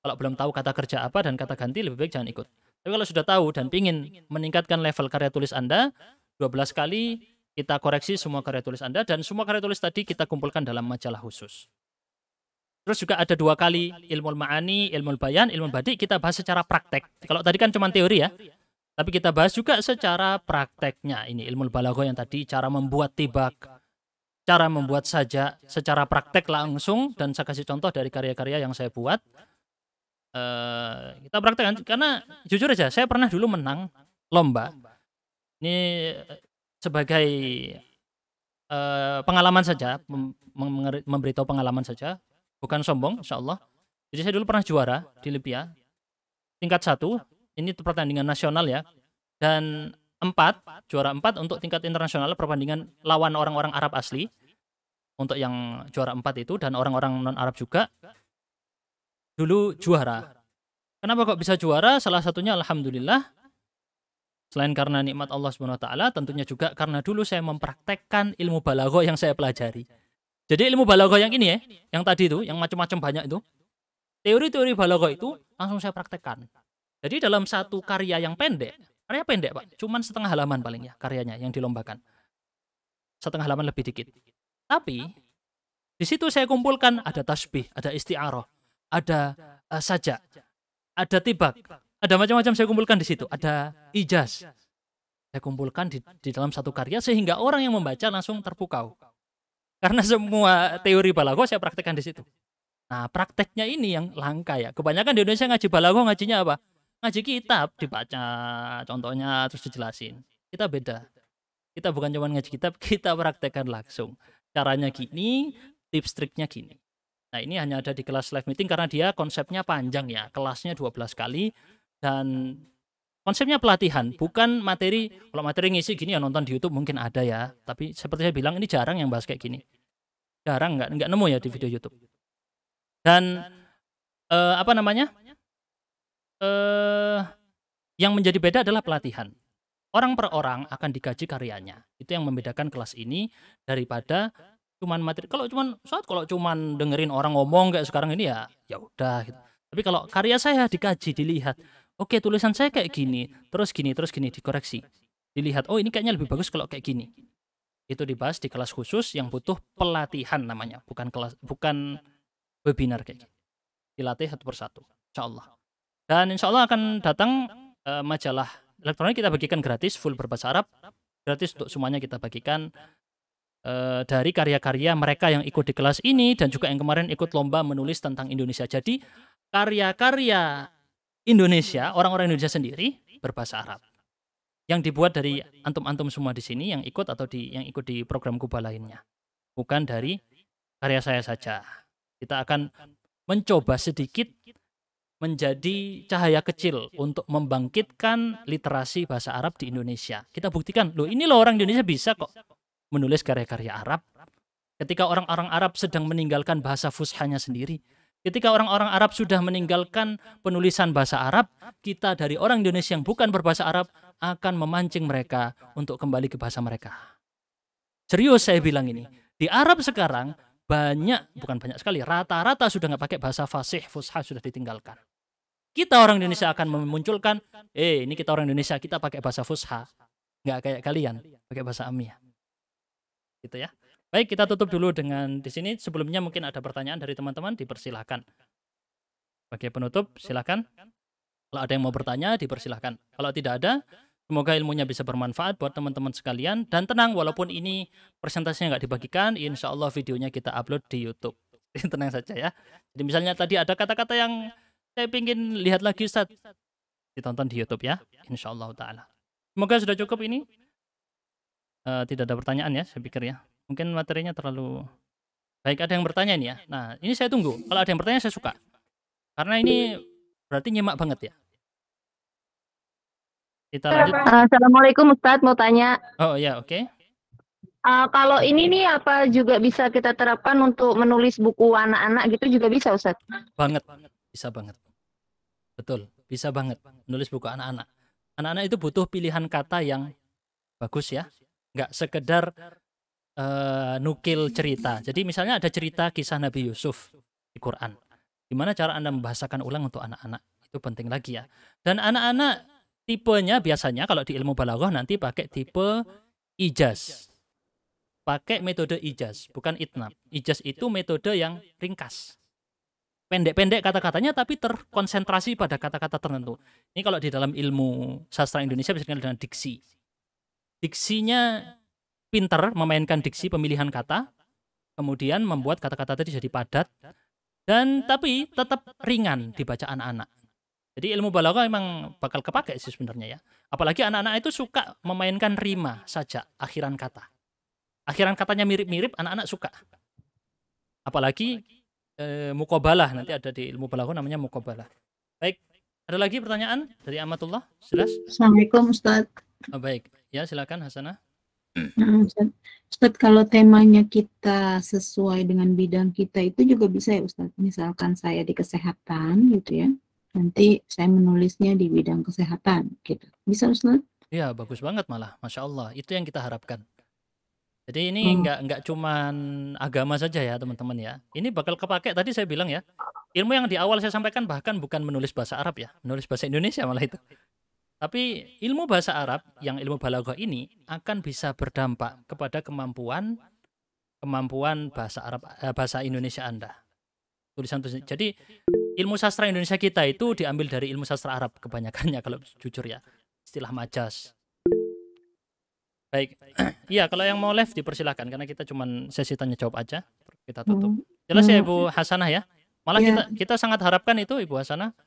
Kalau belum tahu kata kerja apa dan kata ganti lebih baik jangan ikut. Tapi kalau sudah tahu dan ingin meningkatkan level karya tulis Anda, 12 kali kita koreksi semua karya tulis Anda dan semua karya tulis tadi kita kumpulkan dalam majalah khusus. Terus juga ada dua kali ilmu ma'ani, ilmu bayan, ilmu badi kita bahas secara praktek. Kalau tadi kan cuma teori ya. Tapi kita bahas juga secara prakteknya. Ini ilmu balago yang tadi cara membuat tibak, cara membuat saja secara praktek langsung dan saya kasih contoh dari karya-karya yang saya buat. Uh, kita praktekkan karena jujur aja saya pernah dulu menang lomba. Ini eh, sebagai uh, pengalaman saja, mem memberitahu pengalaman saja bukan sombong insya Allah jadi saya dulu pernah juara di Libya tingkat satu ini pertandingan nasional ya dan empat juara empat untuk tingkat internasional perbandingan lawan orang-orang Arab asli untuk yang juara empat itu dan orang-orang non Arab juga dulu juara kenapa kok bisa juara salah satunya alhamdulillah Selain karena nikmat Allah Subhanahu wa taala, tentunya juga karena dulu saya mempraktekkan ilmu balago yang saya pelajari. Jadi ilmu balago yang ini ya, yang tadi itu, yang macam-macam banyak itu, teori-teori balago itu langsung saya praktekkan. Jadi dalam satu karya yang pendek, karya pendek pak, cuman setengah halaman paling ya karyanya yang dilombakan, setengah halaman lebih dikit. Tapi di situ saya kumpulkan ada tasbih, ada isti'aroh, ada uh, sajak, ada tibak, ada macam-macam saya kumpulkan di situ, ada ijaz. Saya kumpulkan di, di dalam satu karya sehingga orang yang membaca langsung terpukau karena semua teori balago saya praktekkan di situ. Nah, prakteknya ini yang langka ya. Kebanyakan di Indonesia ngaji balago ngajinya apa? Ngaji kitab, dibaca contohnya terus dijelasin. Kita beda. Kita bukan cuma ngaji kitab, kita praktekkan langsung. Caranya gini, tips triknya gini. Nah, ini hanya ada di kelas live meeting karena dia konsepnya panjang ya. Kelasnya 12 kali dan Konsepnya pelatihan, bukan materi. Kalau materi ngisi gini ya nonton di YouTube mungkin ada ya. Tapi seperti saya bilang ini jarang yang bahas kayak gini. Jarang nggak nggak nemu ya di video YouTube. Dan uh, apa namanya? uh, yang menjadi beda adalah pelatihan. Orang per orang akan digaji karyanya. Itu yang membedakan kelas ini daripada cuman materi. Kalau cuman saat kalau cuman dengerin orang ngomong kayak sekarang ini ya ya udah gitu. Tapi kalau karya saya dikaji, dilihat, oke tulisan saya kayak gini, terus gini, terus gini dikoreksi. Dilihat, oh ini kayaknya lebih bagus kalau kayak gini. Itu dibahas di kelas khusus yang butuh pelatihan namanya, bukan kelas bukan webinar kayak gitu. Dilatih satu persatu, insya Allah. Dan insya Allah akan datang uh, majalah elektronik kita bagikan gratis, full berbahasa Arab, gratis untuk semuanya kita bagikan uh, dari karya-karya mereka yang ikut di kelas ini dan juga yang kemarin ikut lomba menulis tentang Indonesia. Jadi karya-karya Indonesia, orang-orang Indonesia sendiri berbahasa Arab. Yang dibuat dari antum-antum semua di sini yang ikut atau di yang ikut di program Kuba lainnya. Bukan dari karya saya saja. Kita akan mencoba sedikit menjadi cahaya kecil untuk membangkitkan literasi bahasa Arab di Indonesia. Kita buktikan, loh ini loh orang Indonesia bisa kok menulis karya-karya Arab. Ketika orang-orang Arab sedang meninggalkan bahasa fushanya sendiri, Ketika orang-orang Arab sudah meninggalkan penulisan bahasa Arab, kita dari orang Indonesia yang bukan berbahasa Arab akan memancing mereka untuk kembali ke bahasa mereka. Serius saya bilang ini. Di Arab sekarang banyak, bukan banyak sekali, rata-rata sudah nggak pakai bahasa fasih, fushah sudah ditinggalkan. Kita orang Indonesia akan memunculkan, eh ini kita orang Indonesia, kita pakai bahasa fushah. Nggak kayak kalian, pakai bahasa amiyah. Gitu ya. Baik, kita tutup dulu dengan di sini. Sebelumnya mungkin ada pertanyaan dari teman-teman, dipersilahkan. Bagi penutup, silahkan. Kalau ada yang mau bertanya, dipersilahkan. Kalau tidak ada, semoga ilmunya bisa bermanfaat buat teman-teman sekalian. Dan tenang, walaupun ini persentasenya nggak dibagikan, insya Allah videonya kita upload di YouTube. tenang saja ya. Jadi misalnya tadi ada kata-kata yang saya ingin lihat lagi, Ustaz. Ditonton di YouTube ya, insya Allah ta'ala. Semoga sudah cukup ini. Eh, tidak ada pertanyaan ya, saya pikir ya mungkin materinya terlalu baik ada yang bertanya nih ya nah ini saya tunggu kalau ada yang bertanya saya suka karena ini berarti nyimak banget ya kita eh, lanjut assalamualaikum Ustadz mau tanya oh ya oke okay. uh, eh, kalau ini nih apa juga bisa kita terapkan untuk menulis buku anak-anak gitu juga bisa Ustadz banget bisa banget betul bisa banget menulis buku anak-anak anak-anak itu butuh pilihan kata yang bagus ya nggak sekedar uh, nukil cerita. Jadi misalnya ada cerita kisah Nabi Yusuf di Quran. Gimana cara Anda membahasakan ulang untuk anak-anak? Itu penting lagi ya. Dan anak-anak tipenya biasanya kalau di ilmu balaghah nanti pakai tipe ijaz. Pakai metode ijaz, bukan itnab. Ijaz itu metode yang ringkas. Pendek-pendek kata-katanya tapi terkonsentrasi pada kata-kata tertentu. Ini kalau di dalam ilmu sastra Indonesia bisa dikenal dengan diksi. Diksinya pinter memainkan diksi pemilihan kata, kemudian membuat kata-kata tadi jadi padat, dan tapi tetap ringan dibaca anak-anak. Jadi ilmu balaghah memang bakal kepake sih sebenarnya ya. Apalagi anak-anak itu suka memainkan rima saja, akhiran kata. Akhiran katanya mirip-mirip, anak-anak suka. Apalagi eh, mukobalah, nanti ada di ilmu balaghah namanya mukobalah. Baik, ada lagi pertanyaan dari Amatullah? Jelas? Assalamualaikum Ustaz. Oh, baik, ya silakan Hasanah. Hmm. Nah, Ustaz, kalau temanya kita sesuai dengan bidang kita itu juga bisa ya Ustaz. Misalkan saya di kesehatan gitu ya, nanti saya menulisnya di bidang kesehatan gitu. Bisa Ustaz? Iya, bagus banget malah, masya Allah. Itu yang kita harapkan. Jadi ini hmm. nggak oh. nggak cuman agama saja ya teman-teman ya. Ini bakal kepake tadi saya bilang ya. Ilmu yang di awal saya sampaikan bahkan bukan menulis bahasa Arab ya, menulis bahasa Indonesia malah itu. Tapi ilmu bahasa Arab yang ilmu balaghah ini akan bisa berdampak kepada kemampuan kemampuan bahasa Arab eh, bahasa Indonesia Anda. Tulisan tulisan. Jadi ilmu sastra Indonesia kita itu diambil dari ilmu sastra Arab kebanyakannya kalau jujur ya. Istilah majas. Baik. Iya, kalau yang mau live dipersilahkan karena kita cuma sesi tanya jawab aja. Kita tutup. Hmm. Jelas ya Ibu hmm. Hasanah ya. Malah iya. kita kita sangat harapkan itu Ibu Hasanah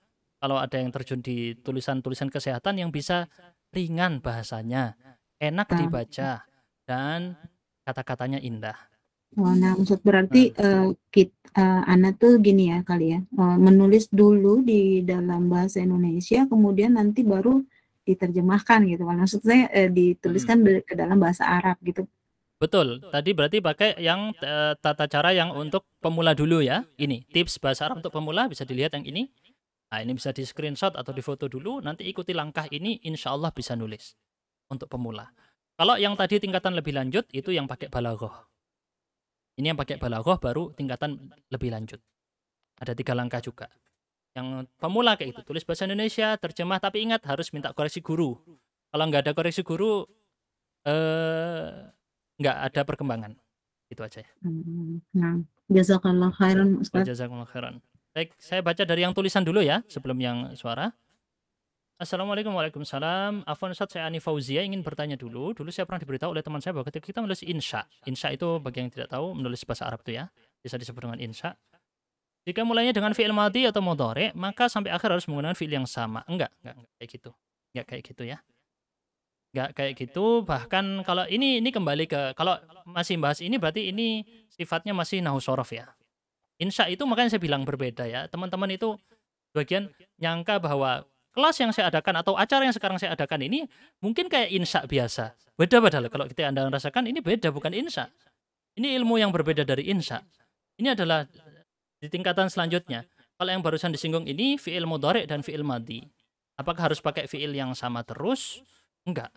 kalau ada yang terjun di tulisan-tulisan kesehatan yang bisa ringan bahasanya, enak dibaca dan kata-katanya indah. Oh, nah, maksud berarti uh, uh, Ana tuh gini ya kali ya, uh, menulis dulu di dalam bahasa Indonesia, kemudian nanti baru diterjemahkan gitu Maksud saya uh, dituliskan hmm. ke dalam bahasa Arab gitu. Betul. Tadi berarti pakai yang uh, tata cara yang untuk pemula dulu ya. Ini tips bahasa Arab untuk pemula bisa dilihat yang ini. Nah, ini bisa di screenshot atau di foto dulu, nanti ikuti langkah ini, insya Allah bisa nulis untuk pemula. Kalau yang tadi tingkatan lebih lanjut, itu yang pakai balagoh. Ini yang pakai balagoh baru tingkatan lebih lanjut. Ada tiga langkah juga. Yang pemula kayak itu tulis bahasa Indonesia, terjemah, tapi ingat harus minta koreksi guru. Kalau nggak ada koreksi guru, eh, nggak ada perkembangan. Itu aja ya. Hmm, nah, jazakallah khairan Ustaz. Jazakallah khairan. Baik, saya baca dari yang tulisan dulu ya, sebelum yang suara. Assalamualaikum warahmatullahi Afwan Ustaz, saya Ani Fauzia ingin bertanya dulu. Dulu saya pernah diberitahu oleh teman saya bahwa ketika kita menulis insya, insya itu bagi yang tidak tahu menulis bahasa Arab itu ya, bisa disebut dengan insya. Jika mulainya dengan fi'il madhi atau motorik, maka sampai akhir harus menggunakan fi'il yang sama. Enggak, enggak, enggak kayak gitu. Enggak kayak gitu ya. Enggak kayak gitu, bahkan kalau ini ini kembali ke kalau masih bahas ini berarti ini sifatnya masih nahusorof ya. Insya itu makanya saya bilang berbeda ya. Teman-teman itu bagian nyangka bahwa kelas yang saya adakan atau acara yang sekarang saya adakan ini mungkin kayak insya biasa. Beda padahal kalau kita Anda rasakan ini beda bukan insya. Ini ilmu yang berbeda dari insya. Ini adalah di tingkatan selanjutnya. Kalau yang barusan disinggung ini fi'il mudhari dan fi'il madi. Apakah harus pakai fi'il yang sama terus? Enggak.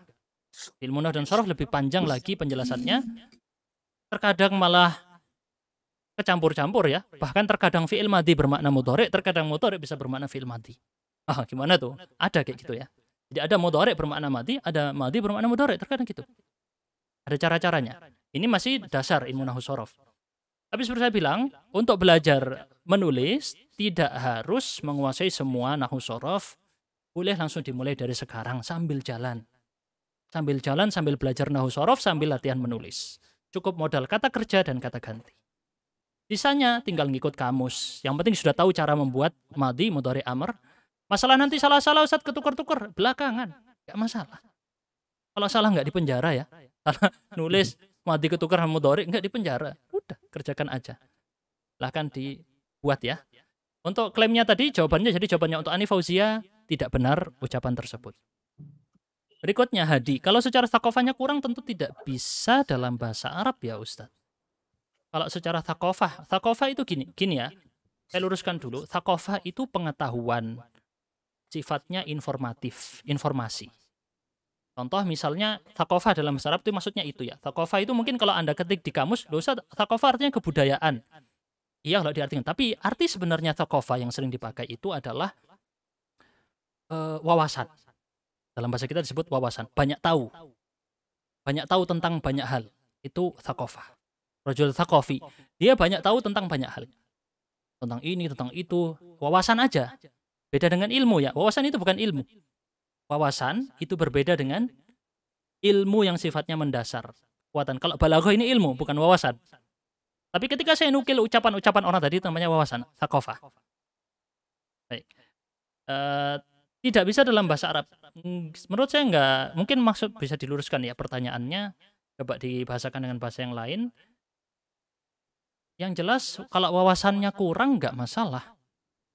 Fi'il dan sorof lebih panjang lagi penjelasannya. Terkadang malah kecampur-campur ya. Oh, iya. Bahkan terkadang fi'il madi bermakna mudorek, terkadang mudorek bisa bermakna fi'il madi. Ah, gimana tuh? Ada kayak gitu ya. Jadi ada mudorek bermakna madi, ada madi bermakna mudorek, terkadang gitu. Ada cara-caranya. Ini masih dasar ilmu nahu sorof. Tapi seperti saya bilang, untuk belajar menulis tidak harus menguasai semua nahu sorof. Boleh langsung dimulai dari sekarang sambil jalan. Sambil jalan, sambil belajar nahu sorof, sambil latihan menulis. Cukup modal kata kerja dan kata ganti. Sisanya tinggal ngikut kamus. Yang penting sudah tahu cara membuat madi, mudhari amr. Masalah nanti salah-salah Ustaz ketukar-tukar belakangan. Enggak masalah. Kalau salah nggak dipenjara ya. Salah nulis madi ketukar sama mudhari nggak dipenjara. Udah, kerjakan aja. Silahkan dibuat ya. Untuk klaimnya tadi jawabannya jadi jawabannya untuk Ani Fauzia tidak benar ucapan tersebut. Berikutnya Hadi, kalau secara takofanya kurang tentu tidak bisa dalam bahasa Arab ya Ustadz. Kalau secara takofah, takofah itu gini, gini ya. Saya luruskan dulu, takofah itu pengetahuan sifatnya informatif, informasi. Contoh misalnya takofah dalam bahasa Arab itu maksudnya itu ya. Takofah itu mungkin kalau Anda ketik di kamus, dosa takofah artinya kebudayaan. Iya kalau diartikan, tapi arti sebenarnya takofah yang sering dipakai itu adalah uh, wawasan. Dalam bahasa kita disebut wawasan, banyak tahu. Banyak tahu tentang banyak hal. Itu takofah. Rajul Thakofi. Dia banyak tahu tentang banyak hal. Tentang ini, tentang itu. Wawasan aja. Beda dengan ilmu ya. Wawasan itu bukan ilmu. Wawasan itu berbeda dengan ilmu yang sifatnya mendasar. Kekuatan. Kalau balagoh ini ilmu, bukan wawasan. Tapi ketika saya nukil ucapan-ucapan orang tadi, namanya wawasan. Thakofa. Baik. Uh, tidak bisa dalam bahasa Arab. Hmm, menurut saya nggak, mungkin maksud bisa diluruskan ya pertanyaannya. Coba dibahasakan dengan bahasa yang lain. Yang jelas, kalau wawasannya kurang, nggak masalah.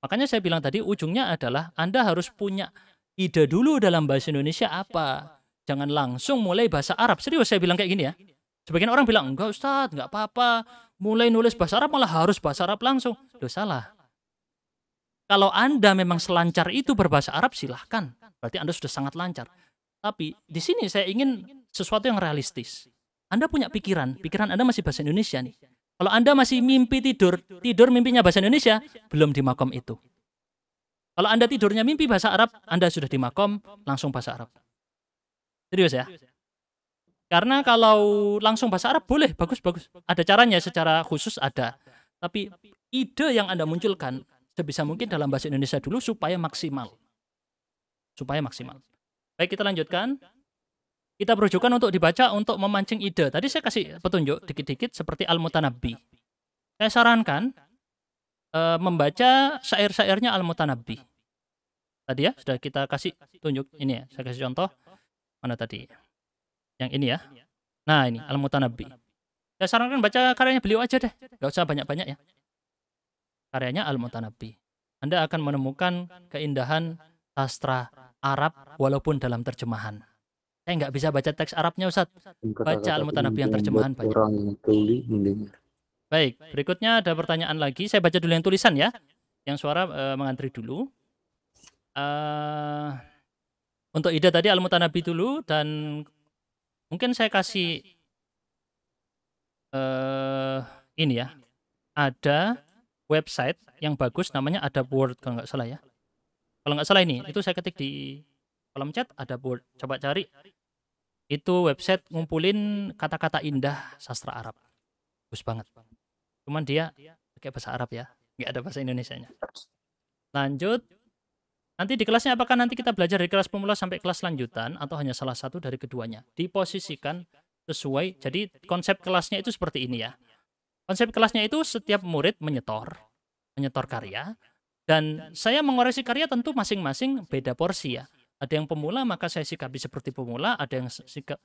Makanya saya bilang tadi, ujungnya adalah Anda harus punya ide dulu dalam bahasa Indonesia apa. Jangan langsung mulai bahasa Arab. Serius saya bilang kayak gini ya. Sebagian orang bilang, enggak Ustadz, enggak apa-apa. Mulai nulis bahasa Arab malah harus bahasa Arab langsung. Loh salah. Kalau Anda memang selancar itu berbahasa Arab, silahkan. Berarti Anda sudah sangat lancar. Tapi di sini saya ingin sesuatu yang realistis. Anda punya pikiran, pikiran Anda masih bahasa Indonesia nih. Kalau Anda masih mimpi tidur, tidur mimpinya bahasa Indonesia, belum di makom itu. Kalau Anda tidurnya mimpi bahasa Arab, Anda sudah di makom, langsung bahasa Arab. Serius ya? Karena kalau langsung bahasa Arab boleh, bagus-bagus. Ada caranya secara khusus ada. Tapi ide yang Anda munculkan sebisa mungkin dalam bahasa Indonesia dulu supaya maksimal. Supaya maksimal. Baik, kita lanjutkan kita perujukan untuk dibaca untuk memancing ide. Tadi saya kasih petunjuk dikit-dikit seperti Al-Mutanabbi. Saya sarankan uh, membaca syair-syairnya Al-Mutanabbi. Tadi ya, sudah kita kasih tunjuk ini ya. Saya kasih contoh mana tadi? Yang ini ya. Nah, ini Al-Mutanabbi. Saya sarankan baca karyanya beliau aja deh. Gak usah banyak-banyak ya. Karyanya Al-Mutanabbi. Anda akan menemukan keindahan sastra Arab walaupun dalam terjemahan. Saya eh, nggak bisa baca teks Arabnya Ustaz. Baca al mutanabi yang terjemahan baca. Orang tuli Baik, berikutnya ada pertanyaan lagi. Saya baca dulu yang tulisan ya. Yang suara e, mengantri dulu. E, untuk ide tadi Al-Mutanabi dulu dan mungkin saya kasih ini ya. Ada website yang bagus namanya ada board kalau nggak salah ya. Kalau nggak salah ini, itu saya ketik di kolom chat ada board. Coba cari itu website ngumpulin kata-kata indah sastra Arab. Bagus banget. Cuman dia pakai bahasa Arab ya. Nggak ada bahasa Indonesianya. Lanjut. Nanti di kelasnya apakah nanti kita belajar dari kelas pemula sampai kelas lanjutan atau hanya salah satu dari keduanya? Diposisikan sesuai. Jadi konsep kelasnya itu seperti ini ya. Konsep kelasnya itu setiap murid menyetor, menyetor karya dan saya mengoreksi karya tentu masing-masing beda porsi ya. Ada yang pemula maka saya sikapi seperti pemula, ada yang sikap,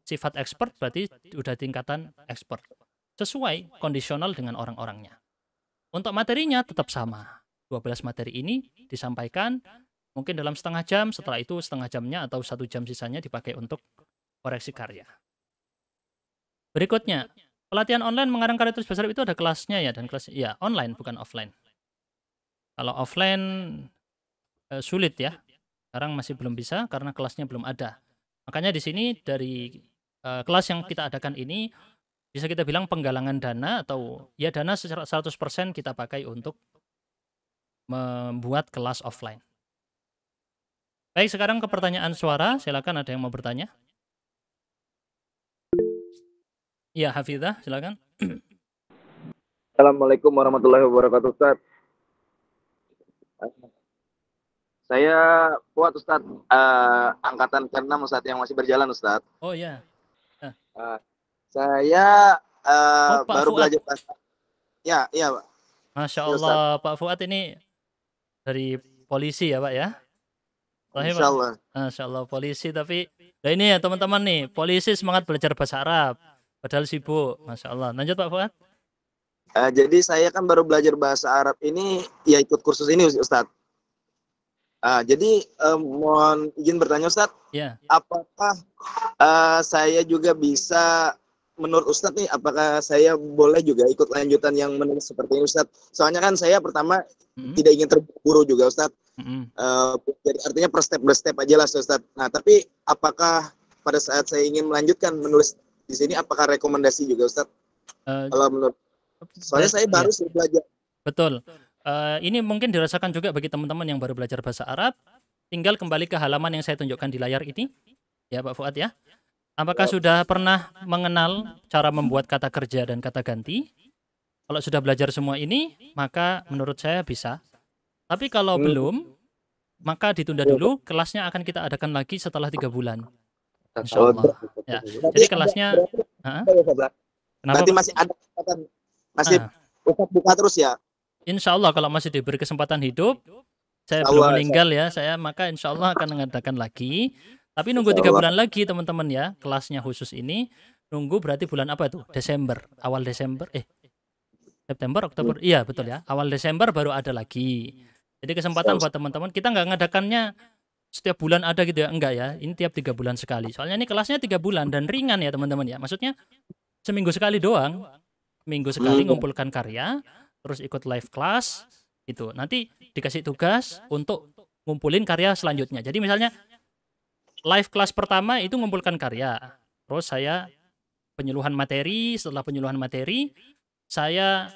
sifat expert berarti sudah tingkatan expert. Sesuai kondisional dengan orang-orangnya. Untuk materinya tetap sama. 12 materi ini disampaikan mungkin dalam setengah jam, setelah itu setengah jamnya atau satu jam sisanya dipakai untuk koreksi karya. Berikutnya, pelatihan online mengarang karya tulis besar itu ada kelasnya ya, dan kelas ya online bukan offline. Kalau offline eh, sulit ya, sekarang masih belum bisa karena kelasnya belum ada. Makanya di sini dari uh, kelas yang kita adakan ini bisa kita bilang penggalangan dana atau ya dana secara 100% kita pakai untuk membuat kelas offline. Baik, sekarang ke pertanyaan suara. Silakan ada yang mau bertanya. Ya, Hafidah, silakan. Assalamualaikum warahmatullahi wabarakatuh, Ustaz. Saya kuat Ustaz uh, eh, angkatan ke-6 Ustaz yang masih berjalan Ustaz. Oh iya. Uh. Uh, saya uh, oh, Pak baru Fuad. belajar bahasa. Ya, iya Pak. Masya iya, Allah ya, Pak Fuad ini dari polisi ya Pak ya? Rahim, Insya Allah. Masya Allah polisi tapi nah ini ya teman-teman nih polisi semangat belajar bahasa Arab padahal sibuk Masya Allah. Lanjut Pak Fuad. Uh, jadi saya kan baru belajar bahasa Arab ini ya ikut kursus ini Ustadz. Nah, jadi eh, mohon izin bertanya Ustadz, yeah. apakah eh, saya juga bisa menurut Ustadz nih, apakah saya boleh juga ikut lanjutan yang menurut seperti ini Ustadz? Soalnya kan saya pertama mm-hmm. tidak ingin terburu juga Ustadz, mm-hmm. eh, jadi artinya per step per step aja lah Ustadz. Nah tapi apakah pada saat saya ingin melanjutkan menulis di sini, apakah rekomendasi juga Ustadz? Uh, Kalau menurut, soalnya saya iya. baru yeah. belajar. Betul. Betul. Eh, ini mungkin dirasakan juga bagi teman-teman yang baru belajar bahasa Arab. Tinggal kembali ke halaman yang saya tunjukkan di layar ini. Ya Pak Fuad ya. Apakah sudah pernah mengenal cara membuat kata kerja dan kata ganti? Kalau sudah belajar semua ini, maka menurut saya bisa. Tapi kalau hmm. belum, maka ditunda iya, dulu. Kelasnya akan kita adakan lagi setelah tiga bulan. Insya Allah. Ya. Jadi kelasnya. Berarti, Kenapa? Berarti masih ada Masih ah. buka, buka terus ya. Insya Allah kalau masih diberi kesempatan hidup, saya Allah, belum meninggal ya, saya maka Insya Allah akan mengadakan lagi. Tapi nunggu tiga bulan lagi teman-teman ya, kelasnya khusus ini nunggu berarti bulan apa itu? Desember, awal Desember, eh September, Oktober, hmm. iya betul ya, awal Desember baru ada lagi. Jadi kesempatan buat teman-teman, kita nggak ngadakannya setiap bulan ada gitu ya enggak ya ini tiap tiga bulan sekali soalnya ini kelasnya tiga bulan dan ringan ya teman-teman ya maksudnya seminggu sekali doang minggu sekali hmm. ngumpulkan karya terus ikut live class itu nanti dikasih tugas untuk ngumpulin karya selanjutnya jadi misalnya live class pertama itu ngumpulkan karya terus saya penyuluhan materi setelah penyuluhan materi saya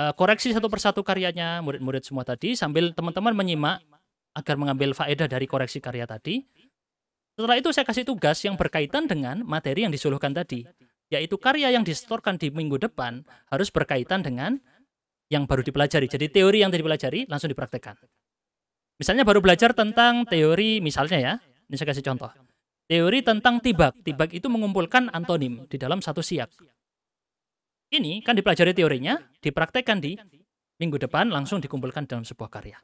uh, koreksi satu persatu karyanya murid-murid semua tadi sambil teman-teman menyimak agar mengambil faedah dari koreksi karya tadi setelah itu saya kasih tugas yang berkaitan dengan materi yang disuluhkan tadi yaitu karya yang disetorkan di minggu depan harus berkaitan dengan yang baru dipelajari. Jadi teori yang tadi dipelajari langsung dipraktekkan. Misalnya baru belajar tentang teori, misalnya ya, ini saya kasih contoh. Teori tentang tibak. Tibak itu mengumpulkan antonim di dalam satu siap. Ini kan dipelajari teorinya, dipraktekkan di minggu depan langsung dikumpulkan dalam sebuah karya.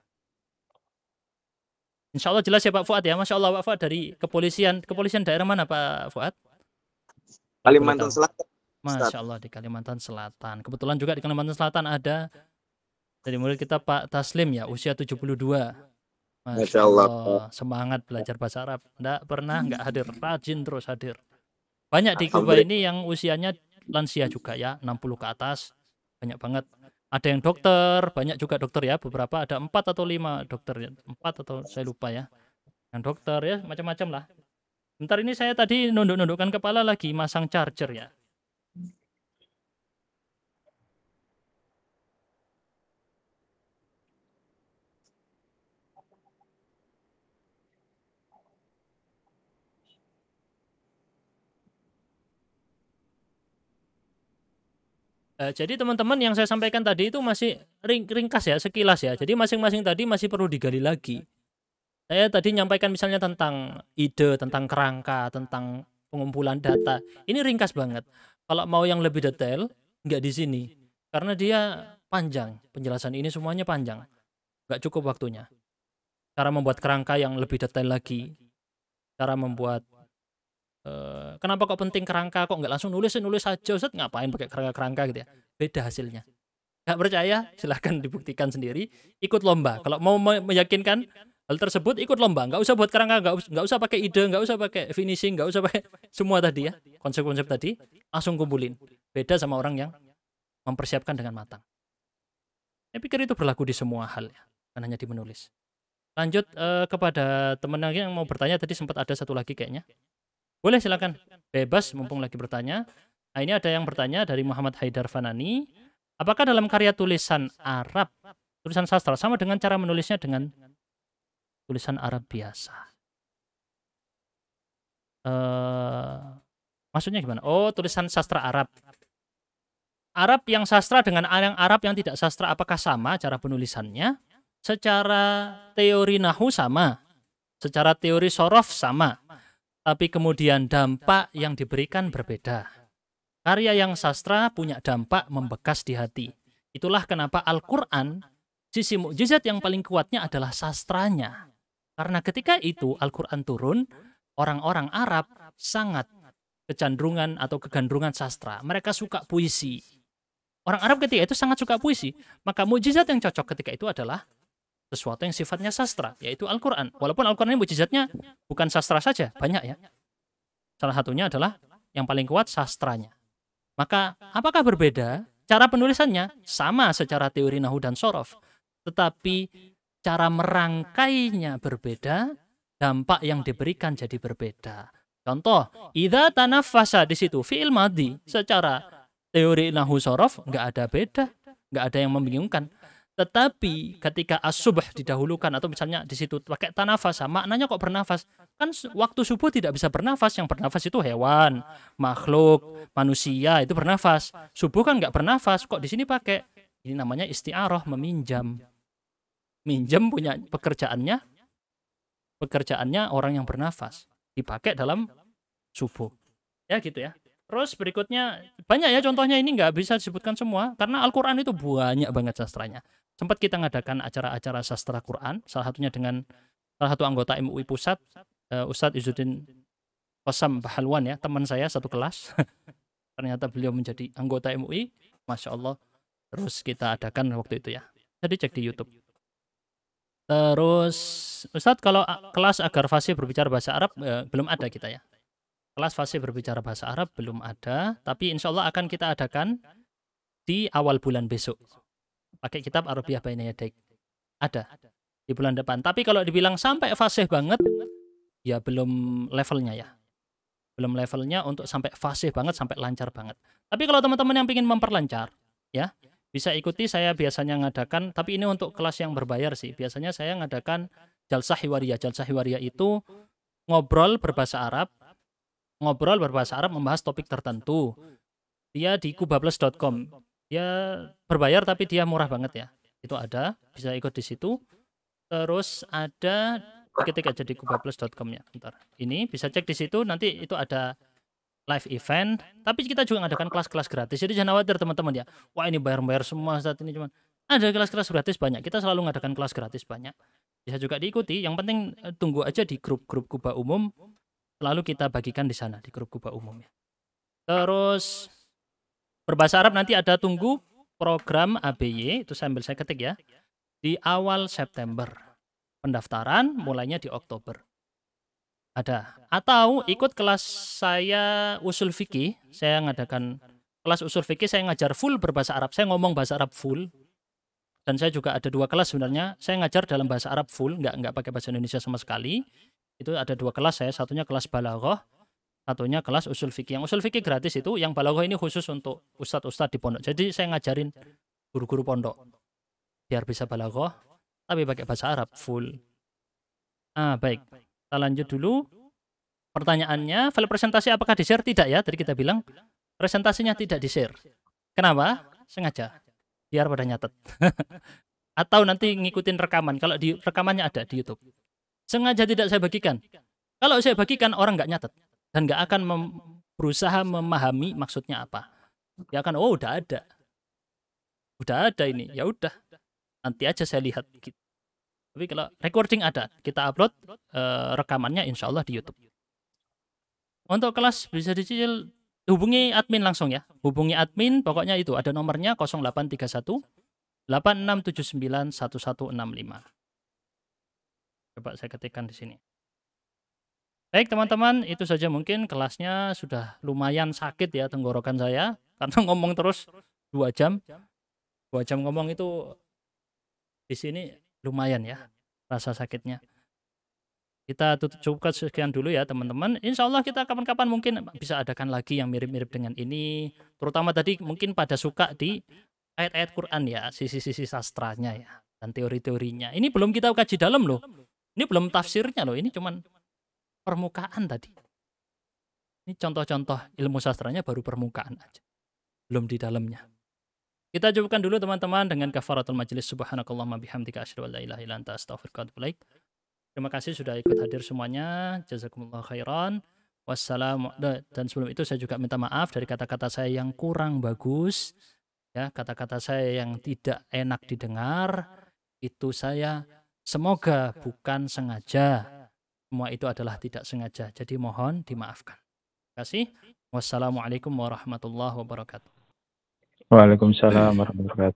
Insya Allah jelas ya Pak Fuad ya. Masya Allah Pak Fuad dari kepolisian. Kepolisian daerah mana Pak Fuad? Kalimantan Selatan. Masya Allah di Kalimantan Selatan. Kebetulan juga di Kalimantan Selatan ada dari murid kita Pak Taslim ya usia 72. Masya, Masya Allah. Allah. Semangat belajar bahasa Arab. Tidak pernah nggak hadir. Rajin terus hadir. Banyak di Kuba ini yang usianya lansia juga ya. 60 ke atas. Banyak banget. Ada yang dokter. Banyak juga dokter ya. Beberapa ada empat atau lima dokter. Ya. empat atau saya lupa ya. Yang dokter ya macam-macam lah. Bentar ini saya tadi nunduk-nundukkan kepala lagi. Masang charger ya Eh, jadi teman-teman yang saya sampaikan tadi itu masih ring ringkas ya, sekilas ya. Jadi masing-masing tadi masih perlu digali lagi. Saya tadi nyampaikan misalnya tentang ide, tentang kerangka, tentang pengumpulan data. Ini ringkas banget. Kalau mau yang lebih detail, nggak di sini. Karena dia panjang. Penjelasan ini semuanya panjang. Nggak cukup waktunya. Cara membuat kerangka yang lebih detail lagi. Cara membuat Eh, kenapa kok penting kerangka kok nggak langsung nulis nulis saja Ustaz ngapain pakai kerangka kerangka gitu ya beda hasilnya nggak percaya silahkan dibuktikan sendiri ikut lomba kalau mau meyakinkan hal tersebut ikut lomba nggak usah buat kerangka nggak us nggak usah pakai ide nggak usah pakai finishing nggak usah pakai semua tadi ya konsep-konsep tadi langsung kumpulin beda sama orang yang mempersiapkan dengan matang saya pikir itu berlaku di semua hal ya bukan hanya di menulis lanjut eh, kepada teman yang mau bertanya tadi sempat ada satu lagi kayaknya boleh silakan. Bebas mumpung lagi bertanya. Nah, ini ada yang bertanya dari Muhammad Haidar Fanani. Apakah dalam karya tulisan Arab, tulisan sastra sama dengan cara menulisnya dengan tulisan Arab biasa? Uh, maksudnya gimana? Oh, tulisan sastra Arab. Arab yang sastra dengan yang Arab yang tidak sastra apakah sama cara penulisannya? Secara teori nahu sama, secara teori sorof sama, tapi kemudian dampak yang diberikan berbeda. Karya yang sastra punya dampak membekas di hati. Itulah kenapa Al-Quran, sisi mukjizat yang paling kuatnya adalah sastranya. Karena ketika itu Al-Quran turun, orang-orang Arab sangat kecenderungan atau kegandrungan sastra. Mereka suka puisi. Orang Arab ketika itu sangat suka puisi. Maka mukjizat yang cocok ketika itu adalah sesuatu yang sifatnya sastra, yaitu Al-Quran. Walaupun Al-Quran ini mujizatnya bukan sastra saja, banyak ya. Salah satunya adalah yang paling kuat sastranya. Maka apakah berbeda? Cara penulisannya sama secara teori Nahu dan Sorof. Tetapi cara merangkainya berbeda, dampak yang diberikan jadi berbeda. Contoh, idha tanafasa di situ fi'il madi secara teori Nahu Sorof nggak ada beda, nggak ada yang membingungkan tetapi ketika asubah didahulukan atau misalnya di situ pakai tanafasa, ah, maknanya kok bernafas? Kan waktu subuh tidak bisa bernafas, yang bernafas itu hewan, makhluk, manusia itu bernafas. Subuh kan nggak bernafas, kok di sini pakai? Ini namanya istiaroh meminjam. Minjam punya pekerjaannya, pekerjaannya orang yang bernafas. Dipakai dalam subuh. Ya gitu ya. Terus berikutnya, banyak ya contohnya ini nggak bisa disebutkan semua, karena Al-Quran itu banyak banget sastranya sempat kita ngadakan acara-acara sastra Quran, salah satunya dengan salah satu anggota MUI pusat, uh, Ustadz Izzuddin Qasam Bahalwan ya, teman saya satu kelas. Ternyata beliau menjadi anggota MUI, masya Allah. Terus kita adakan waktu itu ya. Jadi cek di YouTube. Terus Ustadz kalau kelas agar fasih berbicara bahasa Arab eh, belum ada kita ya. Kelas fasih berbicara bahasa Arab belum ada, tapi insya Allah akan kita adakan di awal bulan besok pakai kitab Arabiah Baina Yadek. Ada di bulan depan. Tapi kalau dibilang sampai fasih banget, ya belum levelnya ya. Belum levelnya untuk sampai fasih banget, sampai lancar banget. Tapi kalau teman-teman yang ingin memperlancar, ya bisa ikuti saya biasanya ngadakan, tapi ini untuk kelas yang berbayar sih. Biasanya saya ngadakan jalsah hiwariyah. Jalsah hiwariyah itu ngobrol berbahasa Arab, ngobrol berbahasa Arab membahas topik tertentu. Dia di kubables.com ya berbayar tapi dia murah banget ya itu ada bisa ikut di situ terus ada ketik aja di kubaplus.com ya ntar ini bisa cek di situ nanti itu ada live event tapi kita juga ngadakan kelas-kelas gratis jadi jangan khawatir teman-teman ya wah ini bayar-bayar semua saat ini cuman ada kelas-kelas gratis banyak kita selalu ngadakan kelas gratis banyak bisa juga diikuti yang penting eh, tunggu aja di grup-grup kuba umum selalu kita bagikan di sana di grup kuba umum ya terus Berbahasa Arab nanti ada tunggu program ABY, itu sambil saya ketik ya, di awal September. Pendaftaran mulainya di Oktober. Ada. Atau ikut kelas saya usul fikih, saya ngadakan kelas usul fikih saya ngajar full berbahasa Arab. Saya ngomong bahasa Arab full. Dan saya juga ada dua kelas sebenarnya. Saya ngajar dalam bahasa Arab full, nggak nggak pakai bahasa Indonesia sama sekali. Itu ada dua kelas saya, satunya kelas balaghah, satunya kelas usul fikih. Yang usul fikih gratis itu, yang balaghah ini khusus untuk ustadz-ustadz di pondok. Jadi saya ngajarin guru-guru pondok biar bisa balaghah tapi pakai bahasa Arab full. Ah, baik. Kita lanjut dulu. Pertanyaannya, file presentasi apakah di-share? Tidak ya, tadi kita bilang presentasinya tidak di-share. Kenapa? Sengaja. Biar pada nyatet. Atau nanti ngikutin rekaman. Kalau di rekamannya ada di YouTube. Sengaja tidak saya bagikan. Kalau saya bagikan, orang nggak nyatet dan nggak akan mem berusaha memahami maksudnya apa. Dia akan oh udah ada, udah ada ini, ya udah nanti aja saya lihat. Gitu. Tapi kalau recording ada, kita upload uh, rekamannya insya Allah di YouTube. Untuk kelas bisa dicicil hubungi admin langsung ya. Hubungi admin, pokoknya itu ada nomornya 0831 8679 1165. Coba saya ketikkan di sini. Baik teman-teman, itu saja mungkin kelasnya sudah lumayan sakit ya tenggorokan saya karena ngomong terus dua jam. Dua jam ngomong itu di sini lumayan ya rasa sakitnya. Kita tutup cukup sekian dulu ya teman-teman. Insya Allah kita kapan-kapan mungkin bisa adakan lagi yang mirip-mirip dengan ini. Terutama tadi mungkin pada suka di ayat-ayat Quran ya, sisi-sisi sastranya ya, dan teori-teorinya. Ini belum kita kaji dalam loh. Ini belum tafsirnya loh, ini cuman permukaan tadi. Ini contoh-contoh ilmu sastranya baru permukaan aja. Belum di dalamnya. Kita cukupkan dulu teman-teman dengan kafaratul majelis subhanakallah bihamdika asyhadu an la ilaha illa anta astaghfiruka wa Terima kasih sudah ikut hadir semuanya. Jazakumullah khairan. Wassalamu dan sebelum itu saya juga minta maaf dari kata-kata saya yang kurang bagus ya kata-kata saya yang tidak enak didengar itu saya semoga bukan sengaja semua itu adalah tidak sengaja. Jadi mohon dimaafkan. Terima kasih. Wassalamualaikum warahmatullahi wabarakatuh. Waalaikumsalam warahmatullahi wabarakatuh.